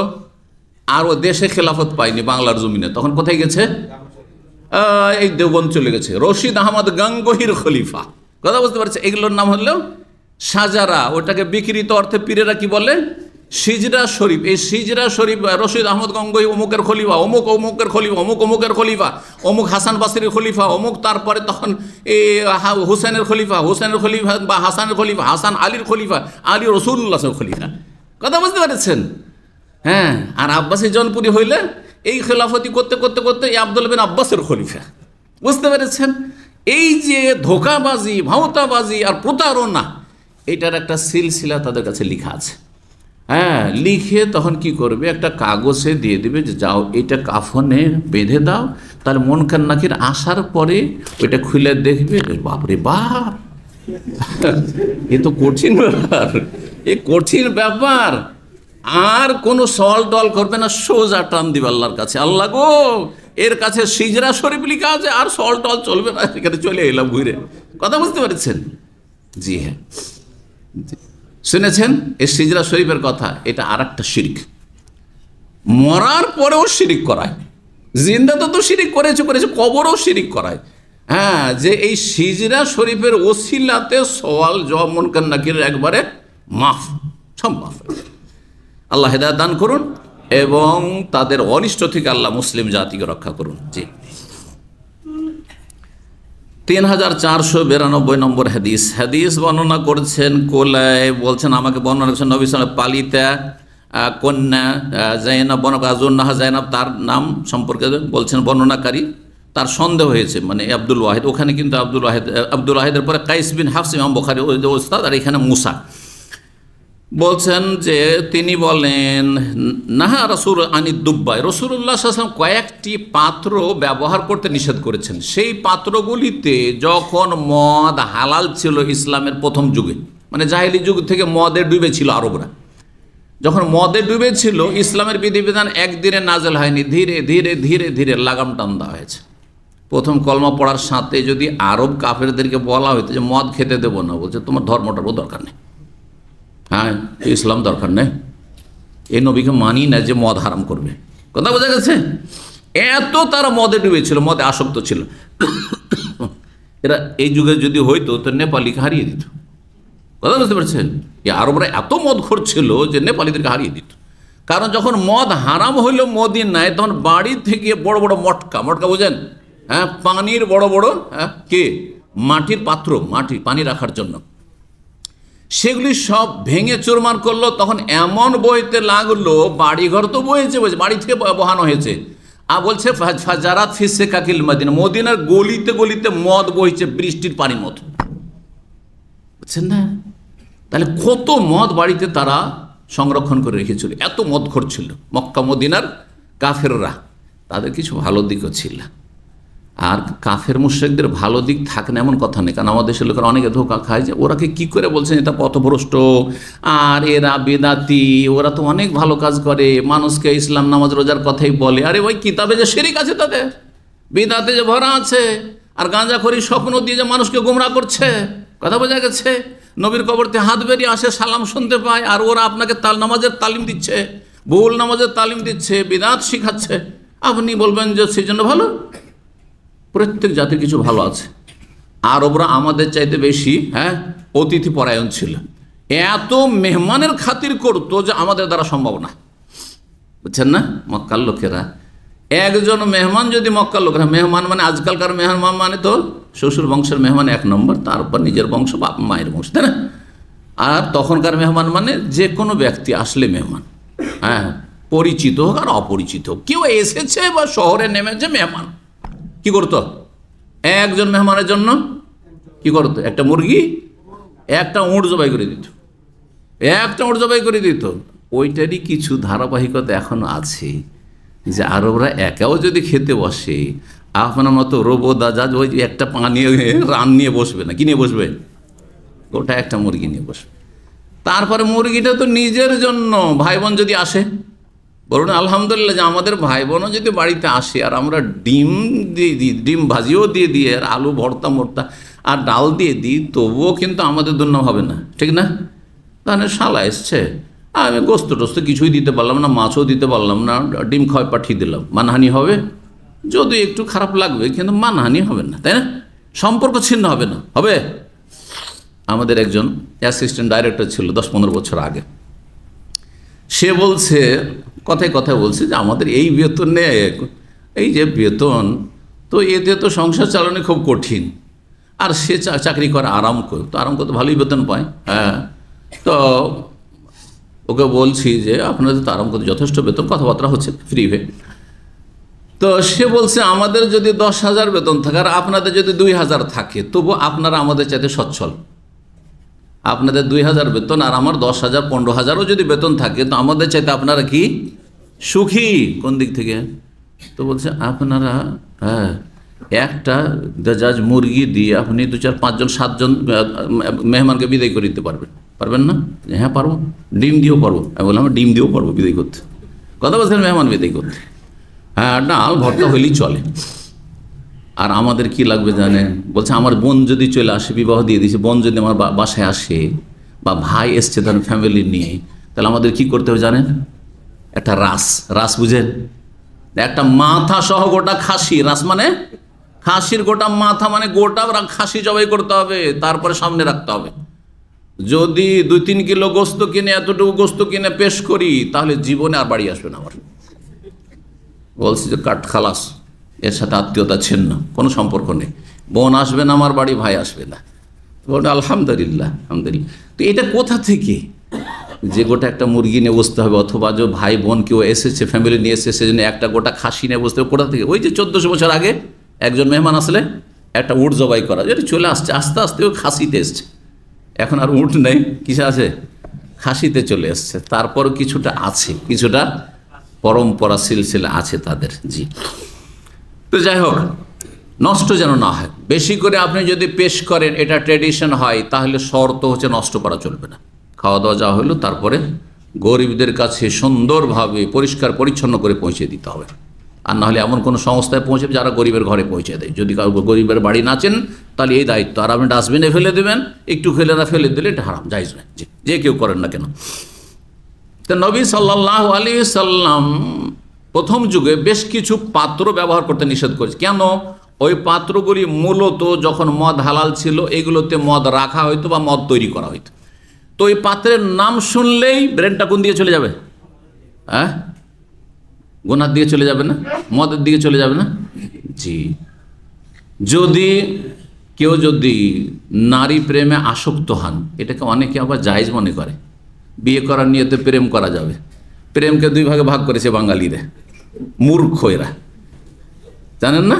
আর ও দেশে খেলাফত পায়নি বাংলার জমিনে তখন কোথায় গেছে এই দেবন চলে গেছে রশিদ আহমদ গাঙ্গহির খলিফা কথা বুঝতে পারছে এগুলোর নাম হলো সাজারা ওটাকে বিকৃত অর্থে পীরেরা কি বলে সিজরা শরীফ এই সিজরা শরীফ রশিদ আহমদ গঙ্গই অমুকের খলিফা অমুক অমুকের খলিফা অমুক অমুকের খলিফা অমুক হাসান বাসির খলিফা অমুক তারপরে তখন এই হুসেনের খলিফা হুসেনের খলিফা বা হাসানের খলিফা হাসান আলীর খলিফা আলী রসুল্লাহ খলিফা কথা বুঝতে পারছেন হ্যাঁ আর আব্বাসী জনপুরি হইলে এই খেলাফতি করতে করতে করতে এই আব্দুল বিন আব্বাসের খলিফা বুঝতে পেরেছেন এই যে ধোকাবাজি ভাওতাবাজি আর প্রতারণা এটার একটা সিলসিলা তাদের কাছে লেখা আছে হ্যাঁ লিখে তখন কি করবে একটা কাগজে দিয়ে দেবে যে যাও এটা কাফনে বেঁধে দাও তার মন কান্নাকির আসার পরে ওইটা খুলে দেখবে বাপরে বাপ এ তো কঠিন ব্যাপার এ কঠিন ব্যাপার আর কোনো সল টল করবে না সোজা টান দিবে আল্লাহর কাছে আল্লাহ গো এর কাছে সিজরা শরীফ লিখা আছে আর সল টল চলবে না সেখানে চলে এলাম ঘুরে কথা বুঝতে পারছেন জি হ্যাঁ শুনেছেন এই সিজরা শরীফের কথা এটা আর একটা শিরিক মরার পরেও শিরিক করায় জিন্দা তো শিরিক করেছে করেছে কবরও শিরিক করায় হ্যাঁ যে এই সিজরা শরীফের ওসিলাতে সওয়াল জবাব কান নাকির একবারে মাফ সব মাফ আল্লাহ হেদায়ত দান করুন এবং তাদের অনিষ্ট থেকে আল্লাহ মুসলিম জাতিকে রক্ষা করুন জি তিন হাজার চারশো বিরানব্বই নম্বর হাদিস হাদিস বর্ণনা করছেন কোলায় বলছেন আমাকে বর্ণনা করছেন নবী সাল পালিতা কন্যা জাইনাব বনক আজুন্নাহা জাইনাব তার নাম সম্পর্কে বলছেন বর্ণনাকারী তার সন্দেহ হয়েছে মানে আব্দুল ওয়াহেদ ওখানে কিন্তু আব্দুল ওয়াহেদ আব্দুল ওয়াহেদের পরে কাইস বিন হাফস ইমাম বখারি ওস্তাদ আর এখানে মুসা বলছেন যে তিনি বলেন নাহা রসুর আনি দুব্বাই রসুল্লাহ আসলাম কয়েকটি পাত্র ব্যবহার করতে নিষেধ করেছেন সেই পাত্রগুলিতে যখন মদ হালাল ছিল ইসলামের প্রথম যুগে মানে জাহেলি যুগ থেকে মদে ডুবে ছিল আরবরা যখন মদে ডুবে ছিল ইসলামের বিধিবিধান একদিনে নাজেল হয়নি ধীরে ধীরে ধীরে ধীরে লাগাম টান দেওয়া হয়েছে প্রথম কলমা পড়ার সাথে যদি আরব কাফেরদেরকে বলা হইতো যে মদ খেতে দেবো না বলছে তোমার ধর্মটারও দরকার নেই হ্যাঁ ইসলাম দরকার নেই এই নবীকে মানি না যে মদ হারাম করবে কথা বোঝা গেছে এত তারা মদে ডুবেছিল মদে আসক্ত ছিল এরা এই যুগে যদি হইতো তো নেপালিকে হারিয়ে দিত কথা বুঝতে পারছেন এ আরবরা এত মদ ছিল যে নেপালিদেরকে হারিয়ে দিত কারণ যখন মদ হারাম হইল নাই তখন বাড়ি থেকে বড় বড় মটকা মটকা বোঝেন হ্যাঁ পানির বড় বড় হ্যাঁ কে মাটির পাত্র মাটি পানি রাখার জন্য সেগুলি সব ভেঙে চোরমার করলো তখন এমন বইতে লাগলো বাড়িঘর তো বয়েছে বলছে বাড়ি থেকে বহানো হয়েছে আর বলছে ফাজারাত ফিসে কাকিল মদিনা মদিনার গলিতে গলিতে মদ বইছে বৃষ্টির পানির মতো বুঝছেন না তাহলে কত মদ বাড়িতে তারা সংরক্ষণ করে রেখেছিল এত মদ ঘটছিল মক্কা মদিনার কাফেররা তাদের কিছু ভালো দিকও ছিল আর কাফের মুশ্রেকদের ভালো দিক থাকে না এমন কথা নেই কারণ আমাদের দেশের লোকেরা অনেকে ধোকা খায় যে ওরাকে কি করে বলছেন এটা পথভ্রষ্ট আর এরা বেদাতি ওরা তো অনেক ভালো কাজ করে মানুষকে ইসলাম নামাজ রোজার কথাই বলে আরে ওই কিতাবে যে শিরিক আছে তাদের বেদাতে যে ভরা আছে আর গাঁজা করি স্বপ্ন দিয়ে যে মানুষকে গোমরা করছে কথা বোঝা গেছে নবীর কবরতে হাত বেরিয়ে আসে সালাম শুনতে পায় আর ওরা আপনাকে তাল নামাজের তালিম দিচ্ছে ভুল নামাজের তালিম দিচ্ছে বেদাত শিখাচ্ছে আপনি বলবেন যে সেই জন্য ভালো প্রত্যেক জাতির কিছু ভালো আছে আরবরা আমাদের চাইতে বেশি হ্যাঁ অতিথি পরায়ণ ছিল এত মেহমানের খাতির করতো যে আমাদের দ্বারা সম্ভব না বুঝছেন না মক্কার লোকেরা একজন মেহমান যদি মক্কার লোকেরা হ্যাঁ, মেহমান মানে আজকালকার মেহমান মানে তো শ্বশুর বংশের মেহমান এক নম্বর তারপর নিজের বংশ বা মায়ের বংশ তাই না আর তখনকার মেহমান মানে যে কোনো ব্যক্তি আসলে মেহমান হ্যাঁ পরিচিত হোক আর অপরিচিত হোক কেউ এসেছে বা শহরে নেমেছে মেহমান কি করতো একজন মেহমানের জন্য কি করতো একটা মুরগি একটা উঁট জবাই করে দিত একটা উঁট জবাই করে দিত ওইটারই কিছু ধারাবাহিকতা এখন আছে যে আরবরা একাও যদি খেতে বসে আপনার মতো রোবো দাজা ওই একটা পানীয় রান নিয়ে বসবে না কি নিয়ে বসবে গোটা একটা মুরগি নিয়ে বসবে তারপরে মুরগিটা তো নিজের জন্য ভাই বোন যদি আসে বরং আলহামদুলিল্লাহ যে আমাদের ভাই বোনও যদি বাড়িতে আসে আর আমরা ডিম দিয়ে দিই ডিম ভাজিও দিয়ে দিই আর আলু ভর্তা মর্তা আর ডাল দিয়ে দিই তবুও কিন্তু আমাদের জন্য হবে না ঠিক না তাহলে শালা এসছে আমি গোস্ত টোস্ত কিছুই দিতে পারলাম না মাছও দিতে পারলাম না ডিম খাওয়াই পাঠিয়ে দিলাম মানহানি হবে যদি একটু খারাপ লাগবে কিন্তু মানহানি হবে না তাই না সম্পর্ক ছিন্ন হবে না হবে আমাদের একজন অ্যাসিস্ট্যান্ট ডাইরেক্টর ছিল দশ পনেরো বছর আগে সে বলছে কথায় কথায় বলছি যে আমাদের এই বেতন নেয় এই যে বেতন তো এতে তো সংসার চালানো খুব কঠিন আর সে চাকরি করে আরাম করে তো আরাম করতে ভালোই বেতন পায় হ্যাঁ তো ওকে বলছি যে আপনাদের তো আরাম করতে যথেষ্ট বেতন কথাবার্তা হচ্ছে ফ্রি হয়ে তো সে বলছে আমাদের যদি দশ হাজার বেতন থাকে আর আপনাদের যদি দুই হাজার থাকে তবু আপনারা আমাদের চাইতে সচ্ছল আপনাদের দুই হাজার বেতন আর আমার দশ হাজার পনেরো হাজারও যদি বেতন থাকে তো আমাদের চাইতে আপনারা কি সুখী কোন দিক থেকে তো বলছে আপনারা হ্যাঁ একটা জাজ মুরগি দিয়ে আপনি দু চার পাঁচজন সাতজন মেহমানকে বিদায় করে দিতে পারবেন পারবেন না হ্যাঁ পারবো ডিম দিয়েও পারবো আমি বললাম ডিম দিয়েও পারবো বিদায় করতে কথা বলছেন মেহমান বিদায় করতে হ্যাঁ ডাল ভর্তা হইলেই চলে আর আমাদের কি লাগবে জানেন বলছে আমার বোন যদি চলে আসে বিবাহ দিয়ে দিয়েছে বোন যদি আমার বাসায় আসে বা ভাই এসছে তার ফ্যামিলি নিয়ে তাহলে আমাদের কি করতে হবে জানেন একটা রাস রাস বুঝেন একটা মাথা সহ গোটা খাসি রাস মানে খাসির গোটা মাথা মানে গোটা খাসি জবাই করতে হবে তারপরে সামনে রাখতে হবে যদি দুই তিন কিলো গোস্ত কিনে এতটুকু গোস্ত কিনে পেশ করি তাহলে জীবনে আর বাড়ি আসবে না আমার বলছি যে কাঠ খালাস এর সাথে আত্মীয়তা ছিন্ন কোনো সম্পর্ক নেই বোন আসবে না আমার বাড়ি ভাই আসবে না বলবে আলহামদুলিল্লাহ আলহামদুলিল্লাহ তো এটা কোথা থেকে যে গোটা একটা মুরগি নিয়ে বসতে হবে অথবা যে ভাই বোন কেউ এসেছে ফ্যামিলি নিয়ে এসেছে সেজন্য একটা গোটা খাসি নিয়ে বসতে হবে কোথা থেকে ওই যে চোদ্দোশো বছর আগে একজন মেহমান আসলে একটা উট জবাই করা যেটা চলে আসছে আস্তে আস্তে ও খাসিতে এসছে এখন আর উট নেই কিসে আছে খাসিতে চলে এসছে তারপরও কিছুটা আছে কিছুটা পরম্পরা সিলসিলা আছে তাদের জি তো যাই হোক নষ্ট যেন না হয় বেশি করে আপনি যদি পেশ করেন এটা ট্রেডিশন হয় তাহলে শর্ত হচ্ছে নষ্ট করা চলবে না খাওয়া দাওয়া যাওয়া হলো তারপরে গরিবদের কাছে সুন্দরভাবে পরিষ্কার পরিচ্ছন্ন করে পৌঁছে দিতে হবে আর নাহলে এমন কোনো সংস্থায় পৌঁছে যারা গরিবের ঘরে পৌঁছে দেয় যদি গরিবের বাড়ি নাচেন তাহলে এই দায়িত্ব আর আপনি ডাস্টবিনে ফেলে দেবেন একটু ফেলে না ফেলে দিলে এটা হারাম যাইজ না যে কেউ করেন না কেন তো নবী সাল্লাহ আলী সাল্লাম প্রথম যুগে বেশ কিছু পাত্র ব্যবহার করতে নিষেধ করেছে কেন ওই পাত্রগুলি মূলত যখন মদ হালাল ছিল এগুলোতে মদ রাখা হইতো বা মদ তৈরি করা হইতো তো এই পাত্রের নাম শুনলেই ব্রেনটা কোন দিকে চলে যাবে হ্যাঁ গোনার দিকে চলে যাবে না মদের দিকে চলে যাবে না জি যদি কেউ যদি নারী প্রেমে আসক্ত হন এটাকে অনেকে আবার জায়জ মনে করে বিয়ে করার নিয়েতে প্রেম করা যাবে প্রেমকে দুই ভাগে ভাগ করেছে বাঙালিরা মূর্খ এরা জানেন না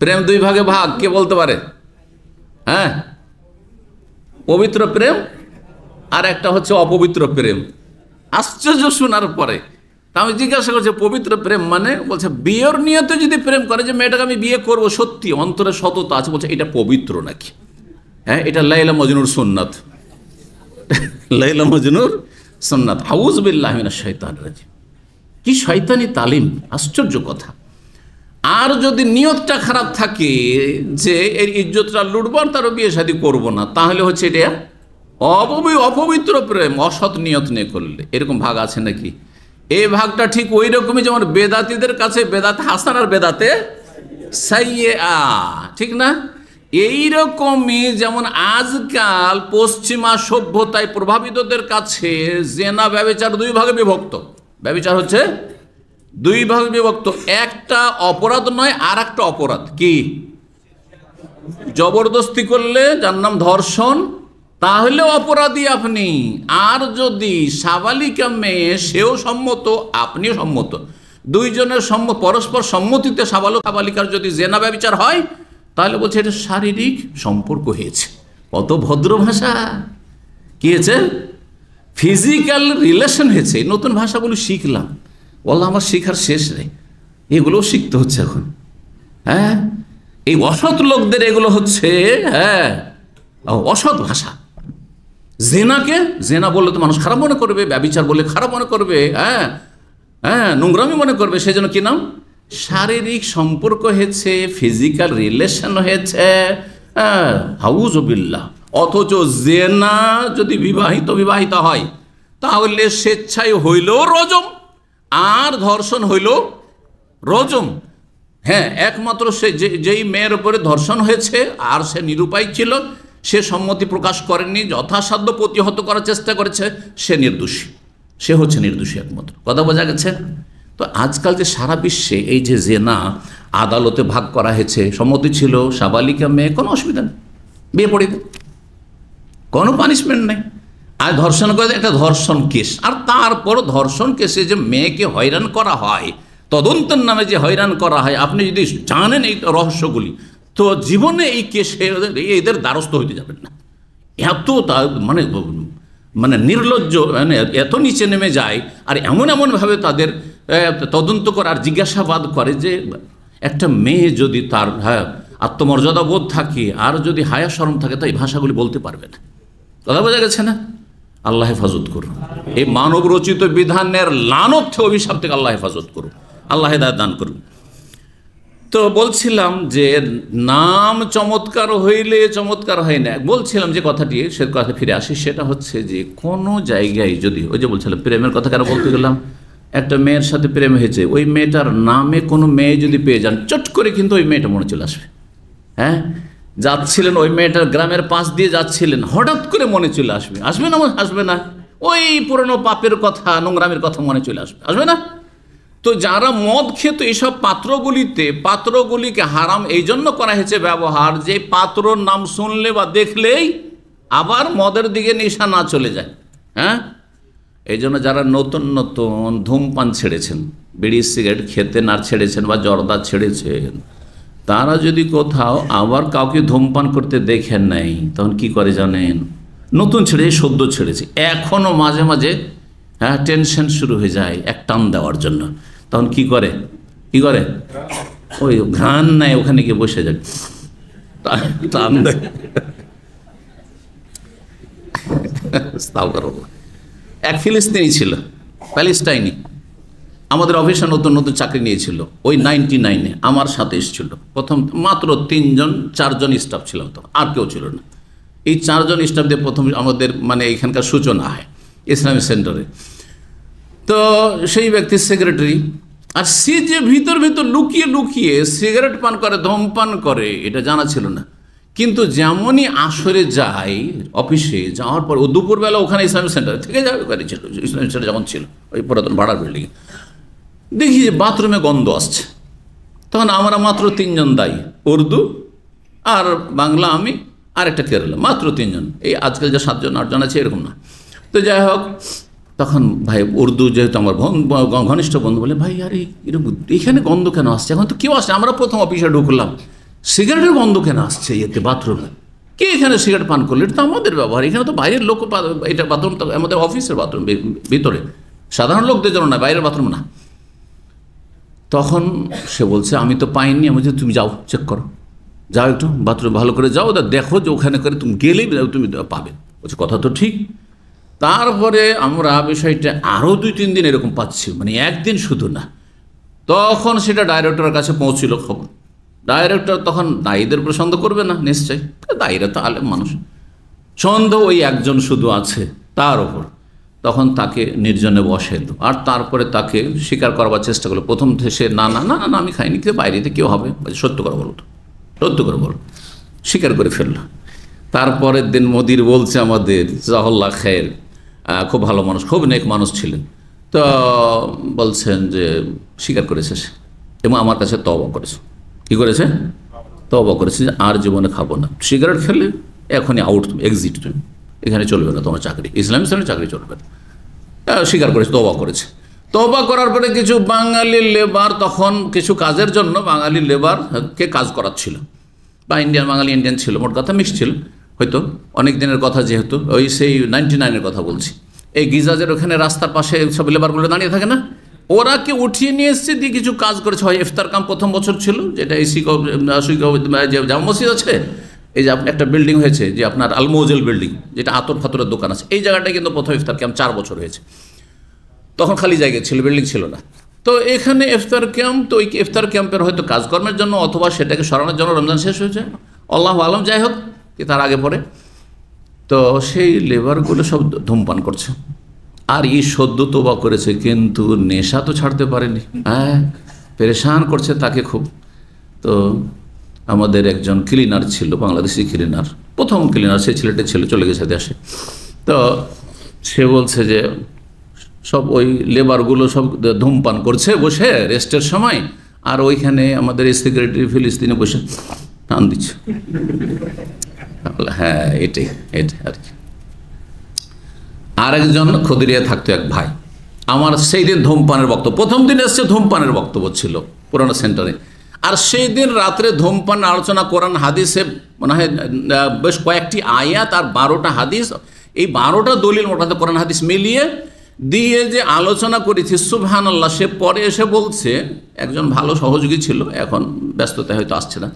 প্রেম দুই ভাগে ভাগ কে বলতে পারে হ্যাঁ পবিত্র প্রেম আর একটা হচ্ছে অপবিত্র প্রেম আশ্চর্য শোনার পরে আমি জিজ্ঞাসা করছি পবিত্র প্রেম মানে বলছে বিয়ের নিয়তে যদি প্রেম করে যে মেয়েটাকে আমি বিয়ে করব সত্যি অন্তরে সততা আছে বলছে এটা পবিত্র নাকি হ্যাঁ এটা লাইলা মজনুর সোননাথ লাইলা মজনুর সোননাথ হাউজ বিল্লাহমিনা শৈতান রাজি কি শৈতানি তালিম আশ্চর্য কথা আর যদি নিয়তটা খারাপ থাকে যে এর ইজ্জতটা লুটবো তারও বিয়ে শাদী করবো না তাহলে হচ্ছে এটা অপবি অপবিত্র প্রেম অসৎ নিয়ত নিয়ে করলে এরকম ভাগ আছে নাকি এই ভাগটা ঠিক ওই রকমই যেমন বেদাতিদের কাছে বেদাতে হাসান আর বেদাতে সাইয়ে আ ঠিক না এইরকমই যেমন আজকাল পশ্চিমা সভ্যতায় প্রভাবিতদের কাছে জেনা ব্যবচার দুই ভাগে বিভক্ত ব্যবচার হচ্ছে দুই ভাগে বিভক্ত একটা অপরাধ নয় আর একটা অপরাধ কি জবরদস্তি করলে যার নাম ধর্ষণ তাহলে অপরাধী আপনি আর যদি সাবালিকা মেয়ে সেও সম্মত আপনিও সম্মত দুইজনের সম্ম পরস্পর সম্মতিতে সাবালক সাবালিকার যদি জেনা ব্যবচার হয় তাহলে বলছে এটা শারীরিক সম্পর্ক হয়েছে কত ভদ্র ভাষা কি হয়েছে ফিজিক্যাল রিলেশন হয়েছে নতুন ভাষাগুলো শিখলাম বললাম আমার শেখার শেষ নেই এগুলোও শিখতে হচ্ছে এখন হ্যাঁ এই অসৎ লোকদের এগুলো হচ্ছে হ্যাঁ অসৎ ভাষা জেনাকে জেনা বললে তো মানুষ খারাপ মনে করবে ব্যবচার বলে খারাপ মনে করবে হ্যাঁ হ্যাঁ নোংরামি মনে করবে সেই জন্য কি নাম শারীরিক সম্পর্ক হয়েছে ফিজিক্যাল রিলেশন হয়েছে হ্যাঁ হাউজবিল্লা অথচ জেনা যদি বিবাহিত বিবাহিত হয় তাহলে স্বেচ্ছায় হইলেও রজম আর ধর্ষণ হইল রজম হ্যাঁ একমাত্র সে যেই মেয়ের উপরে ধর্ষণ হয়েছে আর সে নিরুপায় ছিল সে সম্মতি প্রকাশ করেনি যথাসাধ্য প্রতিহত করার চেষ্টা করেছে সে নির্দোষী সে হচ্ছে নির্দোষী একমাত্র কথা বোঝা গেছে তো আজকাল যে সারা বিশ্বে এই যে জেনা আদালতে ভাগ করা হয়েছে সম্মতি ছিল সাবালিকা মেয়ে কোনো অসুবিধা নেই বিয়ে পড়ে কোনো পানিশমেন্ট নেই আর ধর্ষণ করে একটা ধর্ষণ কেস আর তারপর ধর্ষণ কেসে যে মেয়েকে হয়রান করা হয় তদন্তের নামে যে হয়রান করা হয় আপনি যদি জানেন এই রহস্যগুলি তো জীবনে এই কেসের এদের দ্বারস্থ হইতে যাবেন না এত মানে মানে নির্লজ্জ মানে এত নিচে নেমে যায় আর এমন এমনভাবে তাদের তদন্ত করে আর জিজ্ঞাসাবাদ করে যে একটা মেয়ে যদি তার হ্যাঁ আত্মমর্যাদা বোধ থাকে আর যদি হায়া শরম থাকে তাই ভাষাগুলি বলতে পারবে না কথা বোঝা গেছে না আল্লাহ হেফাজত করুন এই মানব রচিত বিধানের লানত অভিশাপ থেকে আল্লাহ হেফাজত করুন আল্লাহ দায় দান করুন তো বলছিলাম যে নাম চমৎকার হইলে চমৎকার হয় না বলছিলাম যে কথাটি সে কথা ফিরে আসি সেটা হচ্ছে যে কোনো জায়গায় যদি ওই যে বলছিলাম প্রেমের কথা কেন বলতে গেলাম একটা মেয়ের সাথে প্রেম হয়েছে ওই মেয়েটার নামে কোনো মেয়ে যদি পেয়ে যান চট করে কিন্তু ওই মেয়েটা মনে চলে আসবে হ্যাঁ যাচ্ছিলেন ওই মেয়েটার গ্রামের পাশ দিয়ে যাচ্ছিলেন হঠাৎ করে মনে চলে আসবে আসবে না আসবে না ওই পুরনো পাপের কথা নোংরামের কথা মনে চলে আসবে আসবে না তো যারা মদ খেত এইসব পাত্রগুলিতে পাত্রগুলিকে হারাম এই জন্য করা হয়েছে ব্যবহার যে পাত্রর নাম শুনলে বা দেখলেই আবার মদের দিকে নেশা না চলে যায় হ্যাঁ এই জন্য যারা নতুন নতুন ধূমপান ছেড়েছেন বিড়ি সিগারেট খেতে না ছেড়েছেন বা জর্দা ছেড়েছেন তারা যদি কোথাও আবার কাউকে ধূমপান করতে দেখেন নাই তখন কি করে জানেন নতুন ছেড়ে সদ্য ছেড়েছে এখনও মাঝে মাঝে হ্যাঁ টেনশন শুরু হয়ে যায় এক টান দেওয়ার জন্য তখন কি করে কি করে ওই ঘ্রাণ নাই ওখানে গিয়ে বসে যায় এক ফিলিস্তিনি ছিল প্যালিস্টাইনি আমাদের অফিসে নতুন নতুন চাকরি নিয়েছিল ওই নাইনটি নাইনে আমার সাথে এসেছিল প্রথম মাত্র তিনজন চারজন স্টাফ ছিল তো আর কেউ ছিল না এই চারজন স্টাফ দিয়ে প্রথম আমাদের মানে এখানকার সূচনা হয় ইসলামিক সেন্টারে তো সেই ব্যক্তির সেক্রেটারি আর সে যে ভিতর ভিতর লুকিয়ে লুকিয়ে সিগারেট পান করে ধূমপান করে এটা জানা ছিল না কিন্তু যেমনই আসরে যায় অফিসে যাওয়ার পর ও দুপুরবেলা ওখানে ইসলামিক সেন্টারে থেকে যাবে ছিল ইসলামিক সেন্টার যখন ছিল ওই পুরাতন ভাড়ার বিল্ডিং দেখি যে বাথরুমে গন্ধ আসছে তখন আমরা মাত্র তিনজন দায়ী উর্দু আর বাংলা আমি আর একটা কেরালা মাত্র তিনজন এই আজকাল যে সাতজন আটজন আছে এরকম না তো যাই হোক তখন ভাই উর্দু যেহেতু আমার ঘনিষ্ঠ বন্ধু বলে ভাই আরে এরকম এখানে গন্ধ কেন আসছে এখন তো কেউ আসছে আমরা প্রথম অফিসে ঢুকলাম সিগারেটের গন্ধ কেন আসছে ইয়েতে বাথরুমে কে এখানে সিগারেট পান করলো এটা তো আমাদের ব্যবহার এখানে তো বাইরের লোক এটা বাথরুম তো আমাদের অফিসের বাথরুম ভিতরে সাধারণ লোকদের জন্য না বাইরের বাথরুম না তখন সে বলছে আমি তো পাইনি আমি বলছি তুমি যাও চেক করো যাও একটু বাথরুম ভালো করে যাও দেখো যে ওখানে করে তুমি গেলেই তুমি পাবে বলছে কথা তো ঠিক তারপরে আমরা বিষয়টা আরও দুই তিন দিন এরকম পাচ্ছি মানে একদিন শুধু না তখন সেটা ডাইরেক্টরের কাছে পৌঁছিল খবর ডাইরেক্টর তখন দায়ীদের প্রসন্দ করবে না নিশ্চয় দায়ীরা তো আলেম মানুষ সন্দেহ ওই একজন শুধু আছে তার ওপর তখন তাকে নির্জনে বসে আর তারপরে তাকে স্বীকার করবার চেষ্টা করলো প্রথম সে না না না না আমি খাইনি কিন্তু বাইরেতে কেউ হবে সত্য করে বলো সত্য করে বলো স্বীকার করে ফেললো তারপরের দিন মোদির বলছে আমাদের জাহল্লা খায়ের খুব ভালো মানুষ খুব নেক মানুষ ছিলেন তো বলছেন যে স্বীকার করেছে সে এবং আমার কাছে তবা করেছে কি করেছে তবা করেছে যে আর জীবনে খাবো না সিগারেট খেলে এখনই আউট এক্সিট তুমি এখানে চলবে না তোমার চাকরি ইসলাম ইসলামের চাকরি চলবে না স্বীকার করেছে তবা করেছে তবা করার পরে কিছু বাঙালি লেবার তখন কিছু কাজের জন্য বাঙালি লেবারকে কাজ করাচ্ছিল বা ইন্ডিয়ান বাঙালি ইন্ডিয়ান ছিল মোট কথা মিক্স ছিল হয়তো অনেক দিনের কথা যেহেতু ওই সেই নাইনটি নাইনের কথা বলছি এই গিজাজের ওখানে রাস্তার পাশে সব লেবারগুলো দাঁড়িয়ে থাকে না ওরা কি উঠিয়ে নিয়ে এসছে দিয়ে কিছু কাজ করেছে হয় ইফতার কাম প্রথম বছর ছিল যেটা এই শিক্ষক যে জামা মসজিদ আছে এই যে একটা বিল্ডিং হয়েছে যে আপনার আলমোজেল বিল্ডিং যেটা আতর ফাতরের দোকান আছে এই জায়গাটা কিন্তু প্রথম ইফতার ক্যাম্প চার বছর হয়েছে তখন খালি জায়গা ছিল বিল্ডিং ছিল না তো এখানে ইফতার ক্যাম্প তো ওই ইফতার ক্যাম্পের হয়তো কাজকর্মের জন্য অথবা সেটাকে সরানোর জন্য রমজান শেষ হয়েছে আল্লাহ আলম যাই হোক কি তার আগে পরে তো সেই লেবারগুলো সব ধূমপান করছে আর ই সদ্য তোবা করেছে কিন্তু নেশা তো ছাড়তে পারেনি হ্যাঁ পেরেশান করছে তাকে খুব তো আমাদের একজন ক্লিনার ছিল বাংলাদেশি ক্লিনার প্রথম ক্লিনার সেই ছেলেটা ছিল চলে গেছে দেশে তো সে বলছে যে সব ওই লেবারগুলো সব ধূমপান করছে বসে রেস্টের সময় আর ওইখানে আমাদের সেক্রেটারি ফিলিস্তিনে বসে টান দিচ্ছে হ্যাঁ এটাই আর আরেকজন খদিরিয়া থাকতো এক ভাই আমার সেই দিন ধূমপানের বক্তব্য প্রথম দিন এসছে ধূমপানের বক্তব্য ছিল পুরানো সেন্টারে আর সেই দিন রাত্রে ধূমপান আলোচনা কোরআন হাদিসে মনে হয় বেশ কয়েকটি আয়াত আর বারোটা হাদিস এই বারোটা দলিল মোটাতে কোরআন হাদিস মিলিয়ে দিয়ে যে আলোচনা করেছি সুবহান আল্লাহ সে পরে এসে বলছে একজন ভালো সহযোগী ছিল এখন ব্যস্ততা হয়তো আসছে না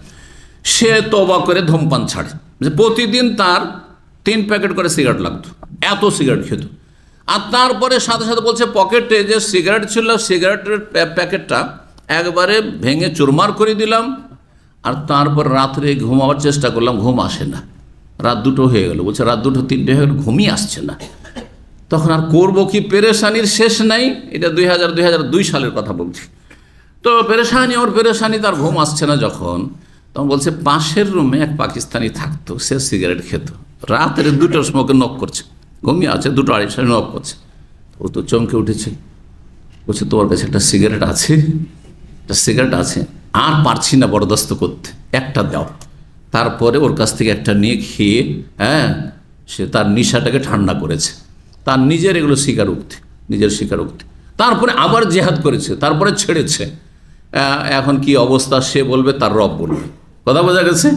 সে তবা করে ধূমপান ছাড়ে যে প্রতিদিন তার তিন প্যাকেট করে সিগারেট লাগতো এত সিগারেট খেত আর তারপরে সাথে সাথে বলছে পকেটে যে সিগারেট ছিল সিগারেটের প্যাকেটটা একবারে ভেঙে চুরমার করে দিলাম আর তারপর রাত্রে ঘুমাবার চেষ্টা করলাম ঘুম আসে না রাত দুটো হয়ে গেল বলছে রাত দুটো তিনটে হয়ে গেল ঘুমই আসছে না তখন আর করবো কি পেরেশানির শেষ নাই এটা দুই হাজার দুই হাজার দুই সালের কথা বলছি তো পেরেশানি ওর পেরেশানি তার ঘুম আসছে না যখন তখন বলছে পাশের রুমে এক পাকিস্তানি থাকতো সে সিগারেট খেত রাতের দুটোর সময় নক করছে ঘুমিয়ে আছে দুটো আড়াইশো নক করছে ও তো চমকে উঠেছে বলছে তোমার কাছে একটা সিগারেট আছে একটা সিগারেট আছে আর পারছি না বরদাস্ত করতে একটা দাও তারপরে ওর কাছ থেকে একটা নিয়ে খেয়ে হ্যাঁ সে তার নিশাটাকে ঠান্ডা করেছে তার নিজের এগুলো উক্তি নিজের উক্তি তারপরে আবার জেহাদ করেছে তারপরে ছেড়েছে এখন কি অবস্থা সে বলবে তার রব বলবে কথা বোঝা গেছে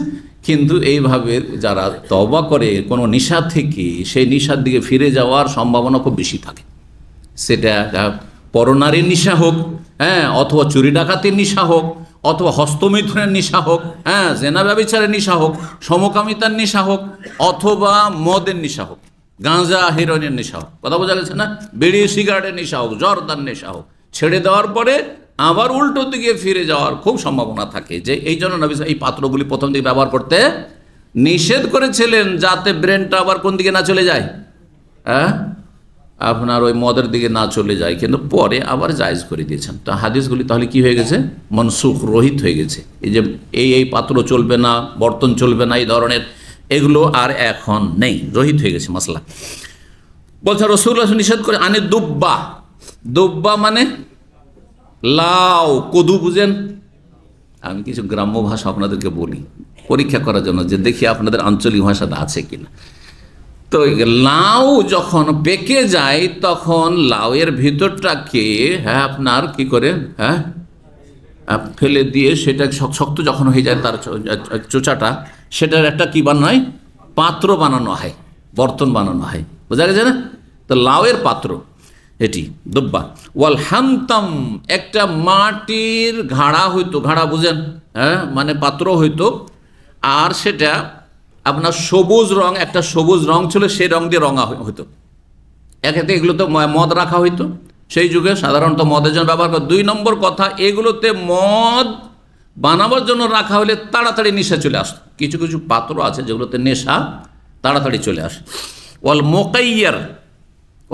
কিন্তু এইভাবে যারা তবা করে কোনো নিশা থেকে সেই নিশার দিকে ফিরে যাওয়ার সম্ভাবনা খুব বেশি থাকে সেটা পরনারীর নিশা হোক হ্যাঁ অথবা চুরি ডাকাতির নিশা হোক অথবা হস্তমিথুনের নিশা হোক হ্যাঁ জেনা ব্যবচারের নিশা হোক সমকামিতার নিশা হোক অথবা মদের নিশা হোক গাঁজা হিরোইনের নেশা হোক কথা বোঝা গেছে না বিড়ি সিগারেটের নেশা হোক জর্দার নেশা হোক ছেড়ে দেওয়ার পরে আবার উল্টো দিকে ফিরে যাওয়ার খুব সম্ভাবনা থাকে যে এই জন্য নবী এই পাত্রগুলি প্রথম দিকে ব্যবহার করতে নিষেধ করেছিলেন যাতে ব্রেনটা আবার কোন দিকে না চলে যায় হ্যাঁ আপনার ওই মদের দিকে না চলে যায় কিন্তু পরে আবার জায়জ করে দিয়েছেন তো হাদিসগুলি তাহলে কি হয়ে গেছে মনসুখ রোহিত হয়ে গেছে এই যে এই এই পাত্র চলবে না বর্তন চলবে না এই ধরনের এগুলো আর এখন নেই রোহিত হয়ে গেছে মশলা বলছে রসুল নিষেধ করে আনে দুব্বা দুব্বা মানে লাউ কদু বুঝেন আমি কিছু গ্রাম্য ভাষা আপনাদেরকে বলি পরীক্ষা করার জন্য যে দেখি আপনাদের আঞ্চলিক ভাষাটা আছে কিনা তো লাউ যখন পেকে যায় তখন লাউয়ের ভিতরটাকে হ্যাঁ আপনার কি করে হ্যাঁ ফেলে দিয়ে সেটা শক্ত যখন হয়ে যায় তার চোচাটা সেটার একটা কী বানানো হয় পাত্র বানানো হয় বর্তন বানানো হয় বোঝা গেছে না তো লাউয়ের পাত্র এটি দোব্বা ওয়াল হান্তাম একটা মাটির ঘাড়া হইতো ঘাড়া বুঝেন হ্যাঁ মানে পাত্র হইতো আর সেটা আপনার সবুজ রং একটা সবুজ রং ছিল সেই রং দিয়ে রঙা হইতো হাতে এগুলোতে মদ রাখা হইতো সেই যুগে সাধারণত মদের জন্য ব্যবহার করে দুই নম্বর কথা এগুলোতে মদ বানাবার জন্য রাখা হলে তাড়াতাড়ি নেশা চলে আসতো কিছু কিছু পাত্র আছে যেগুলোতে নেশা তাড়াতাড়ি চলে আসে ওয়াল মোকাইয়ার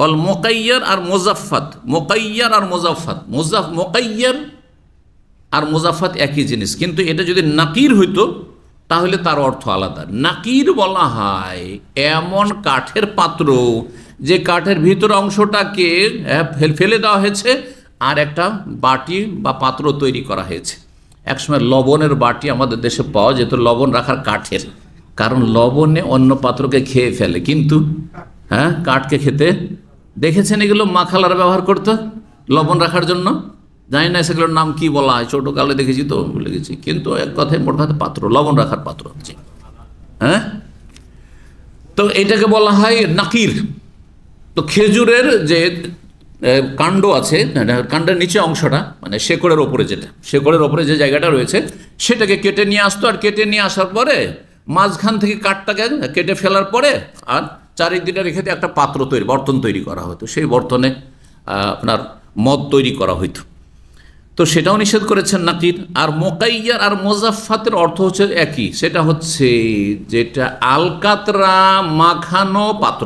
অল মোকাইয়ার আর মোজাফাত মোকাইয়ার আর মোজাফাত মোজাফ মোকাইয়ার আর মোজাফাত একই জিনিস কিন্তু এটা যদি নাকির হইতো তাহলে তার অর্থ আলাদা নাকির বলা হয় এমন কাঠের পাত্র যে কাঠের ভিতর অংশটাকে ফেলে দেওয়া হয়েছে আর একটা বাটি বা পাত্র তৈরি করা হয়েছে একসময় লবণের বাটি আমাদের দেশে পাওয়া যেত লবণ রাখার কাঠের কারণ লবণে অন্য পাত্রকে খেয়ে ফেলে কিন্তু হ্যাঁ কাঠকে খেতে দেখেছেন এগুলো মাখালার ব্যবহার করতো লবণ রাখার জন্য জানি না সেগুলোর নাম কি বলা হয় ছোটো কালে দেখেছি তো ভুলে গেছি কিন্তু এক কথায় মোট কথা পাত্র লবণ রাখার পাত্র হচ্ছে হ্যাঁ তো এটাকে বলা হয় নাকির তো খেজুরের যে কাণ্ড আছে কাণ্ডের নিচে অংশটা মানে শেকড়ের ওপরে যেটা শেকড়ের ওপরে যে জায়গাটা রয়েছে সেটাকে কেটে নিয়ে আসতো আর কেটে নিয়ে আসার পরে মাঝখান থেকে কাঠটাকে কেটে ফেলার পরে আর দিনের রেখে একটা পাত্র তৈরি বর্তন তৈরি করা হতো সেই বর্তনে আপনার মদ তৈরি করা হইত তো সেটাও নিষেধ করেছেন নাকির আর মোকাইয়ার আর মোজাফাতের অর্থ হচ্ছে একই সেটা হচ্ছে যেটা আলকাতরা মাখানো পাত্র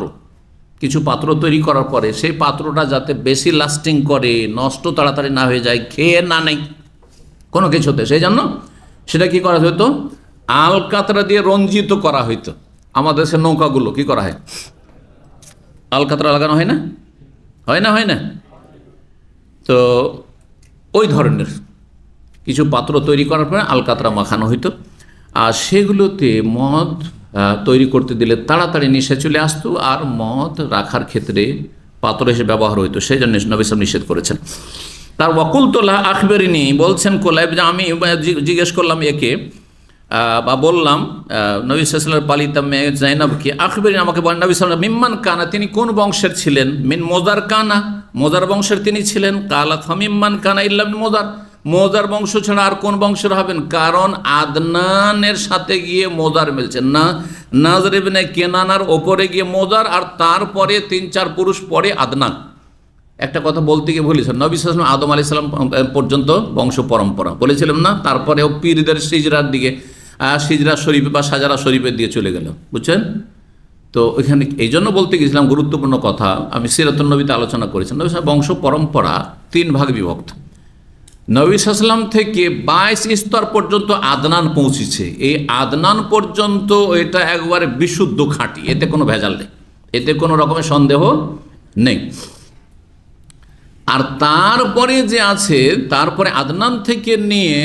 কিছু পাত্র তৈরি করার পরে সেই পাত্রটা যাতে বেশি লাস্টিং করে নষ্ট তাড়াতাড়ি না হয়ে যায় খেয়ে না নেই কোনো কিছুতে সেই জন্য সেটা কি করা হতো আলকাতরা দিয়ে রঞ্জিত করা হইতো আমাদের দেশের নৌকাগুলো কি করা হয় আলকাতরা লাগানো হয় না হয় না হয় না তো ওই ধরনের কিছু পাত্র তৈরি করার পরে আলকাতরা মাখানো হইতো আর সেগুলোতে মদ তৈরি করতে দিলে তাড়াতাড়ি নিষেধ চলে আসতো আর মদ রাখার ক্ষেত্রে পাত্র হিসেবে ব্যবহার হইতো সেই জন্য নবিসাম নিষেধ করেছেন তার ওয়াকুলতোল্লাহ আখবেরিনী বলছেন কোলাইব যে আমি জিজ্ঞেস করলাম একে বা বললাম নবী সাল্লামের পালিতা মেয়ে জাইনাবকে আখবরিন আমাকে বলেন নবী সাল্লাম মিম্মান কানা তিনি কোন বংশের ছিলেন মিন মোজার কানা মোজার বংশের তিনি ছিলেন কালাত মিম্মান কানা ইল্লাম মোজার মোজার বংশ ছাড়া আর কোন বংশের হবেন কারণ আদনানের সাথে গিয়ে মোজার মিলছে না নাজর কেনানার ওপরে গিয়ে মোজার আর তারপরে তিন চার পুরুষ পরে আদনান একটা কথা বলতে গিয়ে ভুলেছিলাম নবী সালাম আদম আলি সাল্লাম পর্যন্ত বংশ পরম্পরা বলেছিলাম না তারপরে পীরদের সিজরার দিকে সিজরা শরীফে বা সাজারা শরীফের দিয়ে চলে গেল বুঝছেন তো ওইখানে এই জন্য বলতে গেছিলাম গুরুত্বপূর্ণ কথা আমি সিরাতনবীতে আলোচনা করেছিলাম নবী বংশ পরম্পরা তিন ভাগ বিভক্ত নবী সাল্লাম থেকে বাইশ স্তর পর্যন্ত আদনান পৌঁছেছে এই আদনান পর্যন্ত এটা একবারে বিশুদ্ধ খাঁটি এতে কোনো ভেজাল নেই এতে কোনো রকমের সন্দেহ নেই আর তারপরে যে আছে তারপরে আদনান থেকে নিয়ে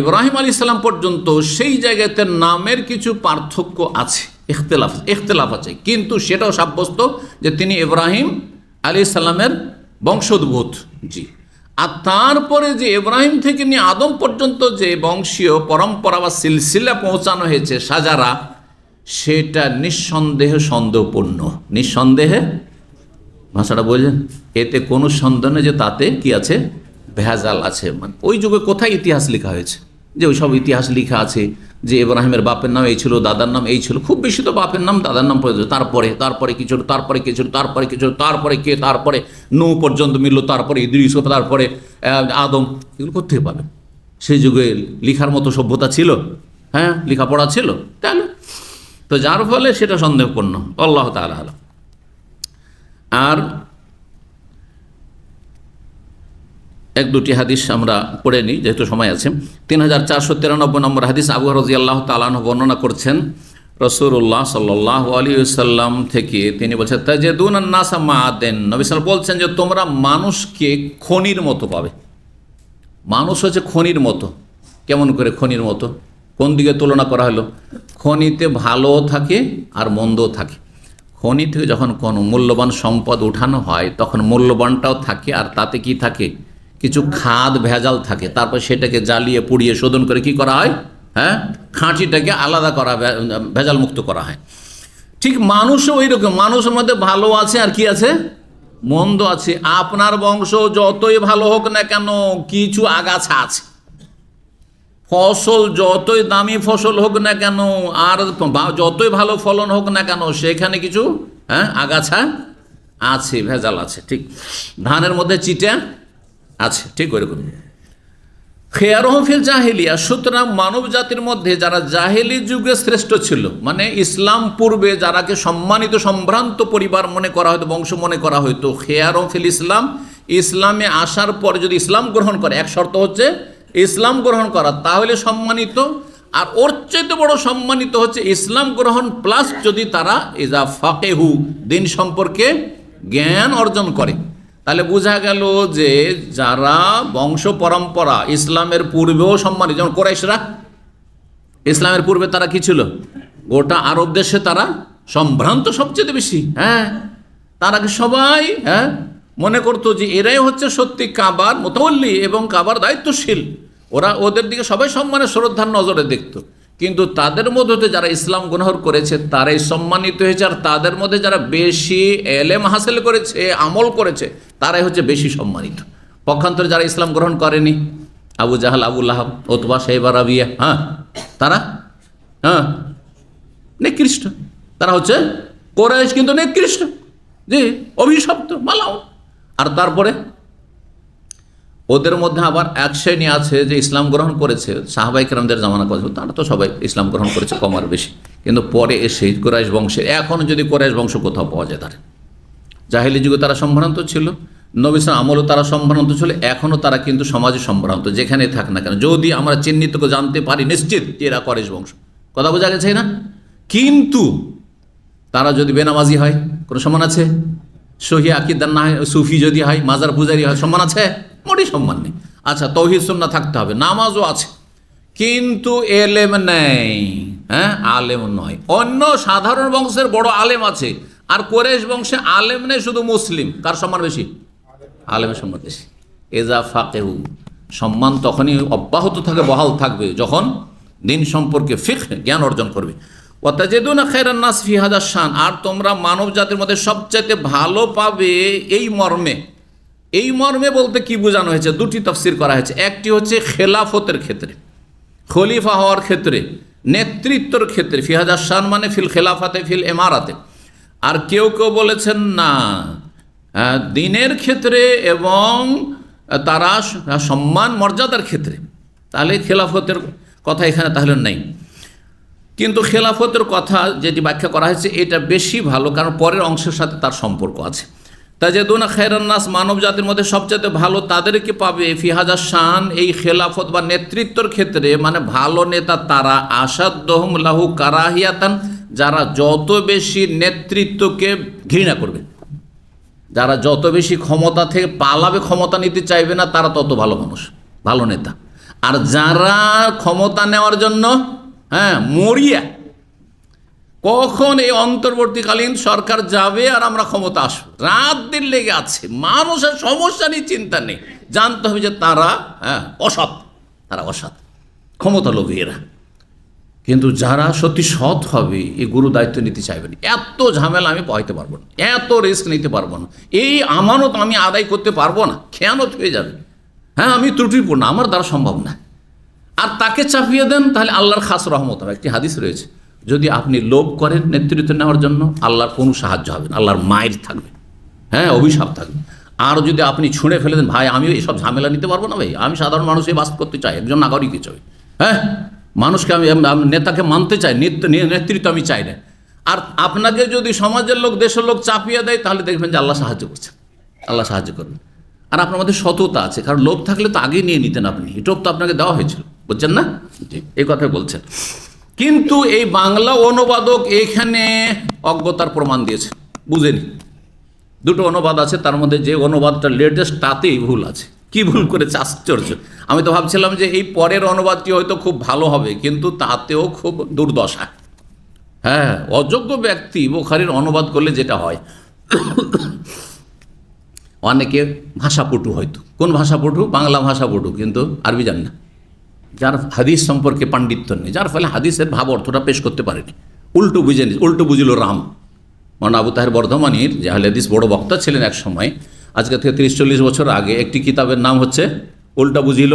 ইব্রাহিম আলী ইসলাম পর্যন্ত সেই জায়গাতে নামের কিছু পার্থক্য আছে ইখতলাফ ইখতলাফ আছে কিন্তু সেটাও সাব্যস্ত যে তিনি ইব্রাহিম আলী ইসলামের বংশোদ্ভূত জি আর তারপরে যে ইব্রাহিম থেকে নিয়ে আদম পর্যন্ত যে বংশীয় পরম্পরা বা সিলসিলা পৌঁছানো হয়েছে সাজারা সেটা নিঃসন্দেহে সন্দেহপূর্ণ নিঃসন্দেহে ভাষাটা বোঝেন এতে কোনো সন্দেহ নেই যে তাতে কি আছে ভেজাল আছে মানে ওই যুগে কোথায় ইতিহাস লেখা হয়েছে যে ওইসব ইতিহাস লেখা আছে যে এব্রাহিমের বাপের নাম এই ছিল দাদার নাম এই ছিল খুব বেশি তো বাপের নাম দাদার নাম পড়েছিল তারপরে তারপরে কিছু তারপরে কিছু তারপরে কিছু তারপরে কে তারপরে নৌ পর্যন্ত মিলল তারপরে ইদ্রিস তারপরে আদম এগুলো করতে পারে সেই যুগে লিখার মতো সভ্যতা ছিল হ্যাঁ লেখাপড়া ছিল তাহলে তো যার ফলে সেটা সন্দেহপূর্ণ আল্লাহ তাল আর এক দুটি হাদিস আমরা পড়ে নিই যেহেতু সময় আছে তিন হাজার চারশো তিরানব্বই নম্বর হাদিস আবু রাজি আল্লাহ তালাহ বর্ণনা করছেন রসুল্লাহ সাল্লাহ আলী সাল্লাম থেকে তিনি বলছেন যে দুনাসা মা দেন নবিসাল বলছেন যে তোমরা মানুষকে খনির মতো পাবে মানুষ হচ্ছে খনির মতো কেমন করে খনির মতো কোন দিকে তুলনা করা হলো খনিতে ভালোও থাকে আর মন্দও থাকে খনি থেকে যখন কোনো মূল্যবান সম্পদ উঠানো হয় তখন মূল্যবানটাও থাকে আর তাতে কি থাকে কিছু খাদ ভেজাল থাকে তারপর সেটাকে জ্বালিয়ে পুড়িয়ে শোধন করে কি করা হয় হ্যাঁ খাঁটিটাকে আলাদা করা ভেজাল মুক্ত করা হয় ঠিক মানুষও ওই রকম মানুষের মধ্যে ভালো আছে আর কি আছে মন্দ আছে আপনার বংশ যতই ভালো হোক না কেন কিছু আগাছা আছে ফসল যতই দামি ফসল হোক না কেন আর যতই ভালো ফলন হোক না কেন সেখানে কিছু হ্যাঁ আগাছা আছে ভেজাল আছে ঠিক ধানের মধ্যে চিটা আছে ঠিক ওইরকম রকম জাহেলিয়া সুতরাং মানব জাতির মধ্যে যারা জাহেলি যুগে শ্রেষ্ঠ ছিল মানে ইসলাম পূর্বে যারাকে সম্মানিত সম্ভ্রান্ত পরিবার মনে করা হতো বংশ মনে করা হতো খেয়ারহফিল ইসলাম ইসলামে আসার পর যদি ইসলাম গ্রহণ করে এক শর্ত হচ্ছে ইসলাম গ্রহণ করা তাহলে সম্মানিত আর ওর চাইতে বড় সম্মানিত হচ্ছে ইসলাম গ্রহণ প্লাস যদি তারা ইজা ফাকেহু দিন সম্পর্কে জ্ঞান অর্জন করে তাহলে বোঝা গেল যে যারা বংশ পরম্পরা ইসলামের পূর্বেও সম্মানিত যেমন কোরাইশরা ইসলামের পূর্বে তারা কি ছিল গোটা আরব দেশে তারা সম্ভ্রান্ত সবচেয়ে বেশি হ্যাঁ তারা সবাই হ্যাঁ মনে করতো যে এরাই হচ্ছে সত্যি কাবার মোতাবল্লি এবং কাবার দায়িত্বশীল ওরা ওদের দিকে সবাই সম্মানের শ্রদ্ধার নজরে দেখতো কিন্তু তাদের মধ্যে যারা ইসলাম গ্রহণ করেছে তারাই সম্মানিত হয়েছে আর তাদের মধ্যে যারা বেশি এলেম হাসিল করেছে আমল করেছে তারাই হচ্ছে বেশি সম্মানিত পক্ষান্তরে যারা ইসলাম গ্রহণ করেনি আবু জাহাল আবুল্লাহাব ওতবা সাহেবা রাবিয়া হ্যাঁ তারা হ্যাঁ নিকৃষ্ট তারা হচ্ছে কোরআশ কিন্তু নিকৃষ্ট জি অভিশপ্ত মালাও আর তারপরে ওদের মধ্যে আবার এক শ্রেণী আছে যে ইসলাম গ্রহণ করেছে কেরামদের জামানা করেছে তারা তো সবাই ইসলাম গ্রহণ করেছে কমার বেশি কিন্তু পরে এসে কোরাইশ বংশে এখন যদি কোরাইশ বংশ কোথাও পাওয়া যায় তারা জাহিলি যুগে তারা সম্ভ্রান্ত ছিল নবিসাম আমলও তারা সম্ভ্রান্ত ছিল এখনও তারা কিন্তু সমাজে সম্ভ্রান্ত যেখানে থাক না কেন যদি আমরা চিহ্নিতকে জানতে পারি নিশ্চিত যে এরা কোরাইশ বংশ কথা বোঝা গেছে না কিন্তু তারা যদি বেনামাজি হয় কোনো সম্মান আছে সহি আকিদার না হয় সুফি যদি হয় মাজার পূজারি হয় সম্মান আছে মোটেই সম্মান নেই আচ্ছা তৌহিদ সন্না থাকতে হবে নামাজও আছে কিন্তু এলেম নেই হ্যাঁ আলেম নয় অন্য সাধারণ বংশের বড় আলেম আছে আর কোরেশ বংশে আলেম নেই শুধু মুসলিম কার সম্মান বেশি আলেমের সম্মান বেশি এজা ফাকেহু সম্মান তখনই অব্যাহত থাকে বহাল থাকবে যখন দিন সম্পর্কে ফিক জ্ঞান অর্জন করবে ওয়াতাজেদুনা খায়রান না ফি হাদা শান আর তোমরা মানব জাতির মধ্যে সবচাইতে ভালো পাবে এই মর্মে এই মর্মে বলতে কি বোঝানো হয়েছে দুটি তফসির করা হয়েছে একটি হচ্ছে খেলাফতের ক্ষেত্রে খলিফা হওয়ার ক্ষেত্রে নেতৃত্বর ক্ষেত্রে ফিহাজার শান মানে ফিল খেলাফাতে ফিল এমারাতে আর কেউ কেউ বলেছেন না হ্যাঁ, দিনের ক্ষেত্রে এবং তারা সম্মান মর্যাদার ক্ষেত্রে তাহলে খেলাফতের কথা এখানে তাহলে নেই কিন্তু খেলাফতের কথা যেটি ব্যাখ্যা করা হয়েছে এটা বেশি ভালো কারণ পরের অংশের সাথে তার সম্পর্ক আছে তাজেদুনা খেরান্নাস মানব জাতির মধ্যে সবচেয়ে ভালো তাদেরকে পাবে ফিহাজা শান এই খেলাফত বা নেতৃত্বর ক্ষেত্রে মানে ভালো নেতা তারা আসাদহম লাহু কারাহিয়াতান যারা যত বেশি নেতৃত্বকে ঘৃণা করবে যারা যত বেশি ক্ষমতা থেকে পালাবে ক্ষমতা নিতে চাইবে না তারা তত ভালো মানুষ ভালো নেতা আর যারা ক্ষমতা নেওয়ার জন্য হ্যাঁ মরিয়া কখন এই অন্তর্বর্তীকালীন সরকার যাবে আর আমরা ক্ষমতা আসবো রাত দিন লেগে আছে মানুষের সমস্যা নিয়ে চিন্তা নেই জানতে হবে যে তারা হ্যাঁ অসৎ তারা অসৎ ক্ষমতা লোভী এরা কিন্তু যারা সত্যি সৎ হবে এই গুরু দায়িত্ব নিতে চাইবেন এত ঝামেলা আমি পাইতে পারবো না এত রিস্ক নিতে পারবো না এই আমানত আমি আদায় করতে পারবো না খেয়ানত হয়ে যাবে হ্যাঁ আমি ত্রুটিপূর্ণ আমার দ্বারা সম্ভব না আর তাকে চাপিয়ে দেন তাহলে আল্লাহর খাস রহমত একটি হাদিস রয়েছে যদি আপনি লোভ করেন নেতৃত্ব নেওয়ার জন্য আল্লাহর কোনো সাহায্য হবে না আল্লাহর মায়ের থাকবে হ্যাঁ অভিশাপ থাকবে আর যদি আপনি ছুঁড়ে ফেলে দেন ভাই আমিও এসব ঝামেলা নিতে পারবো না ভাই আমি সাধারণ এই বাস করতে চাই একজন নাগরিক চাই হ্যাঁ মানুষকে আমি নেতাকে মানতে চাই নেতৃত্ব আমি চাই না আর আপনাকে যদি সমাজের লোক দেশের লোক চাপিয়ে দেয় তাহলে দেখবেন যে আল্লাহ সাহায্য করছে আল্লাহ সাহায্য করবেন আর আপনার মধ্যে সততা আছে কারণ লোভ থাকলে তো আগে নিয়ে নিতেন আপনি এটাও তো আপনাকে দেওয়া হয়েছিল বুঝছেন না এই কথা বলছেন কিন্তু এই বাংলা অনুবাদক এখানে অজ্ঞতার প্রমাণ দিয়েছে বুঝেনি দুটো অনুবাদ আছে তার মধ্যে যে অনুবাদটা লেটেস্ট তাতেই ভুল আছে কি ভুল করেছে আশ্চর্য আমি তো ভাবছিলাম যে এই পরের অনুবাদটি হয়তো খুব ভালো হবে কিন্তু তাতেও খুব দুর্দশা হ্যাঁ অযোগ্য ব্যক্তি বোখারির অনুবাদ করলে যেটা হয় অনেকে ভাষাপটু হয়তো কোন ভাষাপটু বাংলা ভাষাপটু কিন্তু আরবি জান না যার হাদিস সম্পর্কে পাণ্ডিত্য নেই যার ফলে হাদিসের ভাব অর্থটা পেশ করতে পারেনি উল্টো বুঝে উল্টো বুঝিল রাম মানে আবু তাহের বর্ধমানীর জাহাল হাদিস বড় বক্তা ছিলেন এক সময় আজকে থেকে তিরিশ চল্লিশ বছর আগে একটি কিতাবের নাম হচ্ছে উল্টা বুঝিল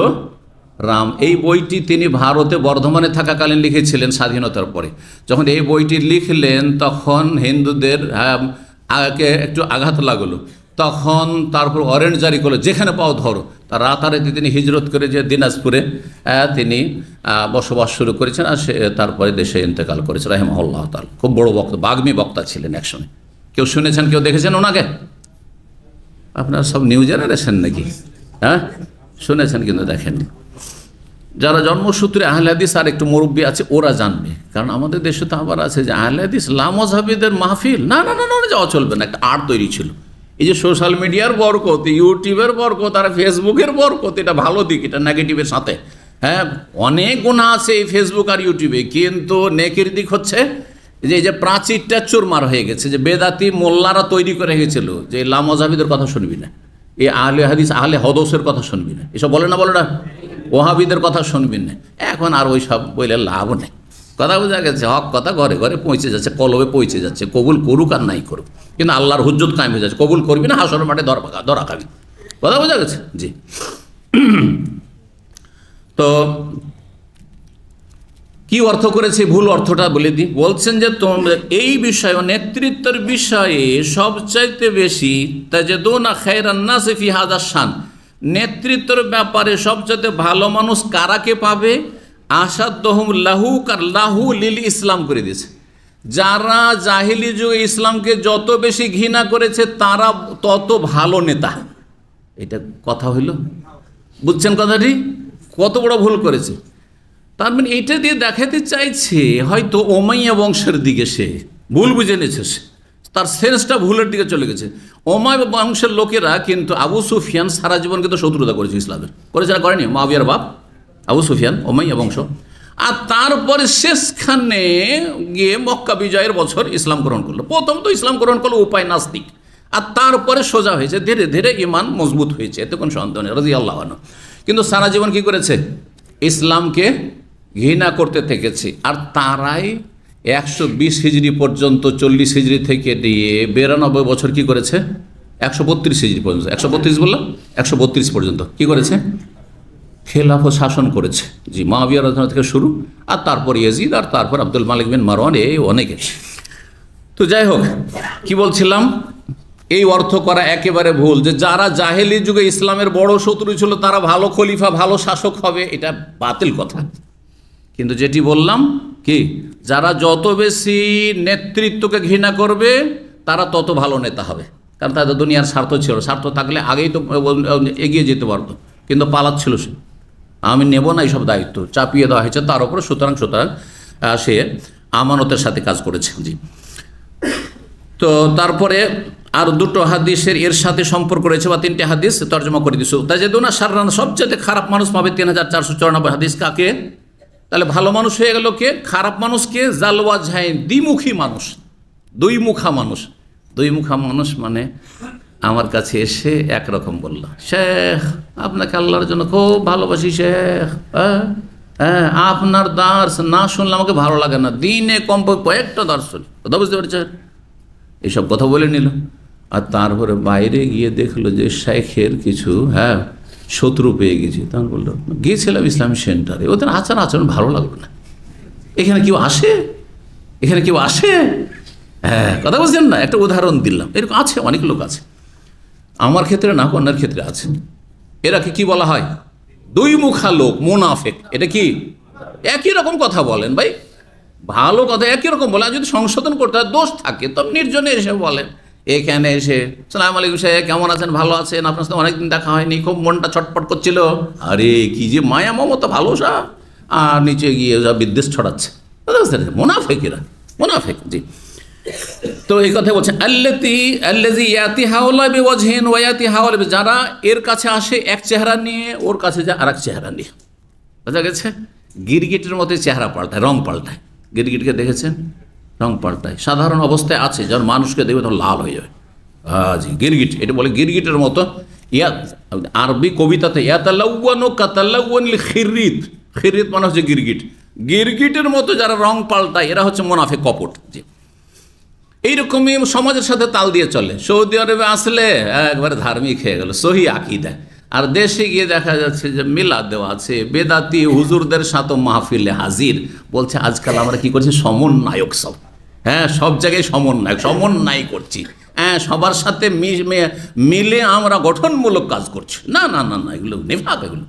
রাম এই বইটি তিনি ভারতে বর্ধমানে থাকাকালীন লিখেছিলেন স্বাধীনতার পরে যখন এই বইটি লিখলেন তখন হিন্দুদের হ্যাঁ, একটু আঘাত লাগলো তখন তারপর অরেঞ্জ জারি করলো যেখানে পাও ধরো তার রাতারাতি তিনি হিজরত করে যে দিনাজপুরে তিনি বসবাস শুরু করেছেন আর সে তারপরে দেশে ইন্তেকাল করেছেন রাহেমহল্লাহ তাল খুব বড় বক্তা বাগ্মী বক্তা ছিলেন একসঙ্গে কেউ শুনেছেন কেউ দেখেছেন ওনাকে আপনারা সব নিউ জেনারেশন নাকি হ্যাঁ শুনেছেন কিন্তু দেখেননি যারা জন্মসূত্রে আহলাদিস আর একটু মুরব্বী আছে ওরা জানবে কারণ আমাদের দেশে তো আবার আছে যে আহলাদিস লামজহাবিদের মাহফিল না না না না যাওয়া চলবে না একটা আর্ট তৈরি ছিল এই যে সোশ্যাল মিডিয়ার বরকত ইউটিউবের বরকত আর ফেসবুকের বরকত এটা ভালো দিক এটা নেগেটিভের সাথে হ্যাঁ অনেক গুণা আছে এই ফেসবুক আর ইউটিউবে কিন্তু নেকের দিক হচ্ছে যে এই যে প্রাচীরটা চুরমার হয়ে গেছে যে বেদাতি মোল্লারা তৈরি করে গেছিল যে লামজাবিদের কথা শুনবি না এই আহলে হাদিস আহলে হদসের কথা শুনবি না এসব বলে না বলে না ওহাবিদের কথা শুনবি না এখন আর ওই সব বলে লাভ নেই কথা বোঝা গেছে হক কথা ঘরে ঘরে পৌঁছে যাচ্ছে কলবে পৌঁছে যাচ্ছে কবুল করুক আর নাই করুক কিন্তু আল্লাহর হুজ্জুত কায়েম হয়ে যাচ্ছে কবুল করবি না হাসর মাঠে ধরা ধরা খাবি কথা বোঝা গেছে জি তো কি অর্থ করেছে ভুল অর্থটা বলে দিই বলছেন যে তোমরা এই বিষয়ে নেতৃত্বের বিষয়ে সবচাইতে বেশি তা যে দো না খায়রান্না সেফি হাজার শান নেতৃত্বের ব্যাপারে সবচাইতে ভালো মানুষ কারাকে পাবে আসাদহম লাহু কার লাহু লিল ইসলাম করে দিয়েছে যারা জাহিলি যুগে ইসলামকে যত বেশি ঘৃণা করেছে তারা তত ভালো নেতা এটা কথা হইল বুঝছেন কথাটি কত বড় ভুল করেছে তার মানে এটা দিয়ে দেখাতে চাইছে হয়তো ওমাইয়া বংশের দিকে সে ভুল বুঝে নিয়েছে সে তার সেন্সটা ভুলের দিকে চলে গেছে ওমায় বংশের লোকেরা কিন্তু আবু সুফিয়ান সারা জীবন কিন্তু শত্রুতা করেছে ইসলামের করেছে না করেনি মাবিয়ার বাপ আবু সুফিয়ান ওমাইয়া বংশ আর তারপরে শেষখানে গিয়ে মক্কা বিজয়ের বছর ইসলাম গ্রহণ করলো প্রথম তো ইসলাম গ্রহণ করলো উপায় নাস্তিক আর তারপরে সোজা হয়েছে ধীরে ধীরে ইমান মজবুত হয়েছে এতে কোনো সন্দেহ নেই রাজি আল্লাহ কিন্তু সারা জীবন কি করেছে ইসলামকে ঘৃণা করতে থেকেছে আর তারাই একশো বিশ হিজড়ি পর্যন্ত চল্লিশ হিজড়ি থেকে দিয়ে বিরানব্বই বছর কি করেছে একশো বত্রিশ হিজড়ি পর্যন্ত একশো বত্রিশ বললাম একশো বত্রিশ পর্যন্ত কি করেছে খেলাফ শাসন করেছে জি মাহবিয়া রাজনা থেকে শুরু আর তারপর ইয়াজিদ আর তারপর আব্দুল মালিক বিন মারওয়ান এই অনেকে তো যাই হোক কি বলছিলাম এই অর্থ করা একেবারে ভুল যে যারা জাহেলি যুগে ইসলামের বড় শত্রু ছিল তারা ভালো খলিফা ভালো শাসক হবে এটা বাতিল কথা কিন্তু যেটি বললাম কি যারা যত বেশি নেতৃত্বকে ঘৃণা করবে তারা তত ভালো নেতা হবে কারণ তাদের দুনিয়ার স্বার্থ ছিল স্বার্থ থাকলে আগেই তো এগিয়ে যেতে পারতো কিন্তু পালাচ্ছিল সে আমি নেব না এইসব দায়িত্ব চাপিয়ে দেওয়া হয়েছে তার উপরে সুতরাং সুতরাং সে আমানতের সাথে কাজ করেছে জি তো তারপরে আর দুটো হাদিসের এর সাথে সম্পর্ক রয়েছে বা তিনটে হাদিস তর্জমা করে দিস তাই যে না সারান সবচেয়ে খারাপ মানুষ পাবে তিন হাজার চারশো চৌরানব্বই হাদিস কাকে তাহলে ভালো মানুষ হয়ে গেল কে খারাপ মানুষকে জালওয়া ঝাই দ্বিমুখী মানুষ দুই মুখা মানুষ দুই মুখা মানুষ মানে আমার কাছে এসে একরকম বলল শেখ আপনাকে আল্লাহর জন্য খুব ভালোবাসি শেখ হ্যাঁ হ্যাঁ আপনার দার্স না শুনলে আমাকে ভালো লাগে না দিনে কমপক্ষে কয়েকটা দার্স শুনি কথা বুঝতে পারছেন এসব কথা বলে নিল আর তারপরে বাইরে গিয়ে দেখলো যে শেখের কিছু হ্যাঁ শত্রু পেয়ে গেছি তখন বললো গিয়েছিলাম ইসলাম সেন্টারে ওদের আচার আচরণ ভালো লাগলো না এখানে কেউ আসে এখানে কেউ আসে হ্যাঁ কথা বলছেন না একটা উদাহরণ দিলাম এরকম আছে অনেক লোক আছে আমার ক্ষেত্রে না কন্যার ক্ষেত্রে আছে এরাকে কি বলা হয় দুই মুখা লোক মোনাফেক এটা কি একই রকম কথা বলেন ভাই ভালো কথা একই রকম বলে যদি সংশোধন করতে হয় দোষ থাকে তো নির্জনে এসে বলেন এখানে এসে সালাম আলাইকুম সাহেব কেমন আছেন ভালো আছেন আপনার সাথে অনেকদিন দেখা হয়নি খুব মনটা ছটপট করছিল আরে কি যে মায়া মমতা ভালোসা আর নিচে গিয়ে যা বিদ্বেষ ছড়াচ্ছে বুঝতে মোনাফেকেরা মোনাফেক জি তো এই কথা বলছে আল্লাতি ইয়াতি হাওলা ওয়াতি যারা এর কাছে আসে এক চেহারা নিয়ে ওর কাছে যায় আর এক চেহারা নিয়ে বোঝা গেছে গিরগিটের মতো চেহারা পাল্টায় রং পাল্টায় গিরগিটকে দেখেছেন রং পাল্টায় সাধারণ অবস্থায় আছে যখন মানুষকে দেখবে তখন লাল হয়ে যাবে জি গিরগিট এটা বলে গিরগিটের মতো ইয়া আরবি কবিতাতে খিরিত খিরিত মানে হচ্ছে গিরগিট গিরগিটের মতো যারা রং পাল্টায় এরা হচ্ছে মোনাফে কপট যে এইরকমই সমাজের সাথে তাল দিয়ে চলে সৌদি আরবে আসলে একবারে ধার্মিক হয়ে গেল সহি আকিদা আর দেশে গিয়ে দেখা যাচ্ছে যে মেলা দেওয়া আছে বেদাতি হুজুরদের সাথে মাহফিলে হাজির বলছে আজকাল আমরা কি করছি সমন্বয়ক সব হ্যাঁ সব জায়গায় সমন্বয়ক সমন্বয় করছি হ্যাঁ সবার সাথে মিলে আমরা গঠনমূলক কাজ করছি না না না না এগুলো নেভাব এগুলো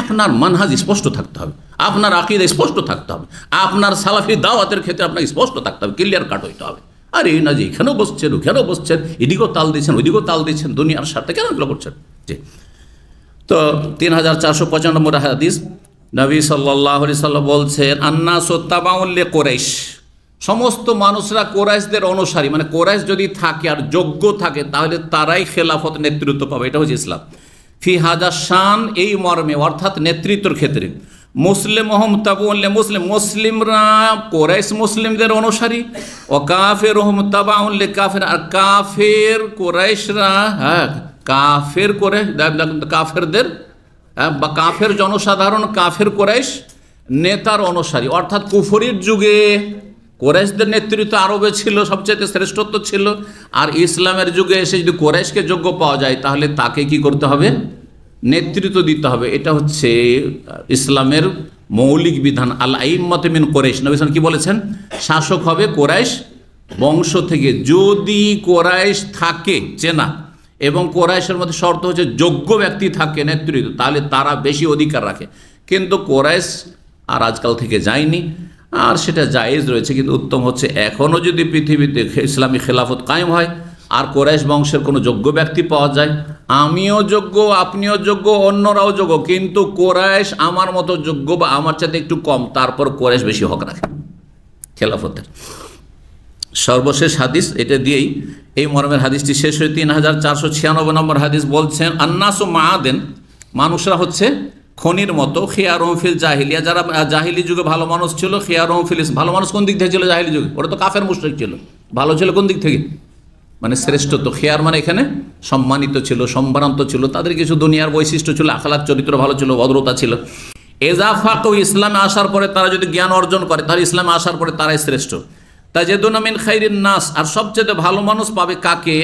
আপনার মানহাজ স্পষ্ট থাকতে হবে আপনার আকিদা স্পষ্ট থাকতে হবে আপনার সালাফি দাওয়াতের ক্ষেত্রে আপনাকে স্পষ্ট থাকতে হবে ক্লিয়ার কাট হইতে হবে আর এই না যে এখানেও বসছেন ওখানেও বসছেন এদিকেও তাল দিচ্ছেন ওইদিকেও তাল দিচ্ছেন দুনিয়ার স্বার্থে কেন এগুলো করছেন জি তো তিন হাজার চারশো পঁচানব্বই হাদিস নবী সাল্লাহ সাল্লাম বলছেন আন্না সত্তাবাউল্লে কোরাইশ সমস্ত মানুষরা কোরাইশদের অনুসারী মানে কোরাইশ যদি থাকে আর যোগ্য থাকে তাহলে তারাই খেলাফত নেতৃত্ব পাবে এটা হচ্ছে ইসলাম ফি হাজার শান এই মর্মে অর্থাৎ নেতৃত্বর ক্ষেত্রে মুসলিম হম তাবুল্লে মুসলিম মুসলিমরা কোরাইশ মুসলিমদের অনুসারী ও কাফের হম তাবাউল্লে কাফের আর কাফের কোরাইশরা হ্যাঁ কাফের করে কাফেরদের হ্যাঁ বা কাফের জনসাধারণ কাফের কোরাইশ নেতার অনুসারী অর্থাৎ কুফরির যুগে কোরাইশদের নেতৃত্ব আরবে ছিল সবচেয়ে শ্রেষ্ঠত্ব ছিল আর ইসলামের যুগে এসে যদি কোরাইশকে যোগ্য পাওয়া যায় তাহলে তাকে কি করতে হবে নেতৃত্ব দিতে হবে এটা হচ্ছে ইসলামের মৌলিক বিধান আল আইম্মাতেমিন কোরাইশ নবীন কি বলেছেন শাসক হবে কোরাইশ বংশ থেকে যদি কোরাইশ থাকে চেনা এবং কোরাইশের মধ্যে শর্ত হচ্ছে যোগ্য ব্যক্তি থাকে নেতৃত্ব তাহলে তারা বেশি অধিকার রাখে কিন্তু কোরাইশ আর আজকাল থেকে যায়নি আর সেটা জায়েজ রয়েছে কিন্তু উত্তম হচ্ছে এখনও যদি পৃথিবীতে ইসলামী খেলাফত কায়েম হয় আর কোরাইশ বংশের কোনো যোগ্য ব্যক্তি পাওয়া যায় আমিও যোগ্য আপনিও যোগ্য অন্যরাও যোগ্য কিন্তু কোরআশ আমার মতো যোগ্য বা আমার চাইতে একটু কম তারপর কোরআশ বেশি হক রাখে খেলাফতের সর্বশেষ হাদিস এটা দিয়েই এই মর্মের হাদিসটি শেষ হয়ে তিন হাজার চারশো ছিয়ানব্বই নম্বর হাদিস বলছেন আন্নাস দেন মানুষরা হচ্ছে খনির মতো খেয়া ওমফিল জাহিলিয়া যারা জাহিলি যুগে ভালো মানুষ ছিল খেয়া রহমফিল ভালো মানুষ কোন দিক থেকে ছিল জাহিলি যুগে ওটা তো কাফের মুশ্রিক ছিল ভালো ছিল কোন দিক থেকে মানে শ্রেষ্ঠত্ব খেয়ার মানে এখানে সম্মানিত ছিল সম্ভ্রান্ত ছিল তাদের কিছু দুনিয়ার বৈশিষ্ট্য ছিল আখলাক চরিত্র ভালো ছিল ভদ্রতা ছিল এজাফা কেউ ইসলামে আসার পরে তারা যদি জ্ঞান অর্জন করে তাহলে ইসলামে আসার পরে তারাই শ্রেষ্ঠ তাজেদুনামিন খাইরিন নাস আর সবচেয়ে ভালো মানুষ পাবে কাকে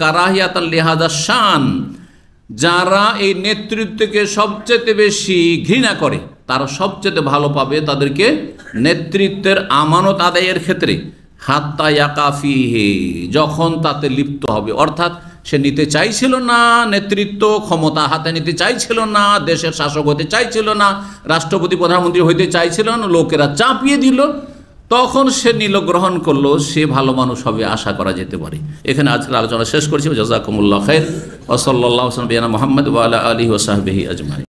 কারাহিয়া তার লেহাজা শান যারা এই নেতৃত্বকে সবচেয়ে বেশি ঘৃণা করে তারা সবচেয়ে ভালো পাবে তাদেরকে নেতৃত্বের আমানত আদায়ের ক্ষেত্রে হাত্তা ইয়াকাফি হে যখন তাতে লিপ্ত হবে অর্থাৎ সে নিতে চাইছিল না নেতৃত্ব ক্ষমতা হাতে নিতে চাইছিল না দেশের শাসক হতে চাইছিল না রাষ্ট্রপতি প্রধানমন্ত্রী হইতে চাইছিল না লোকেরা চাপিয়ে দিল তখন সে নিল গ্রহণ করলো সে ভালো মানুষ হবে আশা করা যেতে পারে এখানে আজকের আলোচনা শেষ করছি জাজাকুমুল্লাহ খের ওসল্লা মোহাম্মদ আলী ওসাহবেহি আজমাই